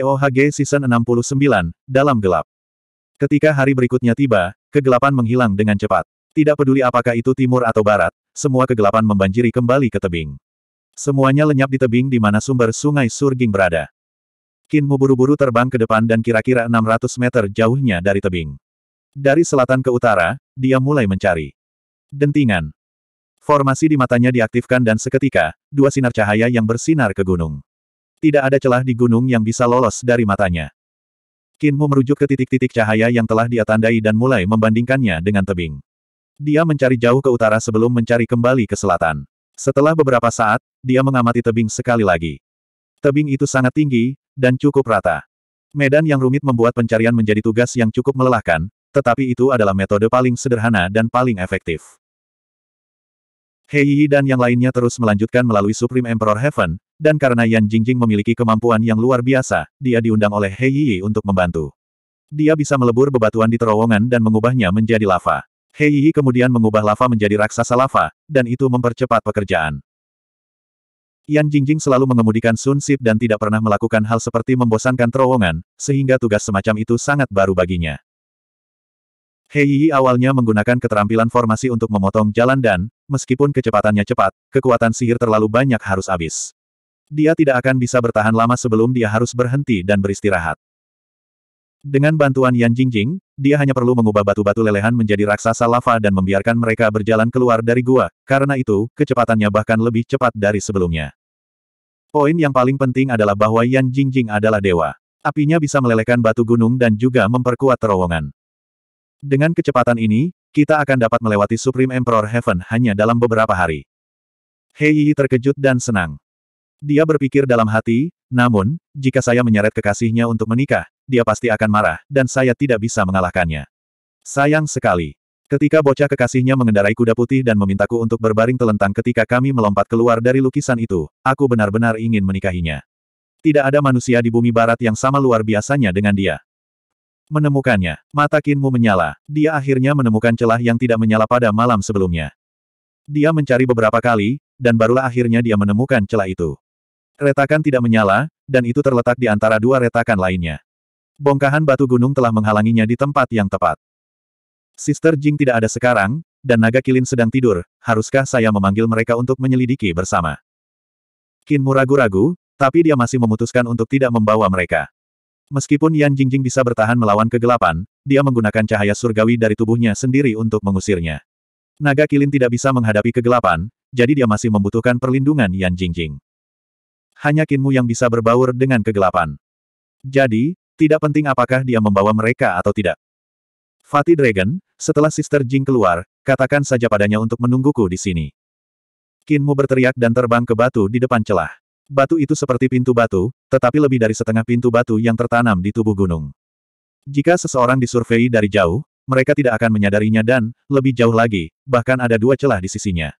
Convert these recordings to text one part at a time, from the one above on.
TOHG Season 69, Dalam Gelap. Ketika hari berikutnya tiba, kegelapan menghilang dengan cepat. Tidak peduli apakah itu timur atau barat, semua kegelapan membanjiri kembali ke tebing. Semuanya lenyap di tebing di mana sumber sungai Surging berada. Kinmu buru-buru terbang ke depan dan kira-kira 600 meter jauhnya dari tebing. Dari selatan ke utara, dia mulai mencari. Dentingan. Formasi di matanya diaktifkan dan seketika, dua sinar cahaya yang bersinar ke gunung. Tidak ada celah di gunung yang bisa lolos dari matanya. Kinmu merujuk ke titik-titik cahaya yang telah dia tandai dan mulai membandingkannya dengan tebing. Dia mencari jauh ke utara sebelum mencari kembali ke selatan. Setelah beberapa saat, dia mengamati tebing sekali lagi. Tebing itu sangat tinggi, dan cukup rata. Medan yang rumit membuat pencarian menjadi tugas yang cukup melelahkan, tetapi itu adalah metode paling sederhana dan paling efektif. Hei dan yang lainnya terus melanjutkan melalui Supreme Emperor Heaven, dan karena Yan Jingjing memiliki kemampuan yang luar biasa, dia diundang oleh Hei Yi untuk membantu. Dia bisa melebur bebatuan di terowongan dan mengubahnya menjadi lava. Hei Yi kemudian mengubah lava menjadi raksasa lava, dan itu mempercepat pekerjaan. Yan Jingjing selalu mengemudikan Sun Sip dan tidak pernah melakukan hal seperti membosankan terowongan, sehingga tugas semacam itu sangat baru baginya. Hei Yi awalnya menggunakan keterampilan formasi untuk memotong jalan dan, meskipun kecepatannya cepat, kekuatan sihir terlalu banyak harus habis dia tidak akan bisa bertahan lama sebelum dia harus berhenti dan beristirahat. Dengan bantuan Yan Jingjing, dia hanya perlu mengubah batu-batu lelehan menjadi raksasa lava dan membiarkan mereka berjalan keluar dari gua, karena itu, kecepatannya bahkan lebih cepat dari sebelumnya. Poin yang paling penting adalah bahwa Yan Jingjing adalah dewa. Apinya bisa melelehkan batu gunung dan juga memperkuat terowongan. Dengan kecepatan ini, kita akan dapat melewati Supreme Emperor Heaven hanya dalam beberapa hari. Hei terkejut dan senang. Dia berpikir dalam hati, namun, jika saya menyeret kekasihnya untuk menikah, dia pasti akan marah, dan saya tidak bisa mengalahkannya. Sayang sekali. Ketika bocah kekasihnya mengendarai kuda putih dan memintaku untuk berbaring telentang ketika kami melompat keluar dari lukisan itu, aku benar-benar ingin menikahinya. Tidak ada manusia di bumi barat yang sama luar biasanya dengan dia. Menemukannya, mata Kinmu menyala. Dia akhirnya menemukan celah yang tidak menyala pada malam sebelumnya. Dia mencari beberapa kali, dan barulah akhirnya dia menemukan celah itu. Retakan tidak menyala, dan itu terletak di antara dua retakan lainnya. Bongkahan batu gunung telah menghalanginya di tempat yang tepat. Sister Jing tidak ada sekarang, dan naga kilin sedang tidur, haruskah saya memanggil mereka untuk menyelidiki bersama? Kinmu ragu-ragu, tapi dia masih memutuskan untuk tidak membawa mereka. Meskipun Yan Jingjing bisa bertahan melawan kegelapan, dia menggunakan cahaya surgawi dari tubuhnya sendiri untuk mengusirnya. Naga kilin tidak bisa menghadapi kegelapan, jadi dia masih membutuhkan perlindungan Yan Jingjing hanya Kinmu yang bisa berbaur dengan kegelapan. Jadi, tidak penting apakah dia membawa mereka atau tidak. Fatih Dragon, setelah Sister Jing keluar, katakan saja padanya untuk menungguku di sini. Kinmu berteriak dan terbang ke batu di depan celah. Batu itu seperti pintu batu, tetapi lebih dari setengah pintu batu yang tertanam di tubuh gunung. Jika seseorang disurvei dari jauh, mereka tidak akan menyadarinya dan, lebih jauh lagi, bahkan ada dua celah di sisinya.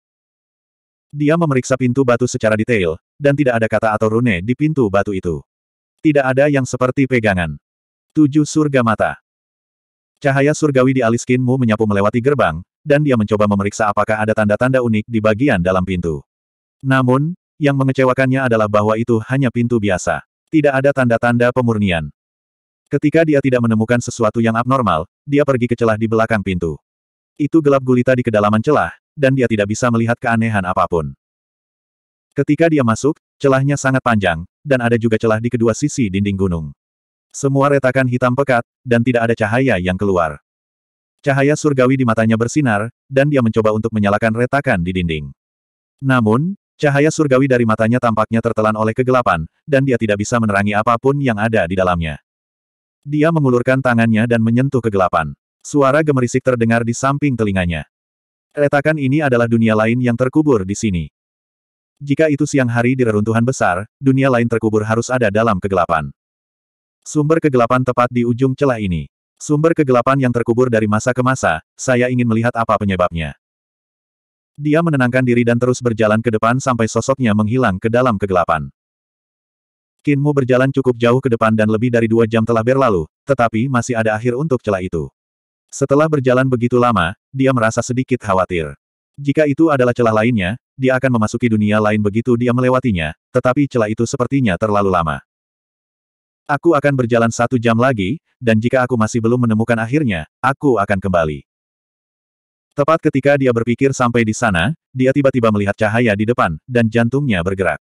Dia memeriksa pintu batu secara detail, dan tidak ada kata atau rune di pintu batu itu. Tidak ada yang seperti pegangan. Tujuh surga mata. Cahaya surgawi di alis Kinmu menyapu melewati gerbang, dan dia mencoba memeriksa apakah ada tanda-tanda unik di bagian dalam pintu. Namun, yang mengecewakannya adalah bahwa itu hanya pintu biasa. Tidak ada tanda-tanda pemurnian. Ketika dia tidak menemukan sesuatu yang abnormal, dia pergi ke celah di belakang pintu. Itu gelap gulita di kedalaman celah, dan dia tidak bisa melihat keanehan apapun. Ketika dia masuk, celahnya sangat panjang, dan ada juga celah di kedua sisi dinding gunung. Semua retakan hitam pekat, dan tidak ada cahaya yang keluar. Cahaya surgawi di matanya bersinar, dan dia mencoba untuk menyalakan retakan di dinding. Namun, cahaya surgawi dari matanya tampaknya tertelan oleh kegelapan, dan dia tidak bisa menerangi apapun yang ada di dalamnya. Dia mengulurkan tangannya dan menyentuh kegelapan. Suara gemerisik terdengar di samping telinganya. Retakan ini adalah dunia lain yang terkubur di sini. Jika itu siang hari di reruntuhan besar, dunia lain terkubur harus ada dalam kegelapan. Sumber kegelapan tepat di ujung celah ini. Sumber kegelapan yang terkubur dari masa ke masa, saya ingin melihat apa penyebabnya. Dia menenangkan diri dan terus berjalan ke depan sampai sosoknya menghilang ke dalam kegelapan. Kinmu berjalan cukup jauh ke depan dan lebih dari dua jam telah berlalu, tetapi masih ada akhir untuk celah itu. Setelah berjalan begitu lama, dia merasa sedikit khawatir. Jika itu adalah celah lainnya, dia akan memasuki dunia lain begitu dia melewatinya, tetapi celah itu sepertinya terlalu lama. Aku akan berjalan satu jam lagi, dan jika aku masih belum menemukan akhirnya, aku akan kembali. Tepat ketika dia berpikir sampai di sana, dia tiba-tiba melihat cahaya di depan, dan jantungnya bergerak.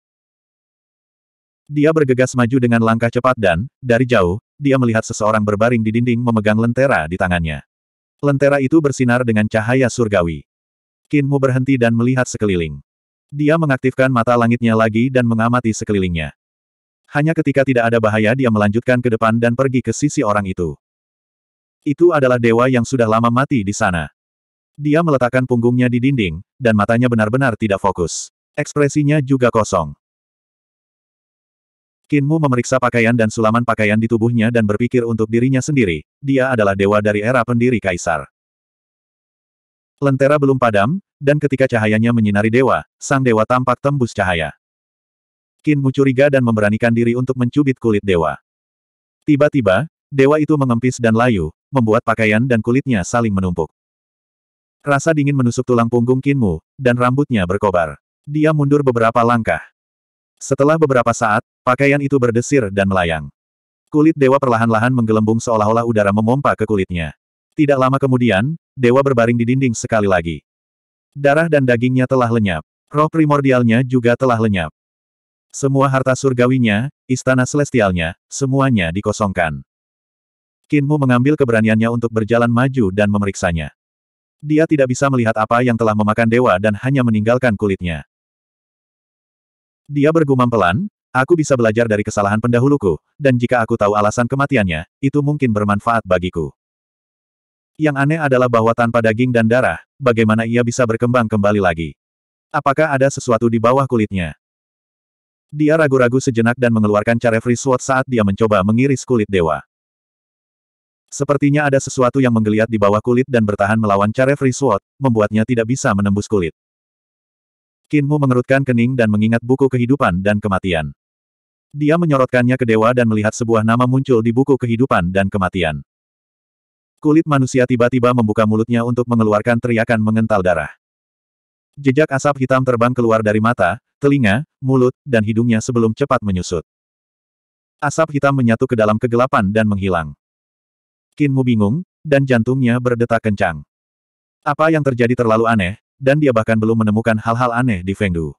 Dia bergegas maju dengan langkah cepat dan, dari jauh, dia melihat seseorang berbaring di dinding memegang lentera di tangannya. Lentera itu bersinar dengan cahaya surgawi. Kinmu berhenti dan melihat sekeliling. Dia mengaktifkan mata langitnya lagi dan mengamati sekelilingnya. Hanya ketika tidak ada bahaya dia melanjutkan ke depan dan pergi ke sisi orang itu. Itu adalah dewa yang sudah lama mati di sana. Dia meletakkan punggungnya di dinding, dan matanya benar-benar tidak fokus. Ekspresinya juga kosong. Kinmu memeriksa pakaian dan sulaman pakaian di tubuhnya dan berpikir untuk dirinya sendiri, dia adalah dewa dari era pendiri kaisar. Lentera belum padam, dan ketika cahayanya menyinari dewa, sang dewa tampak tembus cahaya. Kinmu curiga dan memberanikan diri untuk mencubit kulit dewa. Tiba-tiba, dewa itu mengempis dan layu, membuat pakaian dan kulitnya saling menumpuk. Rasa dingin menusuk tulang punggung Kinmu, dan rambutnya berkobar. Dia mundur beberapa langkah. Setelah beberapa saat, pakaian itu berdesir dan melayang. Kulit dewa perlahan-lahan menggelembung seolah-olah udara memompa ke kulitnya. Tidak lama kemudian, dewa berbaring di dinding sekali lagi. Darah dan dagingnya telah lenyap. Roh primordialnya juga telah lenyap. Semua harta surgawinya, istana celestialnya, semuanya dikosongkan. Kinmu mengambil keberaniannya untuk berjalan maju dan memeriksanya. Dia tidak bisa melihat apa yang telah memakan dewa dan hanya meninggalkan kulitnya. Dia bergumam pelan, Aku bisa belajar dari kesalahan pendahuluku, dan jika aku tahu alasan kematiannya, itu mungkin bermanfaat bagiku. Yang aneh adalah bahwa tanpa daging dan darah, bagaimana ia bisa berkembang kembali lagi? Apakah ada sesuatu di bawah kulitnya? Dia ragu-ragu sejenak dan mengeluarkan Carefree Sword saat dia mencoba mengiris kulit dewa. Sepertinya ada sesuatu yang menggeliat di bawah kulit dan bertahan melawan Carefree Sword, membuatnya tidak bisa menembus kulit. Kinmu mengerutkan kening dan mengingat buku kehidupan dan kematian. Dia menyorotkannya ke dewa dan melihat sebuah nama muncul di buku kehidupan dan kematian. Kulit manusia tiba-tiba membuka mulutnya untuk mengeluarkan teriakan mengental darah. Jejak asap hitam terbang keluar dari mata, telinga, mulut, dan hidungnya sebelum cepat menyusut. Asap hitam menyatu ke dalam kegelapan dan menghilang. Kinmu bingung, dan jantungnya berdetak kencang. Apa yang terjadi terlalu aneh, dan dia bahkan belum menemukan hal-hal aneh di Fengdu.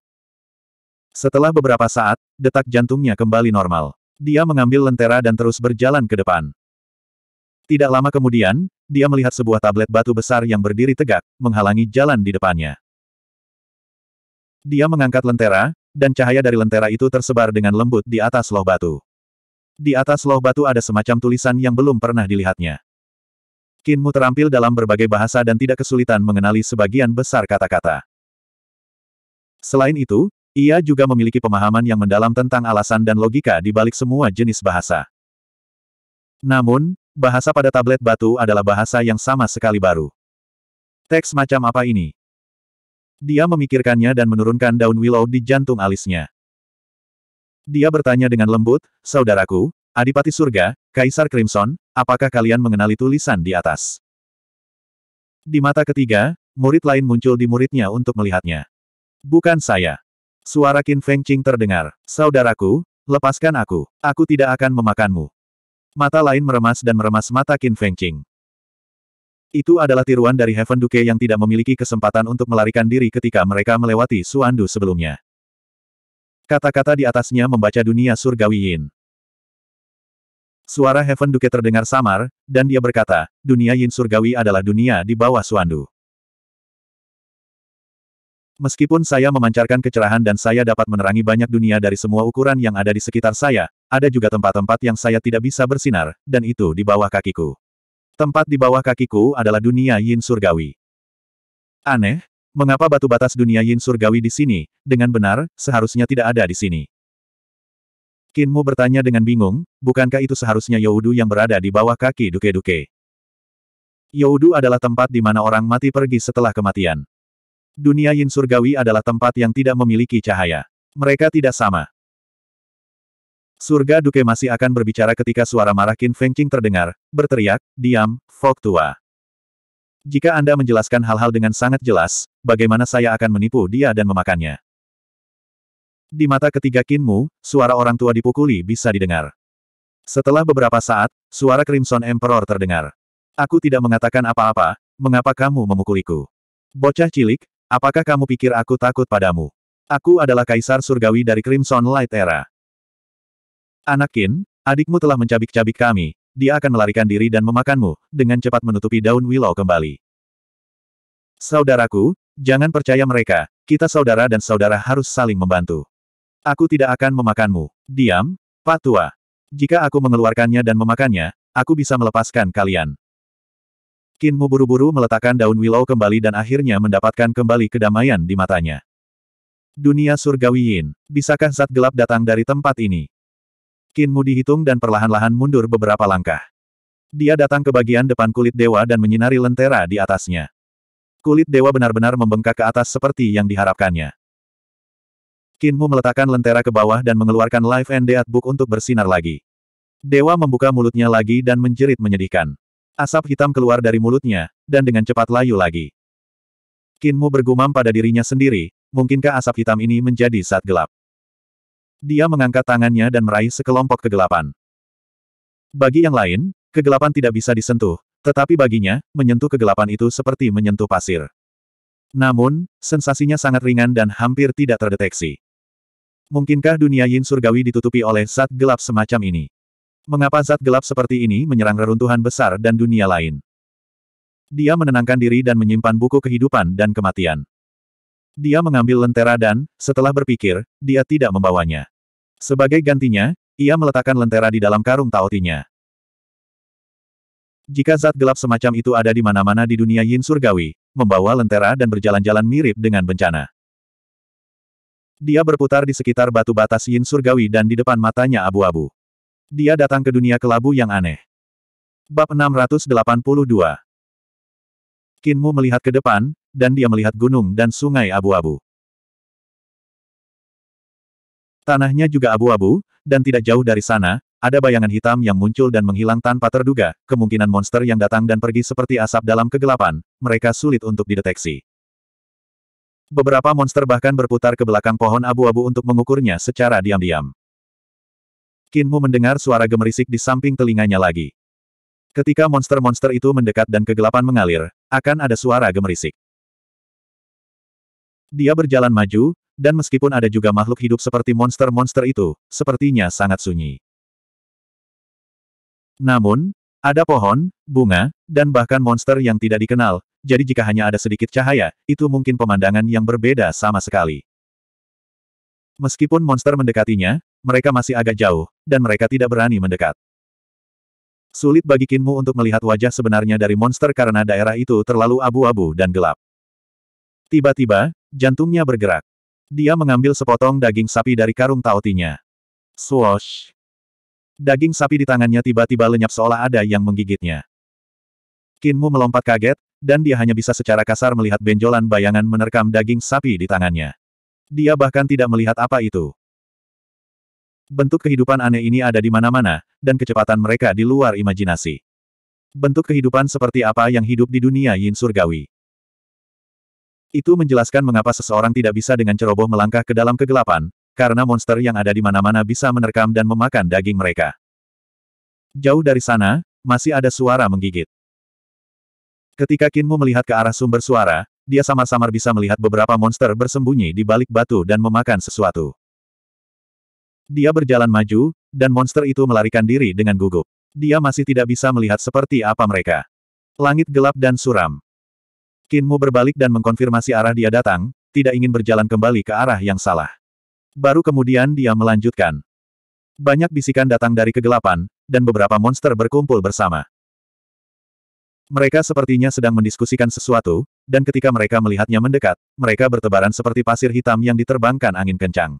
Setelah beberapa saat, detak jantungnya kembali normal. Dia mengambil lentera dan terus berjalan ke depan. Tidak lama kemudian, dia melihat sebuah tablet batu besar yang berdiri tegak, menghalangi jalan di depannya. Dia mengangkat lentera, dan cahaya dari lentera itu tersebar dengan lembut di atas loh batu. Di atas loh batu ada semacam tulisan yang belum pernah dilihatnya. Kinmu terampil dalam berbagai bahasa dan tidak kesulitan mengenali sebagian besar kata-kata. Selain itu, ia juga memiliki pemahaman yang mendalam tentang alasan dan logika di balik semua jenis bahasa. Namun, Bahasa pada tablet batu adalah bahasa yang sama sekali baru. Teks macam apa ini? Dia memikirkannya dan menurunkan daun willow di jantung alisnya. Dia bertanya dengan lembut, Saudaraku, Adipati Surga, Kaisar Crimson, apakah kalian mengenali tulisan di atas? Di mata ketiga, murid lain muncul di muridnya untuk melihatnya. Bukan saya. Suara Qin Feng Qing terdengar. Saudaraku, lepaskan aku. Aku tidak akan memakanmu. Mata lain meremas dan meremas mata Qin Fengqing. Itu adalah tiruan dari Heaven Duke yang tidak memiliki kesempatan untuk melarikan diri ketika mereka melewati Suandu sebelumnya. Kata-kata di atasnya membaca dunia surgawi Yin. Suara Heaven Duke terdengar samar, dan dia berkata, dunia Yin surgawi adalah dunia di bawah Suandu. Meskipun saya memancarkan kecerahan dan saya dapat menerangi banyak dunia dari semua ukuran yang ada di sekitar saya, ada juga tempat-tempat yang saya tidak bisa bersinar, dan itu di bawah kakiku. Tempat di bawah kakiku adalah dunia yin surgawi. Aneh, mengapa batu batas dunia yin surgawi di sini, dengan benar, seharusnya tidak ada di sini. Kinmu bertanya dengan bingung, bukankah itu seharusnya Youdu yang berada di bawah kaki duke-duke? Youdu adalah tempat di mana orang mati pergi setelah kematian. Dunia yin surgawi adalah tempat yang tidak memiliki cahaya. Mereka tidak sama. Surga Duke masih akan berbicara ketika suara marah Qin Fengqing terdengar, berteriak, diam, Fok Tua. Jika Anda menjelaskan hal-hal dengan sangat jelas, bagaimana saya akan menipu dia dan memakannya? Di mata ketiga Mu, suara orang tua dipukuli bisa didengar. Setelah beberapa saat, suara Crimson Emperor terdengar. Aku tidak mengatakan apa-apa, mengapa kamu memukuliku? Bocah cilik, apakah kamu pikir aku takut padamu? Aku adalah kaisar surgawi dari Crimson Light Era. Anakin, adikmu telah mencabik-cabik kami, dia akan melarikan diri dan memakanmu, dengan cepat menutupi daun willow kembali. Saudaraku, jangan percaya mereka, kita saudara dan saudara harus saling membantu. Aku tidak akan memakanmu. Diam, Pak Tua. Jika aku mengeluarkannya dan memakannya, aku bisa melepaskan kalian. Kinmu buru-buru meletakkan daun willow kembali dan akhirnya mendapatkan kembali kedamaian di matanya. Dunia Surgawiin, bisakah zat gelap datang dari tempat ini? Kinmu dihitung dan perlahan-lahan mundur beberapa langkah. Dia datang ke bagian depan kulit dewa dan menyinari lentera di atasnya. Kulit dewa benar-benar membengkak ke atas seperti yang diharapkannya. Kinmu meletakkan lentera ke bawah dan mengeluarkan Life and Death Book untuk bersinar lagi. Dewa membuka mulutnya lagi dan menjerit menyedihkan. Asap hitam keluar dari mulutnya, dan dengan cepat layu lagi. Kinmu bergumam pada dirinya sendiri, mungkinkah asap hitam ini menjadi saat gelap? Dia mengangkat tangannya dan meraih sekelompok kegelapan. Bagi yang lain, kegelapan tidak bisa disentuh, tetapi baginya, menyentuh kegelapan itu seperti menyentuh pasir. Namun, sensasinya sangat ringan dan hampir tidak terdeteksi. Mungkinkah dunia yin surgawi ditutupi oleh zat gelap semacam ini? Mengapa zat gelap seperti ini menyerang reruntuhan besar dan dunia lain? Dia menenangkan diri dan menyimpan buku kehidupan dan kematian. Dia mengambil lentera dan, setelah berpikir, dia tidak membawanya. Sebagai gantinya, ia meletakkan lentera di dalam karung taotinya. Jika zat gelap semacam itu ada di mana-mana di dunia yin surgawi, membawa lentera dan berjalan-jalan mirip dengan bencana. Dia berputar di sekitar batu batas yin surgawi dan di depan matanya abu-abu. Dia datang ke dunia kelabu yang aneh. Bab 682 Kinmu melihat ke depan, dan dia melihat gunung dan sungai abu-abu. Tanahnya juga abu-abu, dan tidak jauh dari sana, ada bayangan hitam yang muncul dan menghilang tanpa terduga, kemungkinan monster yang datang dan pergi seperti asap dalam kegelapan, mereka sulit untuk dideteksi. Beberapa monster bahkan berputar ke belakang pohon abu-abu untuk mengukurnya secara diam-diam. Kinmu mendengar suara gemerisik di samping telinganya lagi. Ketika monster-monster itu mendekat dan kegelapan mengalir, akan ada suara gemerisik. Dia berjalan maju, dan meskipun ada juga makhluk hidup seperti monster-monster itu, sepertinya sangat sunyi. Namun, ada pohon, bunga, dan bahkan monster yang tidak dikenal, jadi jika hanya ada sedikit cahaya, itu mungkin pemandangan yang berbeda sama sekali. Meskipun monster mendekatinya, mereka masih agak jauh, dan mereka tidak berani mendekat. Sulit bagi Kinmu untuk melihat wajah sebenarnya dari monster karena daerah itu terlalu abu-abu dan gelap. Tiba-tiba, jantungnya bergerak. Dia mengambil sepotong daging sapi dari karung taotinya. Swosh! Daging sapi di tangannya tiba-tiba lenyap seolah ada yang menggigitnya. Kinmu melompat kaget, dan dia hanya bisa secara kasar melihat benjolan bayangan menerkam daging sapi di tangannya. Dia bahkan tidak melihat apa itu. Bentuk kehidupan aneh ini ada di mana-mana, dan kecepatan mereka di luar imajinasi. Bentuk kehidupan seperti apa yang hidup di dunia yin surgawi. Itu menjelaskan mengapa seseorang tidak bisa dengan ceroboh melangkah ke dalam kegelapan, karena monster yang ada di mana-mana bisa menerkam dan memakan daging mereka. Jauh dari sana, masih ada suara menggigit. Ketika Kinmu melihat ke arah sumber suara, dia samar-samar bisa melihat beberapa monster bersembunyi di balik batu dan memakan sesuatu. Dia berjalan maju, dan monster itu melarikan diri dengan gugup. Dia masih tidak bisa melihat seperti apa mereka. Langit gelap dan suram. Kinmu berbalik dan mengkonfirmasi arah dia datang, tidak ingin berjalan kembali ke arah yang salah. Baru kemudian dia melanjutkan. Banyak bisikan datang dari kegelapan, dan beberapa monster berkumpul bersama. Mereka sepertinya sedang mendiskusikan sesuatu, dan ketika mereka melihatnya mendekat, mereka bertebaran seperti pasir hitam yang diterbangkan angin kencang.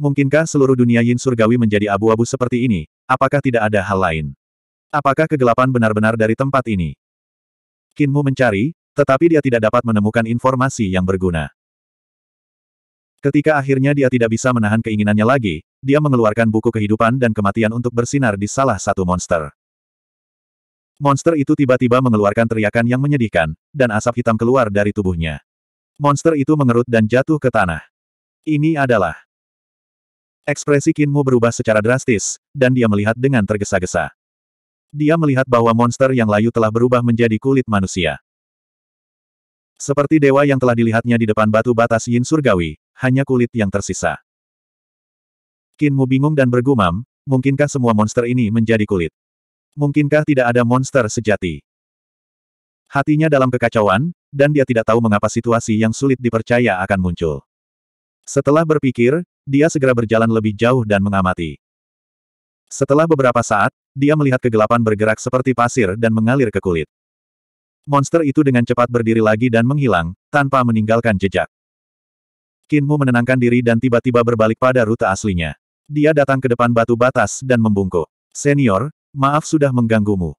Mungkinkah seluruh dunia Yin Surgawi menjadi abu-abu seperti ini? Apakah tidak ada hal lain? Apakah kegelapan benar-benar dari tempat ini? Kinmu mencari, tetapi dia tidak dapat menemukan informasi yang berguna. Ketika akhirnya dia tidak bisa menahan keinginannya lagi, dia mengeluarkan buku kehidupan dan kematian untuk bersinar di salah satu monster. Monster itu tiba-tiba mengeluarkan teriakan yang menyedihkan, dan asap hitam keluar dari tubuhnya. Monster itu mengerut dan jatuh ke tanah. Ini adalah ekspresi Kinmu berubah secara drastis, dan dia melihat dengan tergesa-gesa. Dia melihat bahwa monster yang layu telah berubah menjadi kulit manusia. Seperti dewa yang telah dilihatnya di depan batu batas yin surgawi, hanya kulit yang tersisa. Kinmu bingung dan bergumam, mungkinkah semua monster ini menjadi kulit? Mungkinkah tidak ada monster sejati? Hatinya dalam kekacauan, dan dia tidak tahu mengapa situasi yang sulit dipercaya akan muncul. Setelah berpikir, dia segera berjalan lebih jauh dan mengamati. Setelah beberapa saat, dia melihat kegelapan bergerak seperti pasir dan mengalir ke kulit. Monster itu dengan cepat berdiri lagi dan menghilang, tanpa meninggalkan jejak. Kinmu menenangkan diri dan tiba-tiba berbalik pada rute aslinya. Dia datang ke depan batu batas dan membungkuk. Senior, maaf sudah mengganggumu.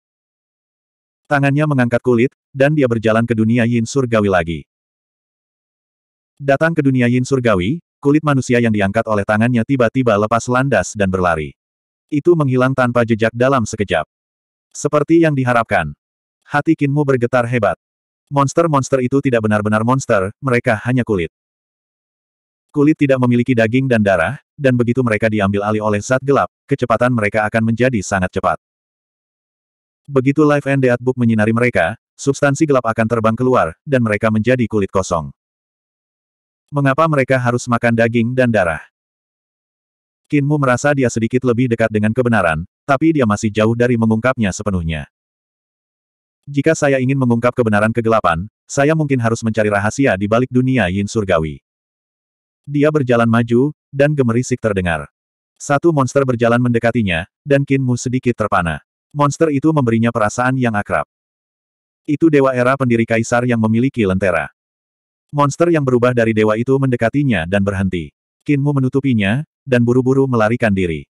Tangannya mengangkat kulit, dan dia berjalan ke dunia yin surgawi lagi. Datang ke dunia yin surgawi, kulit manusia yang diangkat oleh tangannya tiba-tiba lepas landas dan berlari. Itu menghilang tanpa jejak dalam sekejap. Seperti yang diharapkan. Hati Kinmu bergetar hebat. Monster-monster itu tidak benar-benar monster, mereka hanya kulit. Kulit tidak memiliki daging dan darah, dan begitu mereka diambil alih oleh zat gelap, kecepatan mereka akan menjadi sangat cepat. Begitu Life and Death Book menyinari mereka, substansi gelap akan terbang keluar, dan mereka menjadi kulit kosong. Mengapa mereka harus makan daging dan darah? Kinmu merasa dia sedikit lebih dekat dengan kebenaran, tapi dia masih jauh dari mengungkapnya sepenuhnya. Jika saya ingin mengungkap kebenaran kegelapan, saya mungkin harus mencari rahasia di balik dunia yin surgawi. Dia berjalan maju, dan gemerisik terdengar. Satu monster berjalan mendekatinya, dan Kinmu sedikit terpana. Monster itu memberinya perasaan yang akrab. Itu dewa era pendiri kaisar yang memiliki lentera. Monster yang berubah dari dewa itu mendekatinya dan berhenti. Kinmu menutupinya, dan buru-buru melarikan diri.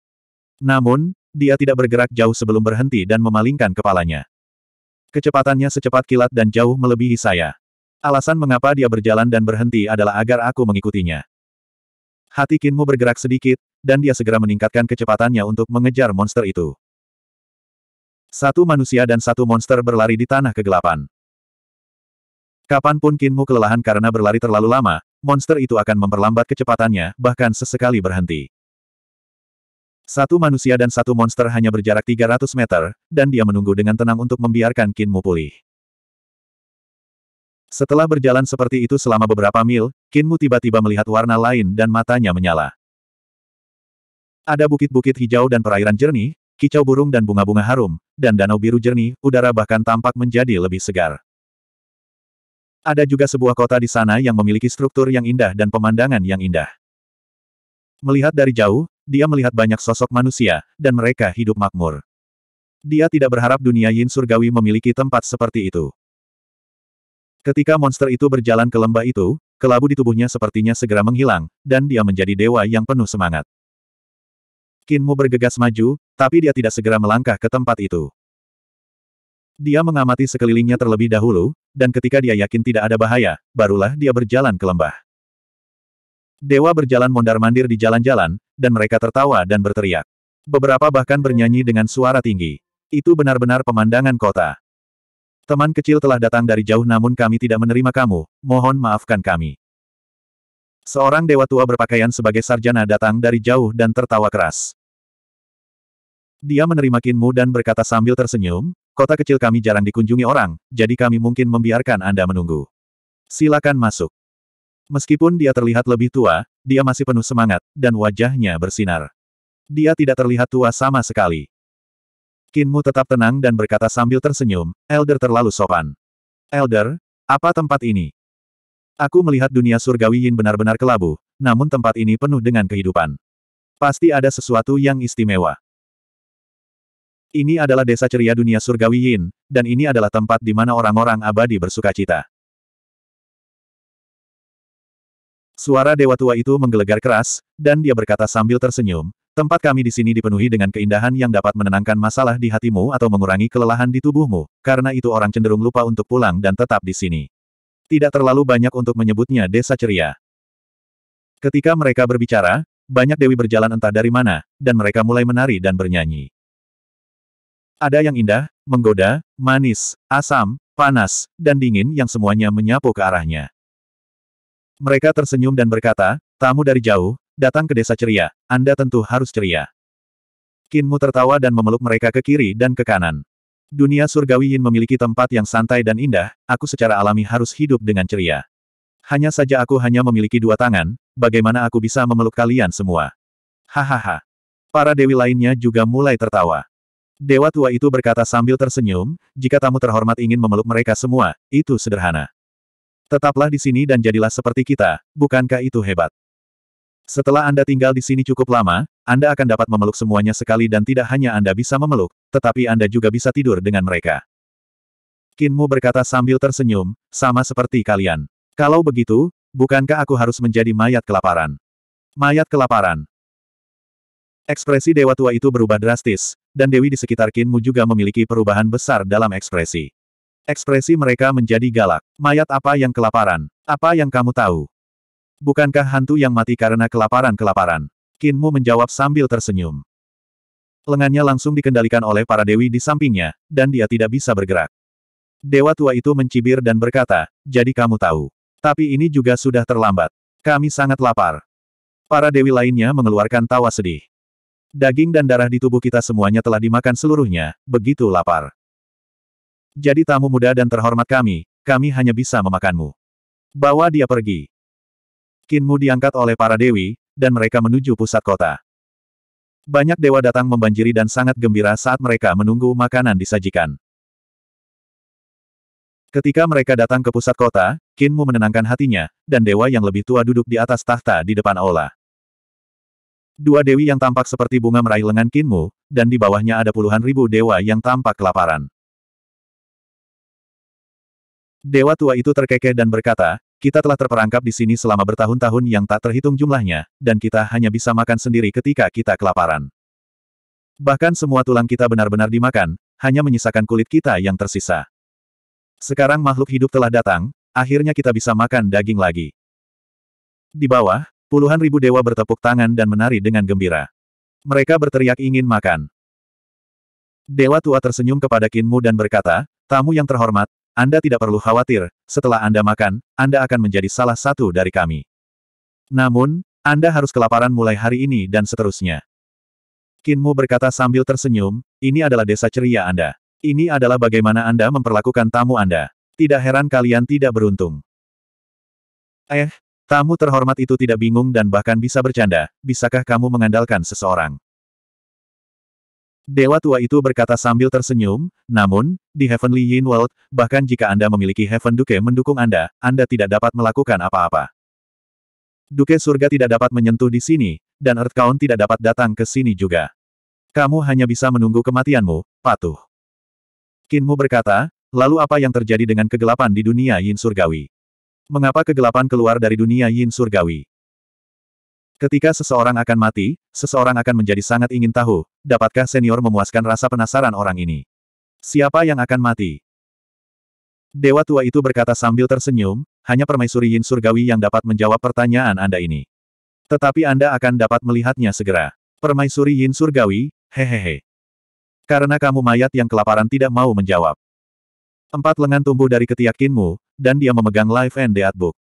Namun, dia tidak bergerak jauh sebelum berhenti dan memalingkan kepalanya. Kecepatannya secepat kilat dan jauh melebihi saya. Alasan mengapa dia berjalan dan berhenti adalah agar aku mengikutinya. Hati Kinmu bergerak sedikit, dan dia segera meningkatkan kecepatannya untuk mengejar monster itu. Satu manusia dan satu monster berlari di tanah kegelapan. Kapanpun Kinmu kelelahan karena berlari terlalu lama, monster itu akan memperlambat kecepatannya, bahkan sesekali berhenti. Satu manusia dan satu monster hanya berjarak 300 meter, dan dia menunggu dengan tenang untuk membiarkan Kinmu pulih. Setelah berjalan seperti itu selama beberapa mil, Kinmu tiba-tiba melihat warna lain dan matanya menyala. Ada bukit-bukit hijau dan perairan jernih, kicau burung dan bunga-bunga harum, dan danau biru jernih, udara bahkan tampak menjadi lebih segar. Ada juga sebuah kota di sana yang memiliki struktur yang indah dan pemandangan yang indah. Melihat dari jauh, dia melihat banyak sosok manusia, dan mereka hidup makmur. Dia tidak berharap dunia Yin Surgawi memiliki tempat seperti itu. Ketika monster itu berjalan ke lembah itu, kelabu di tubuhnya sepertinya segera menghilang, dan dia menjadi dewa yang penuh semangat. Kinmu bergegas maju, tapi dia tidak segera melangkah ke tempat itu. Dia mengamati sekelilingnya terlebih dahulu, dan ketika dia yakin tidak ada bahaya, barulah dia berjalan ke lembah. Dewa berjalan mondar-mandir di jalan-jalan, dan mereka tertawa dan berteriak. Beberapa bahkan bernyanyi dengan suara tinggi. Itu benar-benar pemandangan kota. Teman kecil telah datang dari jauh namun kami tidak menerima kamu, mohon maafkan kami. Seorang dewa tua berpakaian sebagai sarjana datang dari jauh dan tertawa keras. Dia menerima kinmu dan berkata sambil tersenyum, Kota kecil kami jarang dikunjungi orang, jadi kami mungkin membiarkan Anda menunggu. Silakan masuk. Meskipun dia terlihat lebih tua, dia masih penuh semangat, dan wajahnya bersinar. Dia tidak terlihat tua sama sekali. Kinmu tetap tenang dan berkata sambil tersenyum, Elder terlalu sopan. Elder, apa tempat ini? Aku melihat dunia surgawi Yin benar-benar kelabu, namun tempat ini penuh dengan kehidupan. Pasti ada sesuatu yang istimewa. Ini adalah desa ceria dunia surgawi Yin, dan ini adalah tempat di mana orang-orang abadi bersuka cita. Suara dewa tua itu menggelegar keras, dan dia berkata sambil tersenyum, tempat kami di sini dipenuhi dengan keindahan yang dapat menenangkan masalah di hatimu atau mengurangi kelelahan di tubuhmu, karena itu orang cenderung lupa untuk pulang dan tetap di sini. Tidak terlalu banyak untuk menyebutnya desa ceria. Ketika mereka berbicara, banyak dewi berjalan entah dari mana, dan mereka mulai menari dan bernyanyi. Ada yang indah, menggoda, manis, asam, panas, dan dingin yang semuanya menyapu ke arahnya. Mereka tersenyum dan berkata, tamu dari jauh, datang ke desa ceria, Anda tentu harus ceria. Kinmu tertawa dan memeluk mereka ke kiri dan ke kanan. Dunia surgawi Yin memiliki tempat yang santai dan indah, aku secara alami harus hidup dengan ceria. Hanya saja aku hanya memiliki dua tangan, bagaimana aku bisa memeluk kalian semua? Hahaha. Para dewi lainnya juga mulai tertawa. Dewa tua itu berkata sambil tersenyum, jika tamu terhormat ingin memeluk mereka semua, itu sederhana. Tetaplah di sini dan jadilah seperti kita, bukankah itu hebat? Setelah Anda tinggal di sini cukup lama, Anda akan dapat memeluk semuanya sekali dan tidak hanya Anda bisa memeluk, tetapi Anda juga bisa tidur dengan mereka. Kinmu berkata sambil tersenyum, sama seperti kalian. Kalau begitu, bukankah aku harus menjadi mayat kelaparan? Mayat kelaparan. Ekspresi dewa tua itu berubah drastis, dan dewi di sekitar Kinmu juga memiliki perubahan besar dalam ekspresi. Ekspresi mereka menjadi galak. Mayat apa yang kelaparan? Apa yang kamu tahu? Bukankah hantu yang mati karena kelaparan-kelaparan? Kinmu menjawab sambil tersenyum. Lengannya langsung dikendalikan oleh para dewi di sampingnya, dan dia tidak bisa bergerak. Dewa tua itu mencibir dan berkata, jadi kamu tahu. Tapi ini juga sudah terlambat. Kami sangat lapar. Para dewi lainnya mengeluarkan tawa sedih. Daging dan darah di tubuh kita semuanya telah dimakan seluruhnya, begitu lapar. Jadi tamu muda dan terhormat kami, kami hanya bisa memakanmu. Bawa dia pergi. Kinmu diangkat oleh para dewi, dan mereka menuju pusat kota. Banyak dewa datang membanjiri dan sangat gembira saat mereka menunggu makanan disajikan. Ketika mereka datang ke pusat kota, Kinmu menenangkan hatinya, dan dewa yang lebih tua duduk di atas tahta di depan aula. Dua dewi yang tampak seperti bunga meraih lengan Kinmu, dan di bawahnya ada puluhan ribu dewa yang tampak kelaparan. Dewa tua itu terkekeh dan berkata, kita telah terperangkap di sini selama bertahun-tahun yang tak terhitung jumlahnya, dan kita hanya bisa makan sendiri ketika kita kelaparan. Bahkan semua tulang kita benar-benar dimakan, hanya menyisakan kulit kita yang tersisa. Sekarang makhluk hidup telah datang, akhirnya kita bisa makan daging lagi. Di bawah, Puluhan ribu dewa bertepuk tangan dan menari dengan gembira. Mereka berteriak ingin makan. Dewa tua tersenyum kepada Kinmu dan berkata, Tamu yang terhormat, Anda tidak perlu khawatir, setelah Anda makan, Anda akan menjadi salah satu dari kami. Namun, Anda harus kelaparan mulai hari ini dan seterusnya. Kinmu berkata sambil tersenyum, ini adalah desa ceria Anda. Ini adalah bagaimana Anda memperlakukan tamu Anda. Tidak heran kalian tidak beruntung. Eh, Tamu terhormat itu tidak bingung dan bahkan bisa bercanda, bisakah kamu mengandalkan seseorang? Dewa tua itu berkata sambil tersenyum, namun, di Heavenly Yin World, bahkan jika Anda memiliki Heaven Duke mendukung Anda, Anda tidak dapat melakukan apa-apa. Duke surga tidak dapat menyentuh di sini, dan Earth Kaun tidak dapat datang ke sini juga. Kamu hanya bisa menunggu kematianmu, patuh. Kinmu berkata, lalu apa yang terjadi dengan kegelapan di dunia Yin Surgawi? Mengapa kegelapan keluar dari dunia yin surgawi? Ketika seseorang akan mati, seseorang akan menjadi sangat ingin tahu, dapatkah senior memuaskan rasa penasaran orang ini? Siapa yang akan mati? Dewa tua itu berkata sambil tersenyum, hanya permaisuri yin surgawi yang dapat menjawab pertanyaan Anda ini. Tetapi Anda akan dapat melihatnya segera. Permaisuri yin surgawi, hehehe. Karena kamu mayat yang kelaparan tidak mau menjawab. Empat lengan tumbuh dari ketiak kinmu, dan dia memegang Life and Death Book.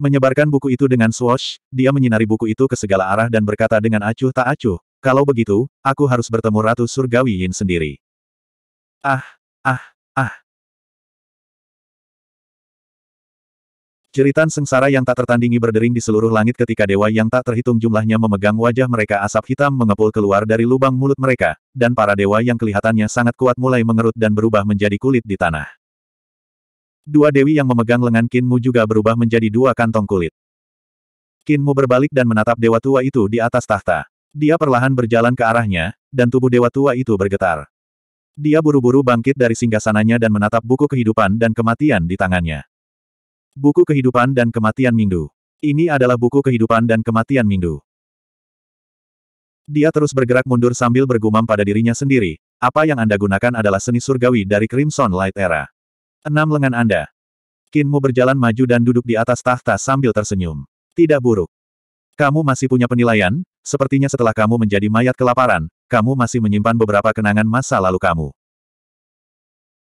Menyebarkan buku itu dengan swash, dia menyinari buku itu ke segala arah dan berkata dengan acuh tak acuh, kalau begitu, aku harus bertemu Ratu Surgawi Yin sendiri. Ah, ah, ah. Jeritan sengsara yang tak tertandingi berdering di seluruh langit ketika dewa yang tak terhitung jumlahnya memegang wajah mereka asap hitam mengepul keluar dari lubang mulut mereka, dan para dewa yang kelihatannya sangat kuat mulai mengerut dan berubah menjadi kulit di tanah. Dua dewi yang memegang lengan Kinmu juga berubah menjadi dua kantong kulit. Kinmu berbalik dan menatap dewa tua itu di atas tahta. Dia perlahan berjalan ke arahnya, dan tubuh dewa tua itu bergetar. Dia buru-buru bangkit dari singgasananya dan menatap buku kehidupan dan kematian di tangannya. Buku kehidupan dan kematian Mingdu. Ini adalah buku kehidupan dan kematian Mingdu. Dia terus bergerak mundur sambil bergumam pada dirinya sendiri, apa yang Anda gunakan adalah seni surgawi dari Crimson Light Era. Enam lengan Anda. Kinmu berjalan maju dan duduk di atas tahta sambil tersenyum. Tidak buruk. Kamu masih punya penilaian, sepertinya setelah kamu menjadi mayat kelaparan, kamu masih menyimpan beberapa kenangan masa lalu kamu.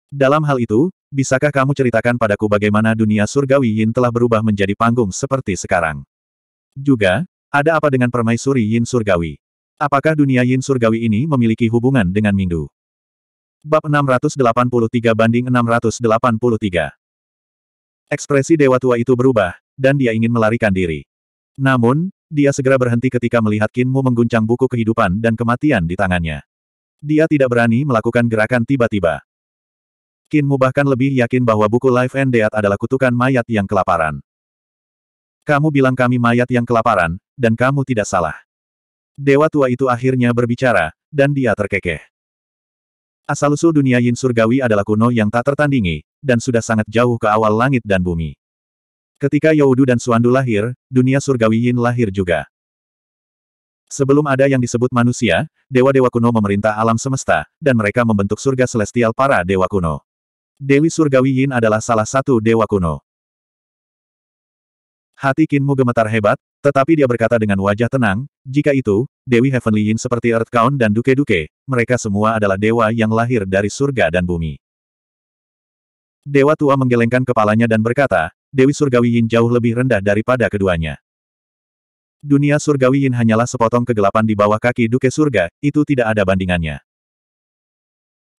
Dalam hal itu, bisakah kamu ceritakan padaku bagaimana dunia surgawi Yin telah berubah menjadi panggung seperti sekarang? Juga, ada apa dengan permaisuri Yin surgawi? Apakah dunia Yin surgawi ini memiliki hubungan dengan Mingdu? Bab 683 banding 683. Ekspresi dewa tua itu berubah, dan dia ingin melarikan diri. Namun, dia segera berhenti ketika melihat Kinmu mengguncang buku kehidupan dan kematian di tangannya. Dia tidak berani melakukan gerakan tiba-tiba. Kinmu bahkan lebih yakin bahwa buku Life and Death adalah kutukan mayat yang kelaparan. Kamu bilang kami mayat yang kelaparan, dan kamu tidak salah. Dewa tua itu akhirnya berbicara, dan dia terkekeh. Asal-usul dunia Yin surgawi adalah kuno yang tak tertandingi, dan sudah sangat jauh ke awal langit dan bumi. Ketika Yaudu dan Suandu lahir, dunia surgawi Yin lahir juga. Sebelum ada yang disebut manusia, dewa-dewa kuno memerintah alam semesta, dan mereka membentuk surga celestial para dewa kuno. Dewi surgawi Yin adalah salah satu dewa kuno. Hati Kinmu gemetar hebat, tetapi dia berkata dengan wajah tenang, jika itu, Dewi Heavenly Yin seperti Earth Earthcount dan Duke Duke, mereka semua adalah dewa yang lahir dari surga dan bumi. Dewa tua menggelengkan kepalanya dan berkata, Dewi Surgawi Yin jauh lebih rendah daripada keduanya. Dunia Surgawi Yin hanyalah sepotong kegelapan di bawah kaki Duke Surga, itu tidak ada bandingannya.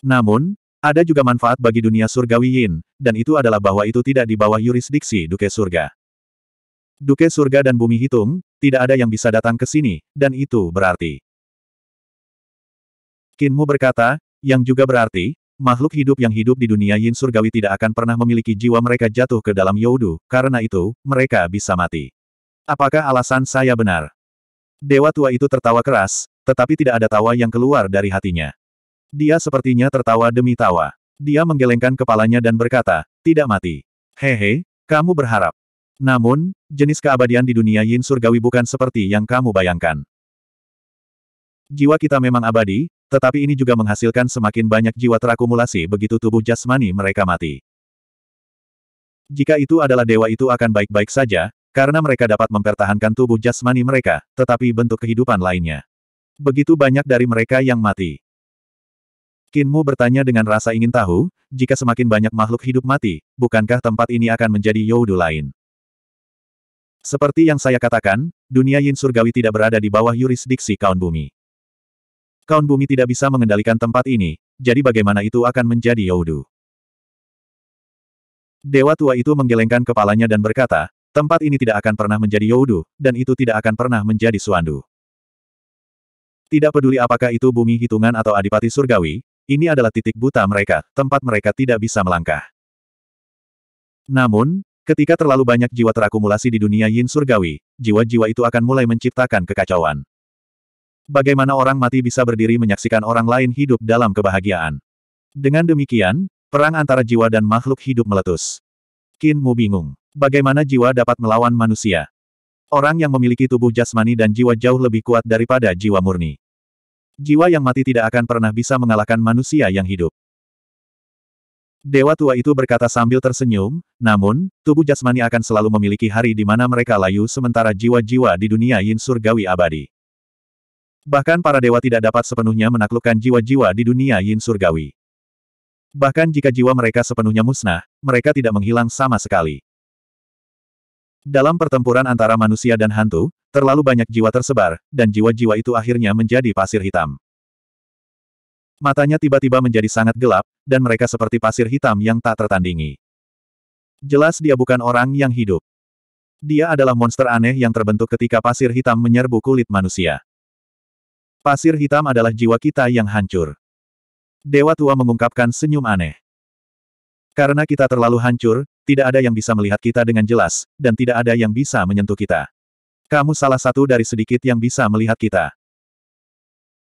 Namun, ada juga manfaat bagi dunia Surgawi Yin, dan itu adalah bahwa itu tidak di bawah yurisdiksi Duke Surga. Duke Surga dan Bumi Hitung, tidak ada yang bisa datang ke sini, dan itu berarti Kinmu berkata, yang juga berarti, makhluk hidup yang hidup di dunia yin surgawi tidak akan pernah memiliki jiwa mereka jatuh ke dalam Yodu, karena itu, mereka bisa mati. Apakah alasan saya benar? Dewa tua itu tertawa keras, tetapi tidak ada tawa yang keluar dari hatinya. Dia sepertinya tertawa demi tawa. Dia menggelengkan kepalanya dan berkata, tidak mati. Hehe, kamu berharap. Namun, jenis keabadian di dunia yin surgawi bukan seperti yang kamu bayangkan. Jiwa kita memang abadi, tetapi ini juga menghasilkan semakin banyak jiwa terakumulasi begitu tubuh jasmani mereka mati. Jika itu adalah dewa itu akan baik-baik saja, karena mereka dapat mempertahankan tubuh jasmani mereka, tetapi bentuk kehidupan lainnya. Begitu banyak dari mereka yang mati. Kinmu bertanya dengan rasa ingin tahu, jika semakin banyak makhluk hidup mati, bukankah tempat ini akan menjadi Youdu lain? Seperti yang saya katakan, dunia Yin Surgawi tidak berada di bawah yurisdiksi kaum bumi. Kaun bumi tidak bisa mengendalikan tempat ini, jadi bagaimana itu akan menjadi Yaudu? Dewa tua itu menggelengkan kepalanya dan berkata, tempat ini tidak akan pernah menjadi Yaudu, dan itu tidak akan pernah menjadi Suandu. Tidak peduli apakah itu bumi hitungan atau adipati surgawi, ini adalah titik buta mereka, tempat mereka tidak bisa melangkah. Namun, ketika terlalu banyak jiwa terakumulasi di dunia yin surgawi, jiwa-jiwa itu akan mulai menciptakan kekacauan. Bagaimana orang mati bisa berdiri menyaksikan orang lain hidup dalam kebahagiaan? Dengan demikian, perang antara jiwa dan makhluk hidup meletus. Qin Mu bingung. Bagaimana jiwa dapat melawan manusia? Orang yang memiliki tubuh jasmani dan jiwa jauh lebih kuat daripada jiwa murni. Jiwa yang mati tidak akan pernah bisa mengalahkan manusia yang hidup. Dewa tua itu berkata sambil tersenyum, namun, tubuh jasmani akan selalu memiliki hari di mana mereka layu sementara jiwa-jiwa di dunia yin surgawi abadi. Bahkan para dewa tidak dapat sepenuhnya menaklukkan jiwa-jiwa di dunia yin surgawi. Bahkan jika jiwa mereka sepenuhnya musnah, mereka tidak menghilang sama sekali. Dalam pertempuran antara manusia dan hantu, terlalu banyak jiwa tersebar, dan jiwa-jiwa itu akhirnya menjadi pasir hitam. Matanya tiba-tiba menjadi sangat gelap, dan mereka seperti pasir hitam yang tak tertandingi. Jelas dia bukan orang yang hidup. Dia adalah monster aneh yang terbentuk ketika pasir hitam menyerbu kulit manusia. Pasir hitam adalah jiwa kita yang hancur. Dewa tua mengungkapkan senyum aneh. Karena kita terlalu hancur, tidak ada yang bisa melihat kita dengan jelas, dan tidak ada yang bisa menyentuh kita. Kamu salah satu dari sedikit yang bisa melihat kita.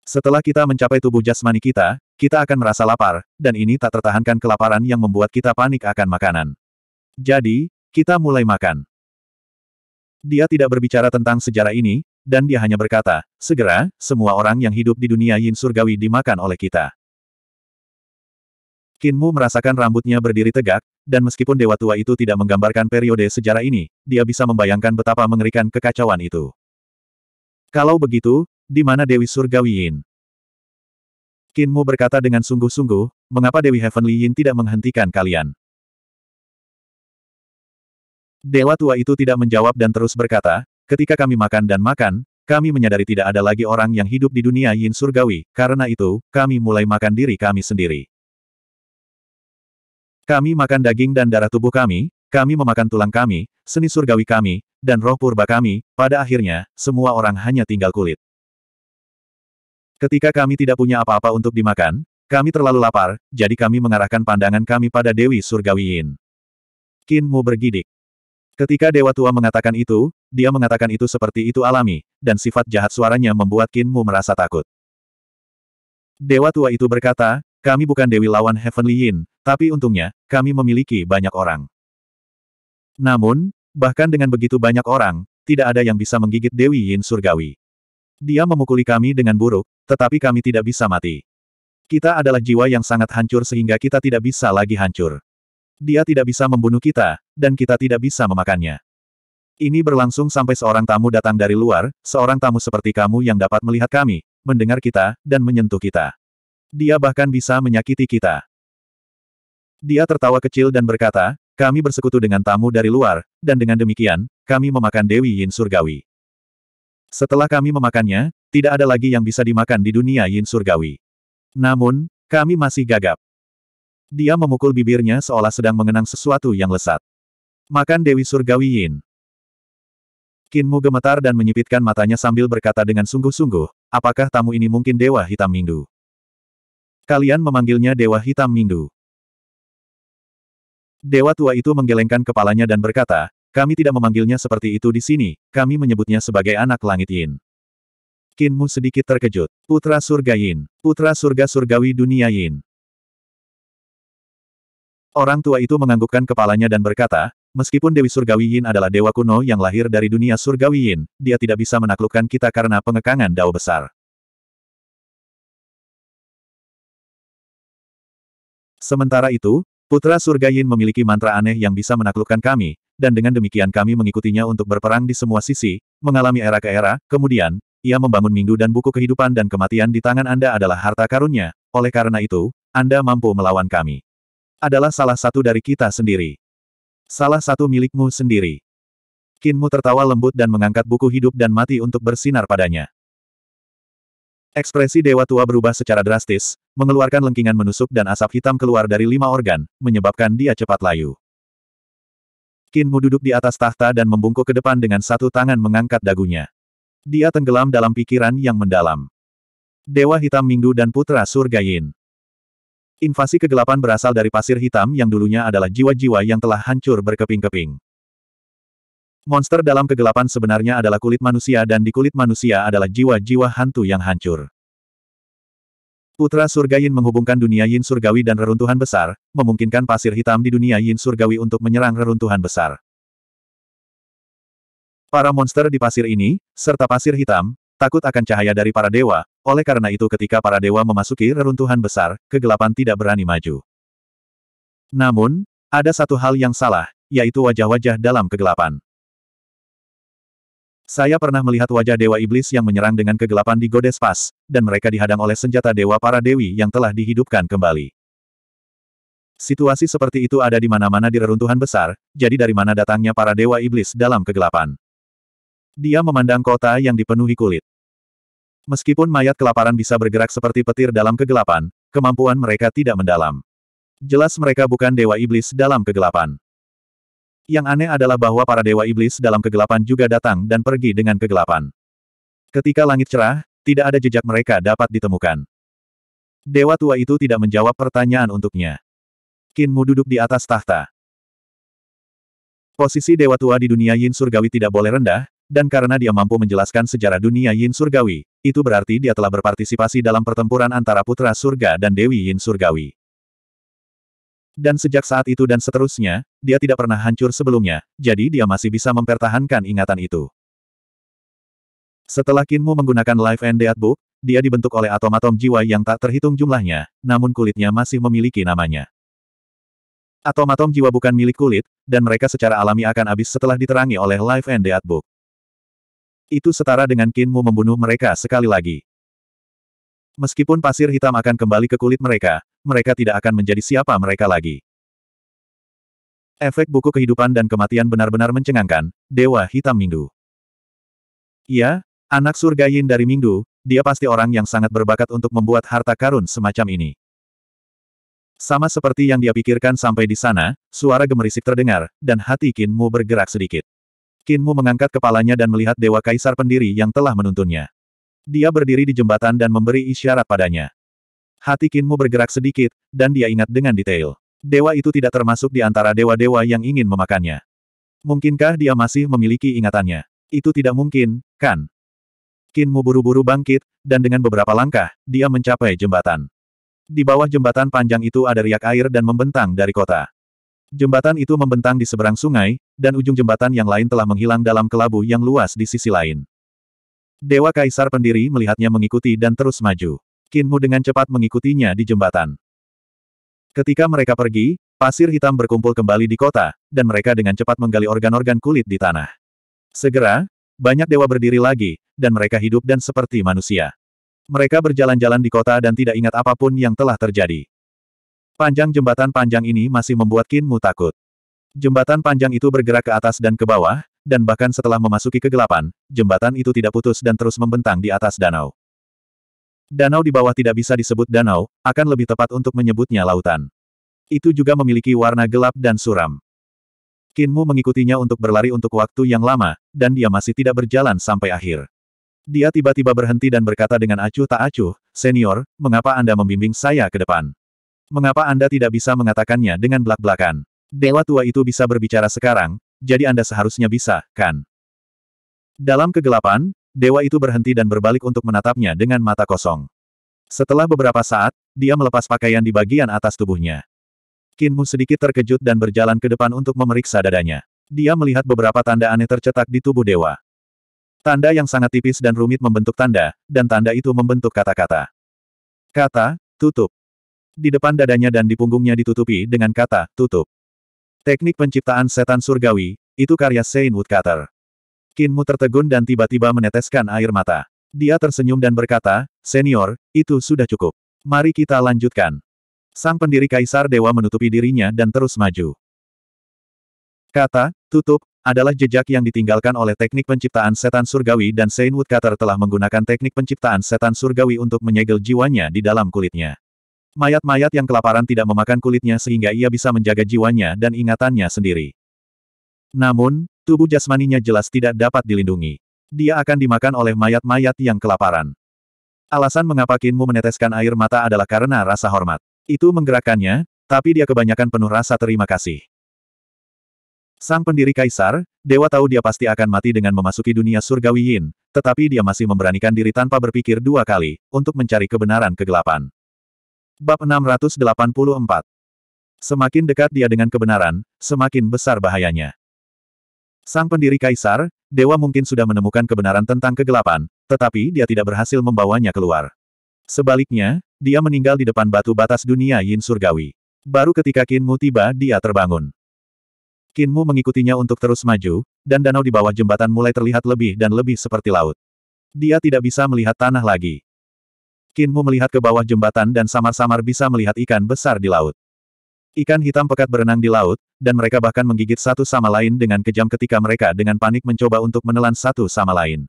Setelah kita mencapai tubuh jasmani kita, kita akan merasa lapar, dan ini tak tertahankan kelaparan yang membuat kita panik akan makanan. Jadi, kita mulai makan. Dia tidak berbicara tentang sejarah ini, dan dia hanya berkata, segera, semua orang yang hidup di dunia yin surgawi dimakan oleh kita. Kinmu merasakan rambutnya berdiri tegak, dan meskipun dewa tua itu tidak menggambarkan periode sejarah ini, dia bisa membayangkan betapa mengerikan kekacauan itu. Kalau begitu, di mana Dewi Surgawi Yin? Kinmu berkata dengan sungguh-sungguh, mengapa Dewi Heavenly Yin tidak menghentikan kalian? Dewa tua itu tidak menjawab dan terus berkata, Ketika kami makan dan makan, kami menyadari tidak ada lagi orang yang hidup di dunia yin surgawi, karena itu, kami mulai makan diri kami sendiri. Kami makan daging dan darah tubuh kami, kami memakan tulang kami, seni surgawi kami, dan roh purba kami, pada akhirnya, semua orang hanya tinggal kulit. Ketika kami tidak punya apa-apa untuk dimakan, kami terlalu lapar, jadi kami mengarahkan pandangan kami pada Dewi Surgawi Yin. Kinmu bergidik. Ketika Dewa Tua mengatakan itu, dia mengatakan itu seperti itu alami, dan sifat jahat suaranya membuat Kinmu merasa takut. Dewa tua itu berkata, kami bukan Dewi lawan Heavenly Yin, tapi untungnya, kami memiliki banyak orang. Namun, bahkan dengan begitu banyak orang, tidak ada yang bisa menggigit Dewi Yin surgawi. Dia memukuli kami dengan buruk, tetapi kami tidak bisa mati. Kita adalah jiwa yang sangat hancur sehingga kita tidak bisa lagi hancur. Dia tidak bisa membunuh kita, dan kita tidak bisa memakannya. Ini berlangsung sampai seorang tamu datang dari luar, seorang tamu seperti kamu yang dapat melihat kami, mendengar kita, dan menyentuh kita. Dia bahkan bisa menyakiti kita. Dia tertawa kecil dan berkata, kami bersekutu dengan tamu dari luar, dan dengan demikian, kami memakan Dewi Yin Surgawi. Setelah kami memakannya, tidak ada lagi yang bisa dimakan di dunia Yin Surgawi. Namun, kami masih gagap. Dia memukul bibirnya seolah sedang mengenang sesuatu yang lesat. Makan Dewi Surgawi Yin. Kinmu gemetar dan menyipitkan matanya sambil berkata dengan sungguh-sungguh, apakah tamu ini mungkin Dewa Hitam Minggu? Kalian memanggilnya Dewa Hitam Minggu. Dewa tua itu menggelengkan kepalanya dan berkata, kami tidak memanggilnya seperti itu di sini, kami menyebutnya sebagai anak langit Yin. Kinmu sedikit terkejut. Putra surga Yin. Putra surga surgawi dunia Yin. Orang tua itu menganggukkan kepalanya dan berkata, Meskipun Dewi Surgawi Yin adalah dewa kuno yang lahir dari dunia Surgawi Yin, dia tidak bisa menaklukkan kita karena pengekangan dao besar. Sementara itu, Putra Surga Yin memiliki mantra aneh yang bisa menaklukkan kami, dan dengan demikian kami mengikutinya untuk berperang di semua sisi, mengalami era ke era, kemudian, ia membangun minggu dan buku kehidupan dan kematian di tangan Anda adalah harta karunnya, oleh karena itu, Anda mampu melawan kami. Adalah salah satu dari kita sendiri. Salah satu milikmu sendiri. Kinmu tertawa lembut dan mengangkat buku hidup dan mati untuk bersinar padanya. Ekspresi dewa tua berubah secara drastis, mengeluarkan lengkingan menusuk dan asap hitam keluar dari lima organ, menyebabkan dia cepat layu. Kinmu duduk di atas tahta dan membungkuk ke depan dengan satu tangan mengangkat dagunya. Dia tenggelam dalam pikiran yang mendalam. Dewa Hitam Minggu dan Putra Surga Yin. Invasi kegelapan berasal dari pasir hitam yang dulunya adalah jiwa-jiwa yang telah hancur berkeping-keping. Monster dalam kegelapan sebenarnya adalah kulit manusia dan di kulit manusia adalah jiwa-jiwa hantu yang hancur. Putra Surga Yin menghubungkan dunia Yin Surgawi dan reruntuhan besar, memungkinkan pasir hitam di dunia Yin Surgawi untuk menyerang reruntuhan besar. Para monster di pasir ini, serta pasir hitam, takut akan cahaya dari para dewa, oleh karena itu ketika para dewa memasuki reruntuhan besar, kegelapan tidak berani maju. Namun, ada satu hal yang salah, yaitu wajah-wajah dalam kegelapan. Saya pernah melihat wajah Dewa Iblis yang menyerang dengan kegelapan di Godes Pass, dan mereka dihadang oleh senjata Dewa para Dewi yang telah dihidupkan kembali. Situasi seperti itu ada di mana-mana di reruntuhan besar, jadi dari mana datangnya para Dewa Iblis dalam kegelapan. Dia memandang kota yang dipenuhi kulit. Meskipun mayat kelaparan bisa bergerak seperti petir dalam kegelapan, kemampuan mereka tidak mendalam. Jelas mereka bukan dewa iblis dalam kegelapan. Yang aneh adalah bahwa para dewa iblis dalam kegelapan juga datang dan pergi dengan kegelapan. Ketika langit cerah, tidak ada jejak mereka dapat ditemukan. Dewa tua itu tidak menjawab pertanyaan untuknya. Kinmu duduk di atas tahta. Posisi dewa tua di dunia Yin Surgawi tidak boleh rendah, dan karena dia mampu menjelaskan sejarah dunia Yin Surgawi, itu berarti dia telah berpartisipasi dalam pertempuran antara Putra Surga dan Dewi Yin Surgawi. Dan sejak saat itu dan seterusnya, dia tidak pernah hancur sebelumnya, jadi dia masih bisa mempertahankan ingatan itu. Setelah Kinmu menggunakan Life and Death Book, dia dibentuk oleh atom-atom jiwa yang tak terhitung jumlahnya, namun kulitnya masih memiliki namanya. Atom-atom jiwa bukan milik kulit, dan mereka secara alami akan habis setelah diterangi oleh Life and Death Book. Itu setara dengan Kinmu membunuh mereka sekali lagi. Meskipun pasir hitam akan kembali ke kulit mereka, mereka tidak akan menjadi siapa mereka lagi. Efek buku kehidupan dan kematian benar-benar mencengangkan, Dewa Hitam Mingdu. Iya, anak surga Yin dari Mingdu. dia pasti orang yang sangat berbakat untuk membuat harta karun semacam ini. Sama seperti yang dia pikirkan sampai di sana, suara gemerisik terdengar, dan hati Kinmu bergerak sedikit. Kinmu mengangkat kepalanya dan melihat Dewa Kaisar pendiri yang telah menuntunnya. Dia berdiri di jembatan dan memberi isyarat padanya. Hati Kinmu bergerak sedikit, dan dia ingat dengan detail. Dewa itu tidak termasuk di antara dewa-dewa yang ingin memakannya. Mungkinkah dia masih memiliki ingatannya? Itu tidak mungkin, kan? Kinmu buru-buru bangkit, dan dengan beberapa langkah, dia mencapai jembatan. Di bawah jembatan panjang itu ada riak air dan membentang dari kota. Jembatan itu membentang di seberang sungai, dan ujung jembatan yang lain telah menghilang dalam kelabu yang luas di sisi lain. Dewa Kaisar pendiri melihatnya mengikuti dan terus maju. Kinmu dengan cepat mengikutinya di jembatan. Ketika mereka pergi, pasir hitam berkumpul kembali di kota, dan mereka dengan cepat menggali organ-organ kulit di tanah. Segera, banyak dewa berdiri lagi, dan mereka hidup dan seperti manusia. Mereka berjalan-jalan di kota dan tidak ingat apapun yang telah terjadi. Panjang jembatan panjang ini masih membuat Kinmu takut. Jembatan panjang itu bergerak ke atas dan ke bawah, dan bahkan setelah memasuki kegelapan, jembatan itu tidak putus dan terus membentang di atas danau. Danau di bawah tidak bisa disebut danau, akan lebih tepat untuk menyebutnya lautan. Itu juga memiliki warna gelap dan suram. Kinmu mengikutinya untuk berlari untuk waktu yang lama, dan dia masih tidak berjalan sampai akhir. Dia tiba-tiba berhenti dan berkata dengan acuh tak acuh, Senior, mengapa Anda membimbing saya ke depan? Mengapa Anda tidak bisa mengatakannya dengan belak-belakan? Dewa tua itu bisa berbicara sekarang, jadi Anda seharusnya bisa, kan? Dalam kegelapan, dewa itu berhenti dan berbalik untuk menatapnya dengan mata kosong. Setelah beberapa saat, dia melepas pakaian di bagian atas tubuhnya. Kinmu sedikit terkejut dan berjalan ke depan untuk memeriksa dadanya. Dia melihat beberapa tanda aneh tercetak di tubuh dewa. Tanda yang sangat tipis dan rumit membentuk tanda, dan tanda itu membentuk kata-kata. Kata, tutup, di depan dadanya dan di punggungnya ditutupi dengan kata, tutup. Teknik penciptaan setan surgawi, itu karya Saint Woodcutter. Kinmu tertegun dan tiba-tiba meneteskan air mata. Dia tersenyum dan berkata, senior, itu sudah cukup. Mari kita lanjutkan. Sang pendiri Kaisar Dewa menutupi dirinya dan terus maju. Kata, tutup, adalah jejak yang ditinggalkan oleh teknik penciptaan setan surgawi dan Saint Woodcutter telah menggunakan teknik penciptaan setan surgawi untuk menyegel jiwanya di dalam kulitnya. Mayat-mayat yang kelaparan tidak memakan kulitnya sehingga ia bisa menjaga jiwanya dan ingatannya sendiri. Namun, tubuh jasmaninya jelas tidak dapat dilindungi. Dia akan dimakan oleh mayat-mayat yang kelaparan. Alasan mengapa Kinmu meneteskan air mata adalah karena rasa hormat. Itu menggerakkannya, tapi dia kebanyakan penuh rasa terima kasih. Sang pendiri kaisar, dewa tahu dia pasti akan mati dengan memasuki dunia surgawi Yin, tetapi dia masih memberanikan diri tanpa berpikir dua kali, untuk mencari kebenaran kegelapan. Bab 684 Semakin dekat dia dengan kebenaran, semakin besar bahayanya. Sang pendiri kaisar, dewa mungkin sudah menemukan kebenaran tentang kegelapan, tetapi dia tidak berhasil membawanya keluar. Sebaliknya, dia meninggal di depan batu batas dunia Yin Surgawi. Baru ketika Kinmu tiba dia terbangun. Kinmu mengikutinya untuk terus maju, dan danau di bawah jembatan mulai terlihat lebih dan lebih seperti laut. Dia tidak bisa melihat tanah lagi. Kinmu melihat ke bawah jembatan dan samar-samar bisa melihat ikan besar di laut. Ikan hitam pekat berenang di laut, dan mereka bahkan menggigit satu sama lain dengan kejam ketika mereka dengan panik mencoba untuk menelan satu sama lain.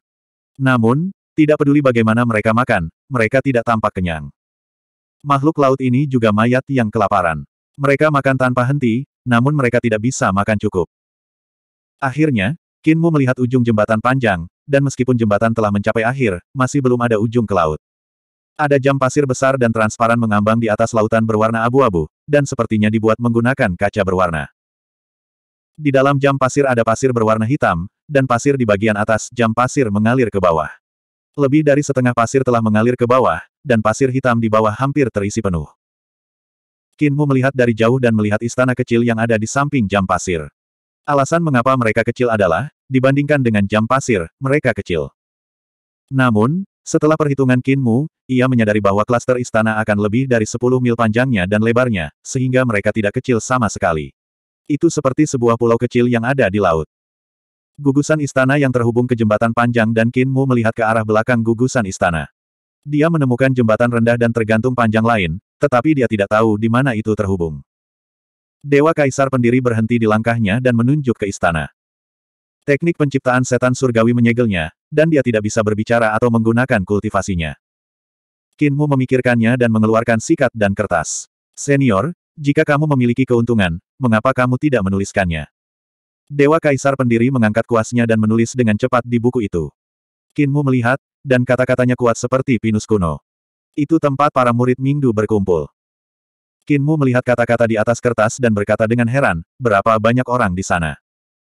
Namun, tidak peduli bagaimana mereka makan, mereka tidak tampak kenyang. Makhluk laut ini juga mayat yang kelaparan. Mereka makan tanpa henti, namun mereka tidak bisa makan cukup. Akhirnya, Kinmu melihat ujung jembatan panjang, dan meskipun jembatan telah mencapai akhir, masih belum ada ujung ke laut. Ada jam pasir besar dan transparan mengambang di atas lautan berwarna abu-abu, dan sepertinya dibuat menggunakan kaca berwarna. Di dalam jam pasir ada pasir berwarna hitam, dan pasir di bagian atas jam pasir mengalir ke bawah. Lebih dari setengah pasir telah mengalir ke bawah, dan pasir hitam di bawah hampir terisi penuh. Kinmu melihat dari jauh dan melihat istana kecil yang ada di samping jam pasir. Alasan mengapa mereka kecil adalah, dibandingkan dengan jam pasir, mereka kecil. Namun, setelah perhitungan Kinmu, ia menyadari bahwa klaster istana akan lebih dari 10 mil panjangnya dan lebarnya, sehingga mereka tidak kecil sama sekali. Itu seperti sebuah pulau kecil yang ada di laut. Gugusan istana yang terhubung ke jembatan panjang dan Kinmu melihat ke arah belakang gugusan istana. Dia menemukan jembatan rendah dan tergantung panjang lain, tetapi dia tidak tahu di mana itu terhubung. Dewa Kaisar Pendiri berhenti di langkahnya dan menunjuk ke istana. Teknik penciptaan setan surgawi menyegelnya, dan dia tidak bisa berbicara atau menggunakan kultivasinya. Kinmu memikirkannya dan mengeluarkan sikat dan kertas. Senior, jika kamu memiliki keuntungan, mengapa kamu tidak menuliskannya? Dewa Kaisar Pendiri mengangkat kuasnya dan menulis dengan cepat di buku itu. Kinmu melihat, dan kata-katanya kuat seperti pinus kuno. Itu tempat para murid Mingdu berkumpul. Kinmu melihat kata-kata di atas kertas dan berkata dengan heran, berapa banyak orang di sana.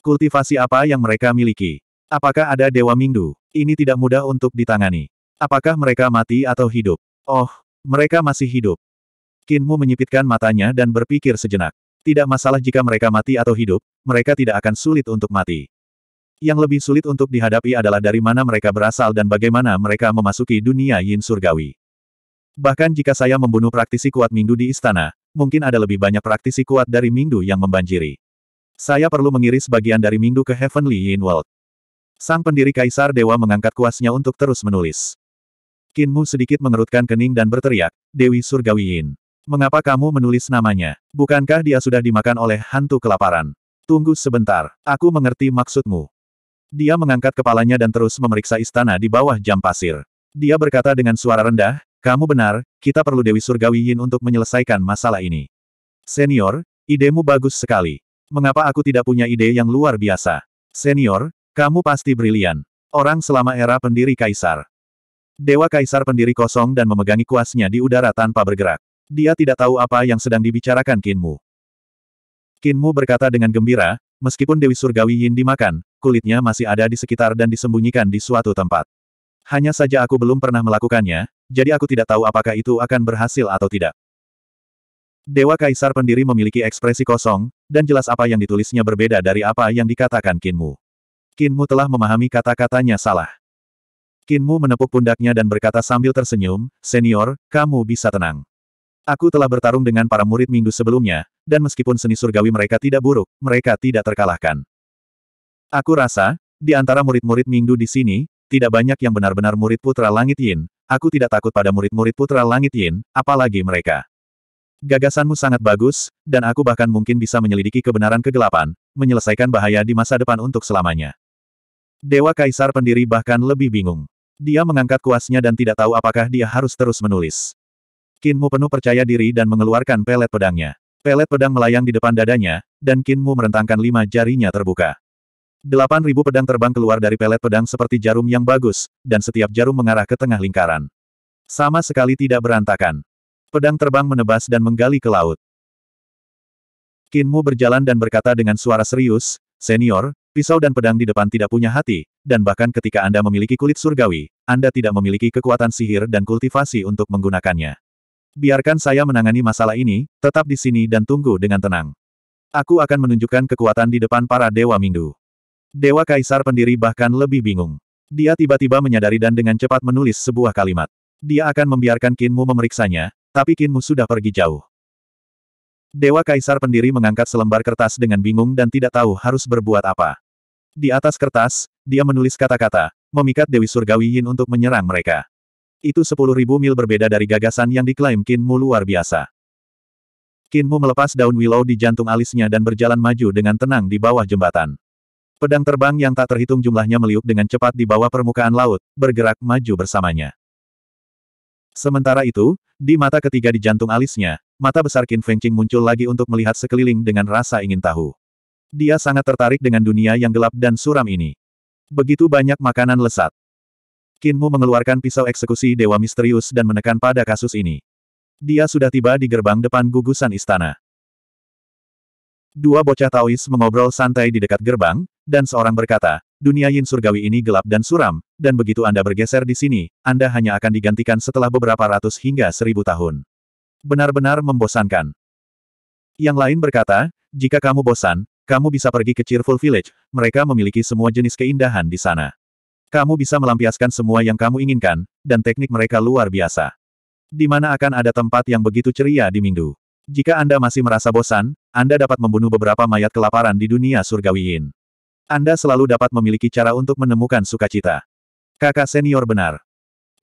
Kultivasi apa yang mereka miliki? Apakah ada Dewa Minggu? Ini tidak mudah untuk ditangani. Apakah mereka mati atau hidup? Oh, mereka masih hidup. Kinmu menyipitkan matanya dan berpikir sejenak. Tidak masalah jika mereka mati atau hidup, mereka tidak akan sulit untuk mati. Yang lebih sulit untuk dihadapi adalah dari mana mereka berasal dan bagaimana mereka memasuki dunia yin surgawi. Bahkan jika saya membunuh praktisi kuat minggu di istana, mungkin ada lebih banyak praktisi kuat dari minggu yang membanjiri. Saya perlu mengiris bagian dari minggu ke Heavenly Yin World. Sang pendiri Kaisar Dewa mengangkat kuasnya untuk terus menulis. Kinmu sedikit mengerutkan kening dan berteriak, Dewi Surgawiin. Mengapa kamu menulis namanya? Bukankah dia sudah dimakan oleh hantu kelaparan? Tunggu sebentar, aku mengerti maksudmu. Dia mengangkat kepalanya dan terus memeriksa istana di bawah jam pasir. Dia berkata dengan suara rendah, kamu benar, kita perlu Dewi Surgawiin untuk menyelesaikan masalah ini. Senior, idemu bagus sekali. Mengapa aku tidak punya ide yang luar biasa? Senior, kamu pasti brilian. Orang selama era pendiri Kaisar. Dewa Kaisar pendiri kosong dan memegangi kuasnya di udara tanpa bergerak. Dia tidak tahu apa yang sedang dibicarakan Kinmu. Kinmu berkata dengan gembira, meskipun Dewi Surgawi Yin dimakan, kulitnya masih ada di sekitar dan disembunyikan di suatu tempat. Hanya saja aku belum pernah melakukannya, jadi aku tidak tahu apakah itu akan berhasil atau tidak. Dewa Kaisar pendiri memiliki ekspresi kosong, dan jelas apa yang ditulisnya berbeda dari apa yang dikatakan Kinmu. Kinmu telah memahami kata-katanya salah. Kinmu menepuk pundaknya dan berkata sambil tersenyum, Senior, kamu bisa tenang. Aku telah bertarung dengan para murid minggu sebelumnya, dan meskipun seni surgawi mereka tidak buruk, mereka tidak terkalahkan. Aku rasa, di antara murid-murid minggu di sini, tidak banyak yang benar-benar murid putra langit yin, aku tidak takut pada murid-murid putra langit yin, apalagi mereka. Gagasanmu sangat bagus, dan aku bahkan mungkin bisa menyelidiki kebenaran kegelapan, menyelesaikan bahaya di masa depan untuk selamanya. Dewa Kaisar pendiri bahkan lebih bingung. Dia mengangkat kuasnya dan tidak tahu apakah dia harus terus menulis. Kinmu penuh percaya diri dan mengeluarkan pelet pedangnya. Pelet pedang melayang di depan dadanya, dan Kinmu merentangkan lima jarinya terbuka. Delapan ribu pedang terbang keluar dari pelet pedang seperti jarum yang bagus, dan setiap jarum mengarah ke tengah lingkaran. Sama sekali tidak berantakan. Pedang terbang menebas dan menggali ke laut. Kinmu berjalan dan berkata dengan suara serius, Senior, Pisau dan pedang di depan tidak punya hati, dan bahkan ketika Anda memiliki kulit surgawi, Anda tidak memiliki kekuatan sihir dan kultivasi untuk menggunakannya. Biarkan saya menangani masalah ini, tetap di sini dan tunggu dengan tenang. Aku akan menunjukkan kekuatan di depan para Dewa Minggu. Dewa Kaisar pendiri bahkan lebih bingung. Dia tiba-tiba menyadari dan dengan cepat menulis sebuah kalimat. Dia akan membiarkan Kinmu memeriksanya, tapi Kinmu sudah pergi jauh. Dewa Kaisar pendiri mengangkat selembar kertas dengan bingung dan tidak tahu harus berbuat apa. Di atas kertas, dia menulis kata-kata, memikat Dewi Surgawi Yin untuk menyerang mereka. Itu sepuluh ribu mil berbeda dari gagasan yang diklaim Kinmu luar biasa. Kinmu melepas daun willow di jantung alisnya dan berjalan maju dengan tenang di bawah jembatan. Pedang terbang yang tak terhitung jumlahnya meliuk dengan cepat di bawah permukaan laut, bergerak maju bersamanya. Sementara itu, di mata ketiga di jantung alisnya, mata besar Qin Fengqing muncul lagi untuk melihat sekeliling dengan rasa ingin tahu. Dia sangat tertarik dengan dunia yang gelap dan suram ini. Begitu banyak makanan lesat. Kinmu mengeluarkan pisau eksekusi Dewa Misterius dan menekan pada kasus ini. Dia sudah tiba di gerbang depan gugusan istana. Dua bocah Taois mengobrol santai di dekat gerbang, dan seorang berkata, dunia yin surgawi ini gelap dan suram, dan begitu Anda bergeser di sini, Anda hanya akan digantikan setelah beberapa ratus hingga seribu tahun. Benar-benar membosankan. Yang lain berkata, jika kamu bosan, kamu bisa pergi ke Cheerful Village, mereka memiliki semua jenis keindahan di sana. Kamu bisa melampiaskan semua yang kamu inginkan, dan teknik mereka luar biasa. Di mana akan ada tempat yang begitu ceria di Minggu. Jika Anda masih merasa bosan, Anda dapat membunuh beberapa mayat kelaparan di dunia surgawiin. Anda selalu dapat memiliki cara untuk menemukan sukacita. Kakak senior benar.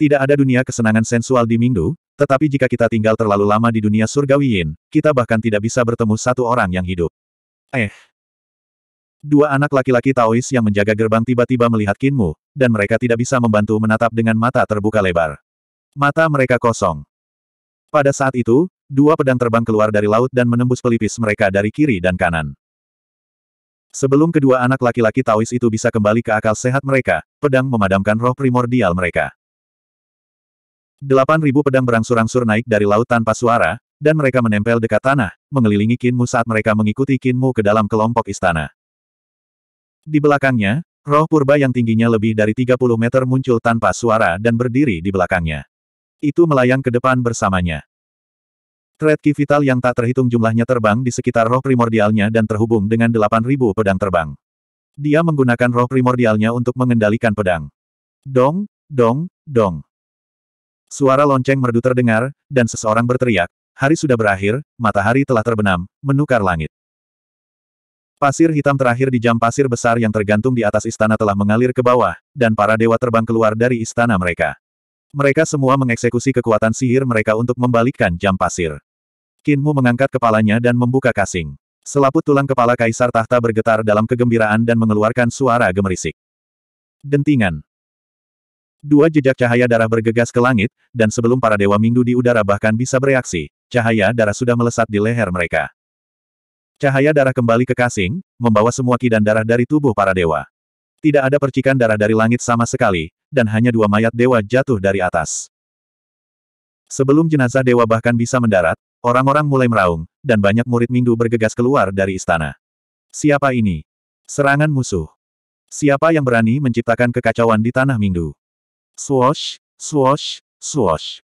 Tidak ada dunia kesenangan sensual di Minggu, tetapi jika kita tinggal terlalu lama di dunia surgawiin, kita bahkan tidak bisa bertemu satu orang yang hidup. Eh, Dua anak laki-laki Taois yang menjaga gerbang tiba-tiba melihat Kinmu, dan mereka tidak bisa membantu menatap dengan mata terbuka lebar. Mata mereka kosong. Pada saat itu, dua pedang terbang keluar dari laut dan menembus pelipis mereka dari kiri dan kanan. Sebelum kedua anak laki-laki Taois itu bisa kembali ke akal sehat mereka, pedang memadamkan roh primordial mereka. Delapan ribu pedang berangsur-angsur naik dari laut tanpa suara, dan mereka menempel dekat tanah, mengelilingi Kinmu saat mereka mengikuti Kinmu ke dalam kelompok istana. Di belakangnya, roh purba yang tingginya lebih dari 30 meter muncul tanpa suara dan berdiri di belakangnya. Itu melayang ke depan bersamanya. Thread ki vital yang tak terhitung jumlahnya terbang di sekitar roh primordialnya dan terhubung dengan 8.000 pedang terbang. Dia menggunakan roh primordialnya untuk mengendalikan pedang. Dong, dong, dong. Suara lonceng merdu terdengar, dan seseorang berteriak, hari sudah berakhir, matahari telah terbenam, menukar langit. Pasir hitam terakhir di jam pasir besar yang tergantung di atas istana telah mengalir ke bawah, dan para dewa terbang keluar dari istana mereka. Mereka semua mengeksekusi kekuatan sihir mereka untuk membalikkan jam pasir. Kinmu mengangkat kepalanya dan membuka kasing. Selaput tulang kepala kaisar tahta bergetar dalam kegembiraan dan mengeluarkan suara gemerisik. Dentingan. Dua jejak cahaya darah bergegas ke langit, dan sebelum para dewa minggu di udara bahkan bisa bereaksi, cahaya darah sudah melesat di leher mereka. Cahaya darah kembali ke Kasing, membawa semua ki darah dari tubuh para dewa. Tidak ada percikan darah dari langit sama sekali, dan hanya dua mayat dewa jatuh dari atas. Sebelum jenazah dewa bahkan bisa mendarat, orang-orang mulai meraung, dan banyak murid Mingdu bergegas keluar dari istana. Siapa ini? Serangan musuh. Siapa yang berani menciptakan kekacauan di tanah Mingdu? Swosh, swosh, swosh.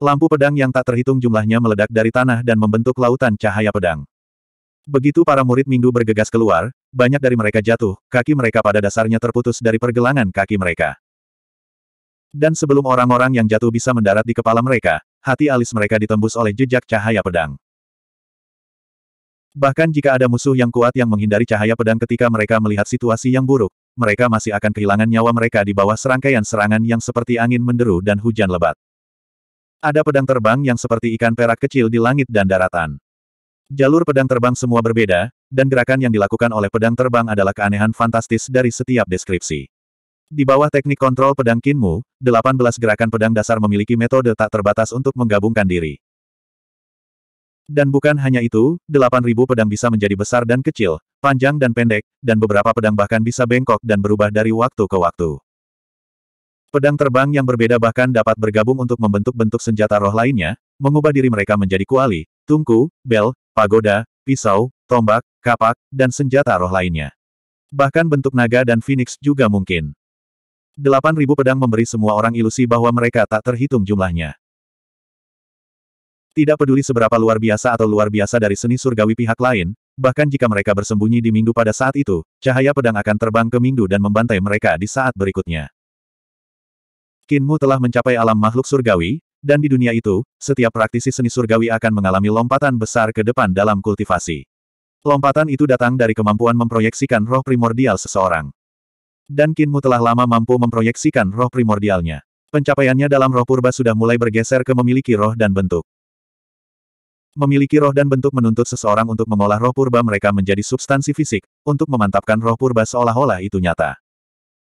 Lampu pedang yang tak terhitung jumlahnya meledak dari tanah dan membentuk lautan cahaya pedang. Begitu para murid Mingdu bergegas keluar, banyak dari mereka jatuh, kaki mereka pada dasarnya terputus dari pergelangan kaki mereka. Dan sebelum orang-orang yang jatuh bisa mendarat di kepala mereka, hati alis mereka ditembus oleh jejak cahaya pedang. Bahkan jika ada musuh yang kuat yang menghindari cahaya pedang ketika mereka melihat situasi yang buruk, mereka masih akan kehilangan nyawa mereka di bawah serangkaian serangan yang seperti angin menderu dan hujan lebat. Ada pedang terbang yang seperti ikan perak kecil di langit dan daratan. Jalur pedang terbang semua berbeda, dan gerakan yang dilakukan oleh pedang terbang adalah keanehan fantastis dari setiap deskripsi. Di bawah teknik kontrol pedang Kinmu, 18 gerakan pedang dasar memiliki metode tak terbatas untuk menggabungkan diri. Dan bukan hanya itu, 8.000 pedang bisa menjadi besar dan kecil, panjang dan pendek, dan beberapa pedang bahkan bisa bengkok dan berubah dari waktu ke waktu. Pedang terbang yang berbeda bahkan dapat bergabung untuk membentuk bentuk senjata roh lainnya, mengubah diri mereka menjadi kuali, tungku, bel, pagoda, pisau, tombak, kapak, dan senjata roh lainnya. Bahkan bentuk naga dan phoenix juga mungkin. 8.000 pedang memberi semua orang ilusi bahwa mereka tak terhitung jumlahnya. Tidak peduli seberapa luar biasa atau luar biasa dari seni surgawi pihak lain, bahkan jika mereka bersembunyi di minggu pada saat itu, cahaya pedang akan terbang ke minggu dan membantai mereka di saat berikutnya. Kinmu telah mencapai alam makhluk surgawi, dan di dunia itu, setiap praktisi seni surgawi akan mengalami lompatan besar ke depan dalam kultivasi. Lompatan itu datang dari kemampuan memproyeksikan roh primordial seseorang. Dan Kinmu telah lama mampu memproyeksikan roh primordialnya. Pencapaiannya dalam roh purba sudah mulai bergeser ke memiliki roh dan bentuk. Memiliki roh dan bentuk menuntut seseorang untuk mengolah roh purba mereka menjadi substansi fisik, untuk memantapkan roh purba seolah-olah itu nyata.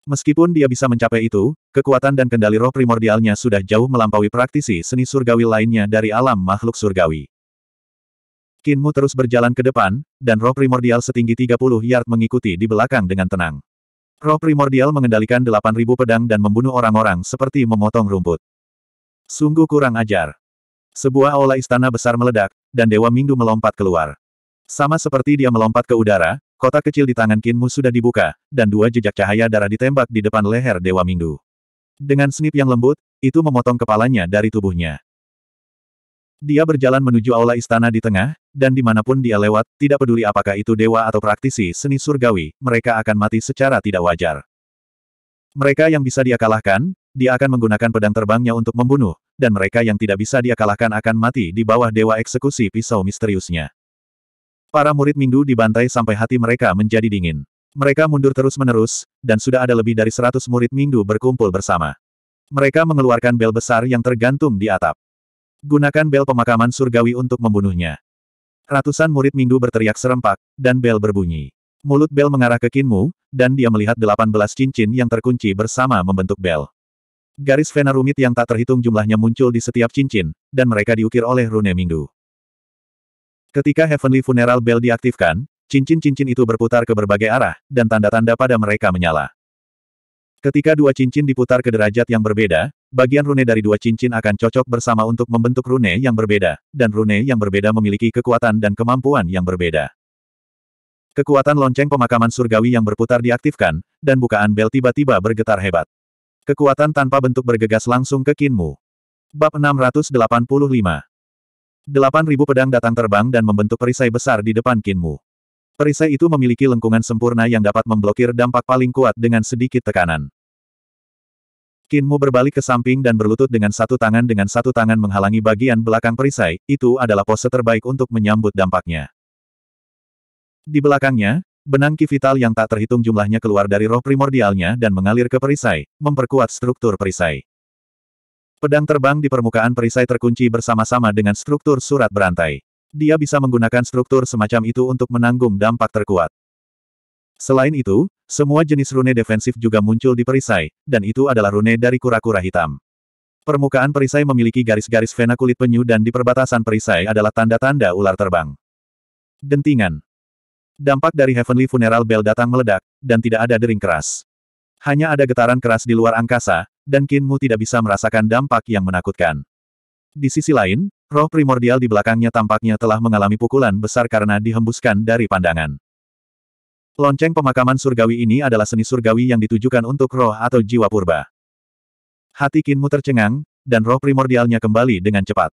Meskipun dia bisa mencapai itu, kekuatan dan kendali roh primordialnya sudah jauh melampaui praktisi seni surgawi lainnya dari alam makhluk surgawi. Kinmu terus berjalan ke depan, dan roh primordial setinggi 30 yard mengikuti di belakang dengan tenang. Roh primordial mengendalikan 8.000 pedang dan membunuh orang-orang seperti memotong rumput. Sungguh kurang ajar. Sebuah aula istana besar meledak, dan Dewa Minggu melompat keluar. Sama seperti dia melompat ke udara, Kotak kecil di tangan Kinmu sudah dibuka, dan dua jejak cahaya darah ditembak di depan leher Dewa Minggu. Dengan snip yang lembut, itu memotong kepalanya dari tubuhnya. Dia berjalan menuju aula istana di tengah, dan dimanapun dia lewat, tidak peduli apakah itu dewa atau praktisi seni surgawi, mereka akan mati secara tidak wajar. Mereka yang bisa dia kalahkan, dia akan menggunakan pedang terbangnya untuk membunuh, dan mereka yang tidak bisa dia kalahkan akan mati di bawah dewa eksekusi pisau misteriusnya. Para murid Mingdu dibantai sampai hati mereka menjadi dingin. Mereka mundur terus-menerus, dan sudah ada lebih dari seratus murid Mingdu berkumpul bersama. Mereka mengeluarkan bel besar yang tergantung di atap. Gunakan bel pemakaman surgawi untuk membunuhnya. Ratusan murid Mingdu berteriak serempak, dan bel berbunyi. Mulut bel mengarah ke Kinmu, dan dia melihat delapan belas cincin yang terkunci bersama membentuk bel. Garis vena rumit yang tak terhitung jumlahnya muncul di setiap cincin, dan mereka diukir oleh rune Mingdu. Ketika Heavenly Funeral Bell diaktifkan, cincin-cincin itu berputar ke berbagai arah, dan tanda-tanda pada mereka menyala. Ketika dua cincin diputar ke derajat yang berbeda, bagian rune dari dua cincin akan cocok bersama untuk membentuk rune yang berbeda, dan rune yang berbeda memiliki kekuatan dan kemampuan yang berbeda. Kekuatan lonceng pemakaman surgawi yang berputar diaktifkan, dan bukaan bel tiba-tiba bergetar hebat. Kekuatan tanpa bentuk bergegas langsung ke Kinmu. Bab 685 Delapan ribu pedang datang terbang dan membentuk perisai besar di depan Kinmu. Perisai itu memiliki lengkungan sempurna yang dapat memblokir dampak paling kuat dengan sedikit tekanan. Kinmu berbalik ke samping dan berlutut dengan satu tangan dengan satu tangan menghalangi bagian belakang perisai, itu adalah pose terbaik untuk menyambut dampaknya. Di belakangnya, benang ki vital yang tak terhitung jumlahnya keluar dari roh primordialnya dan mengalir ke perisai, memperkuat struktur perisai. Pedang terbang di permukaan perisai terkunci bersama-sama dengan struktur surat berantai. Dia bisa menggunakan struktur semacam itu untuk menanggung dampak terkuat. Selain itu, semua jenis rune defensif juga muncul di perisai, dan itu adalah rune dari kura-kura hitam. Permukaan perisai memiliki garis-garis vena kulit penyu dan di perbatasan perisai adalah tanda-tanda ular terbang. Dentingan. Dampak dari Heavenly Funeral Bell datang meledak, dan tidak ada dering keras. Hanya ada getaran keras di luar angkasa, dan Kinmu tidak bisa merasakan dampak yang menakutkan. Di sisi lain, roh primordial di belakangnya tampaknya telah mengalami pukulan besar karena dihembuskan dari pandangan. Lonceng pemakaman surgawi ini adalah seni surgawi yang ditujukan untuk roh atau jiwa purba. Hati Mu tercengang, dan roh primordialnya kembali dengan cepat.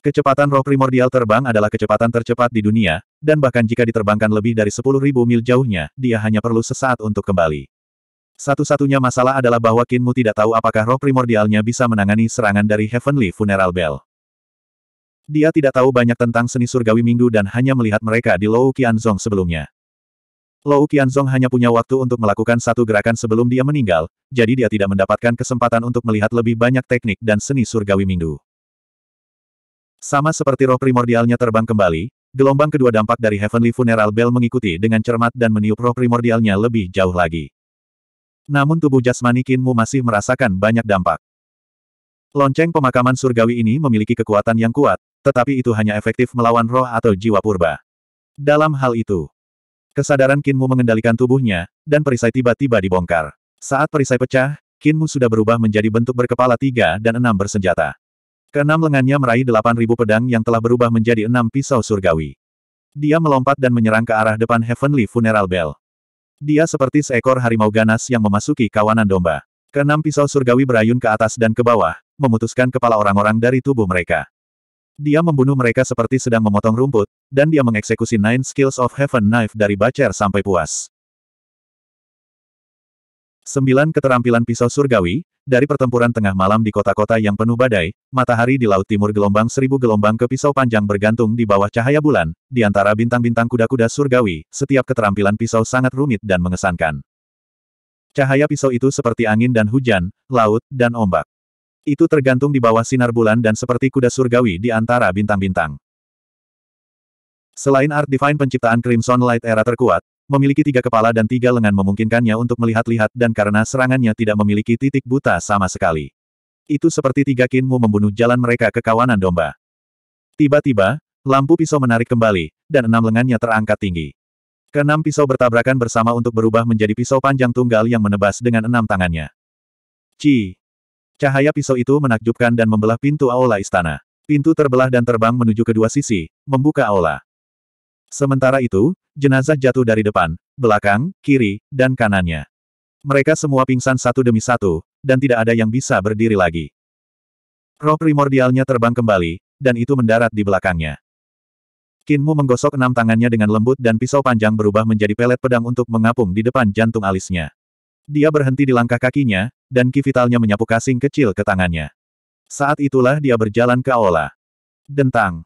Kecepatan roh primordial terbang adalah kecepatan tercepat di dunia, dan bahkan jika diterbangkan lebih dari 10.000 mil jauhnya, dia hanya perlu sesaat untuk kembali. Satu-satunya masalah adalah bahwa Kinmu tidak tahu apakah roh primordialnya bisa menangani serangan dari Heavenly Funeral Bell. Dia tidak tahu banyak tentang seni surgawi Minggu dan hanya melihat mereka di Lou Qianzong sebelumnya. Lou Qianzong hanya punya waktu untuk melakukan satu gerakan sebelum dia meninggal, jadi dia tidak mendapatkan kesempatan untuk melihat lebih banyak teknik dan seni surgawi Minggu. Sama seperti roh primordialnya terbang kembali, gelombang kedua dampak dari Heavenly Funeral Bell mengikuti dengan cermat dan meniup roh primordialnya lebih jauh lagi. Namun tubuh jasmani Kinmu masih merasakan banyak dampak. Lonceng pemakaman surgawi ini memiliki kekuatan yang kuat, tetapi itu hanya efektif melawan roh atau jiwa purba. Dalam hal itu, kesadaran Kinmu mengendalikan tubuhnya, dan perisai tiba-tiba dibongkar. Saat perisai pecah, Kinmu sudah berubah menjadi bentuk berkepala tiga dan enam bersenjata. Keenam lengannya meraih delapan ribu pedang yang telah berubah menjadi enam pisau surgawi. Dia melompat dan menyerang ke arah depan Heavenly Funeral Bell. Dia seperti seekor harimau ganas yang memasuki kawanan domba. Keenam pisau surgawi berayun ke atas dan ke bawah, memutuskan kepala orang-orang dari tubuh mereka. Dia membunuh mereka seperti sedang memotong rumput, dan dia mengeksekusi Nine Skills of Heaven Knife dari Bacer sampai puas. Sembilan keterampilan pisau surgawi, dari pertempuran tengah malam di kota-kota yang penuh badai, matahari di laut timur gelombang seribu gelombang ke pisau panjang bergantung di bawah cahaya bulan, di antara bintang-bintang kuda-kuda surgawi, setiap keterampilan pisau sangat rumit dan mengesankan. Cahaya pisau itu seperti angin dan hujan, laut, dan ombak. Itu tergantung di bawah sinar bulan dan seperti kuda surgawi di antara bintang-bintang. Selain Art Divine penciptaan Crimson Light era terkuat, Memiliki tiga kepala dan tiga lengan memungkinkannya untuk melihat-lihat dan karena serangannya tidak memiliki titik buta sama sekali. Itu seperti tiga kinmu membunuh jalan mereka ke kawanan domba. Tiba-tiba, lampu pisau menarik kembali, dan enam lengannya terangkat tinggi. Keenam pisau bertabrakan bersama untuk berubah menjadi pisau panjang tunggal yang menebas dengan enam tangannya. Ci! Cahaya pisau itu menakjubkan dan membelah pintu aula istana. Pintu terbelah dan terbang menuju kedua sisi, membuka aula. Sementara itu, jenazah jatuh dari depan, belakang, kiri, dan kanannya. Mereka semua pingsan satu demi satu, dan tidak ada yang bisa berdiri lagi. Roh primordialnya terbang kembali, dan itu mendarat di belakangnya. Kinmu menggosok enam tangannya dengan lembut dan pisau panjang berubah menjadi pelet pedang untuk mengapung di depan jantung alisnya. Dia berhenti di langkah kakinya, dan kivitalnya menyapu kasing kecil ke tangannya. Saat itulah dia berjalan ke aula. Dentang.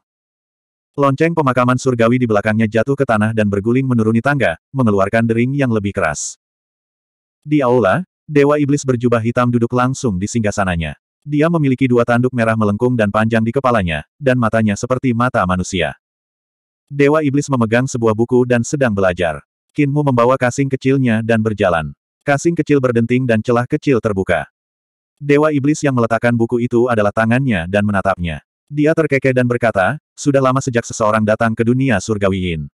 Lonceng pemakaman surgawi di belakangnya jatuh ke tanah dan berguling menuruni tangga, mengeluarkan dering yang lebih keras. Di aula, Dewa Iblis berjubah hitam duduk langsung di singgasananya. Dia memiliki dua tanduk merah melengkung dan panjang di kepalanya, dan matanya seperti mata manusia. Dewa Iblis memegang sebuah buku dan sedang belajar. Kinmu membawa kasing kecilnya dan berjalan. Kasing kecil berdenting dan celah kecil terbuka. Dewa Iblis yang meletakkan buku itu adalah tangannya dan menatapnya. Dia terkekeh dan berkata, sudah lama sejak seseorang datang ke dunia surgawi Yin.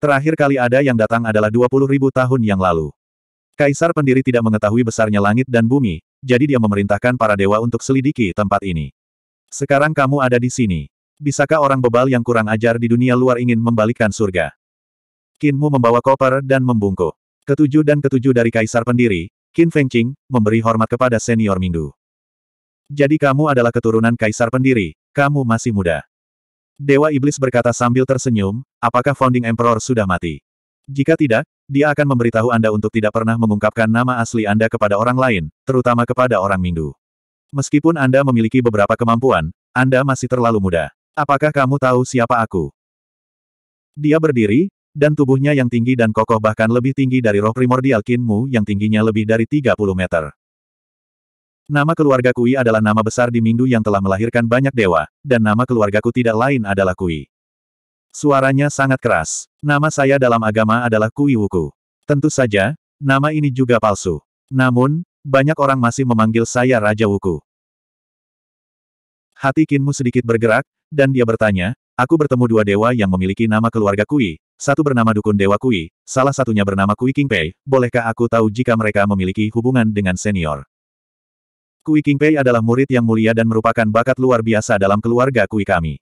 Terakhir kali ada yang datang adalah 20 ribu tahun yang lalu. Kaisar pendiri tidak mengetahui besarnya langit dan bumi, jadi dia memerintahkan para dewa untuk selidiki tempat ini. Sekarang kamu ada di sini. Bisakah orang bebal yang kurang ajar di dunia luar ingin membalikkan surga? Kinmu membawa koper dan membungkuk. Ketujuh dan ketujuh dari kaisar pendiri, Qin Fengqing, memberi hormat kepada senior Mingdu. Jadi kamu adalah keturunan kaisar pendiri, kamu masih muda. Dewa Iblis berkata sambil tersenyum, apakah Founding Emperor sudah mati? Jika tidak, dia akan memberitahu Anda untuk tidak pernah mengungkapkan nama asli Anda kepada orang lain, terutama kepada orang Minggu. Meskipun Anda memiliki beberapa kemampuan, Anda masih terlalu muda. Apakah kamu tahu siapa aku? Dia berdiri, dan tubuhnya yang tinggi dan kokoh bahkan lebih tinggi dari roh primordial kinmu yang tingginya lebih dari 30 meter. Nama keluarga Kui adalah nama besar di Mingdu yang telah melahirkan banyak dewa, dan nama keluargaku tidak lain adalah Kui. Suaranya sangat keras. Nama saya dalam agama adalah Kui Wuku. Tentu saja, nama ini juga palsu. Namun, banyak orang masih memanggil saya Raja Wuku. Hati Kinmu sedikit bergerak, dan dia bertanya, Aku bertemu dua dewa yang memiliki nama keluarga Kui, satu bernama Dukun Dewa Kui, salah satunya bernama Kui Kingpei, bolehkah aku tahu jika mereka memiliki hubungan dengan senior? Kui Pei adalah murid yang mulia dan merupakan bakat luar biasa dalam keluarga Kui kami.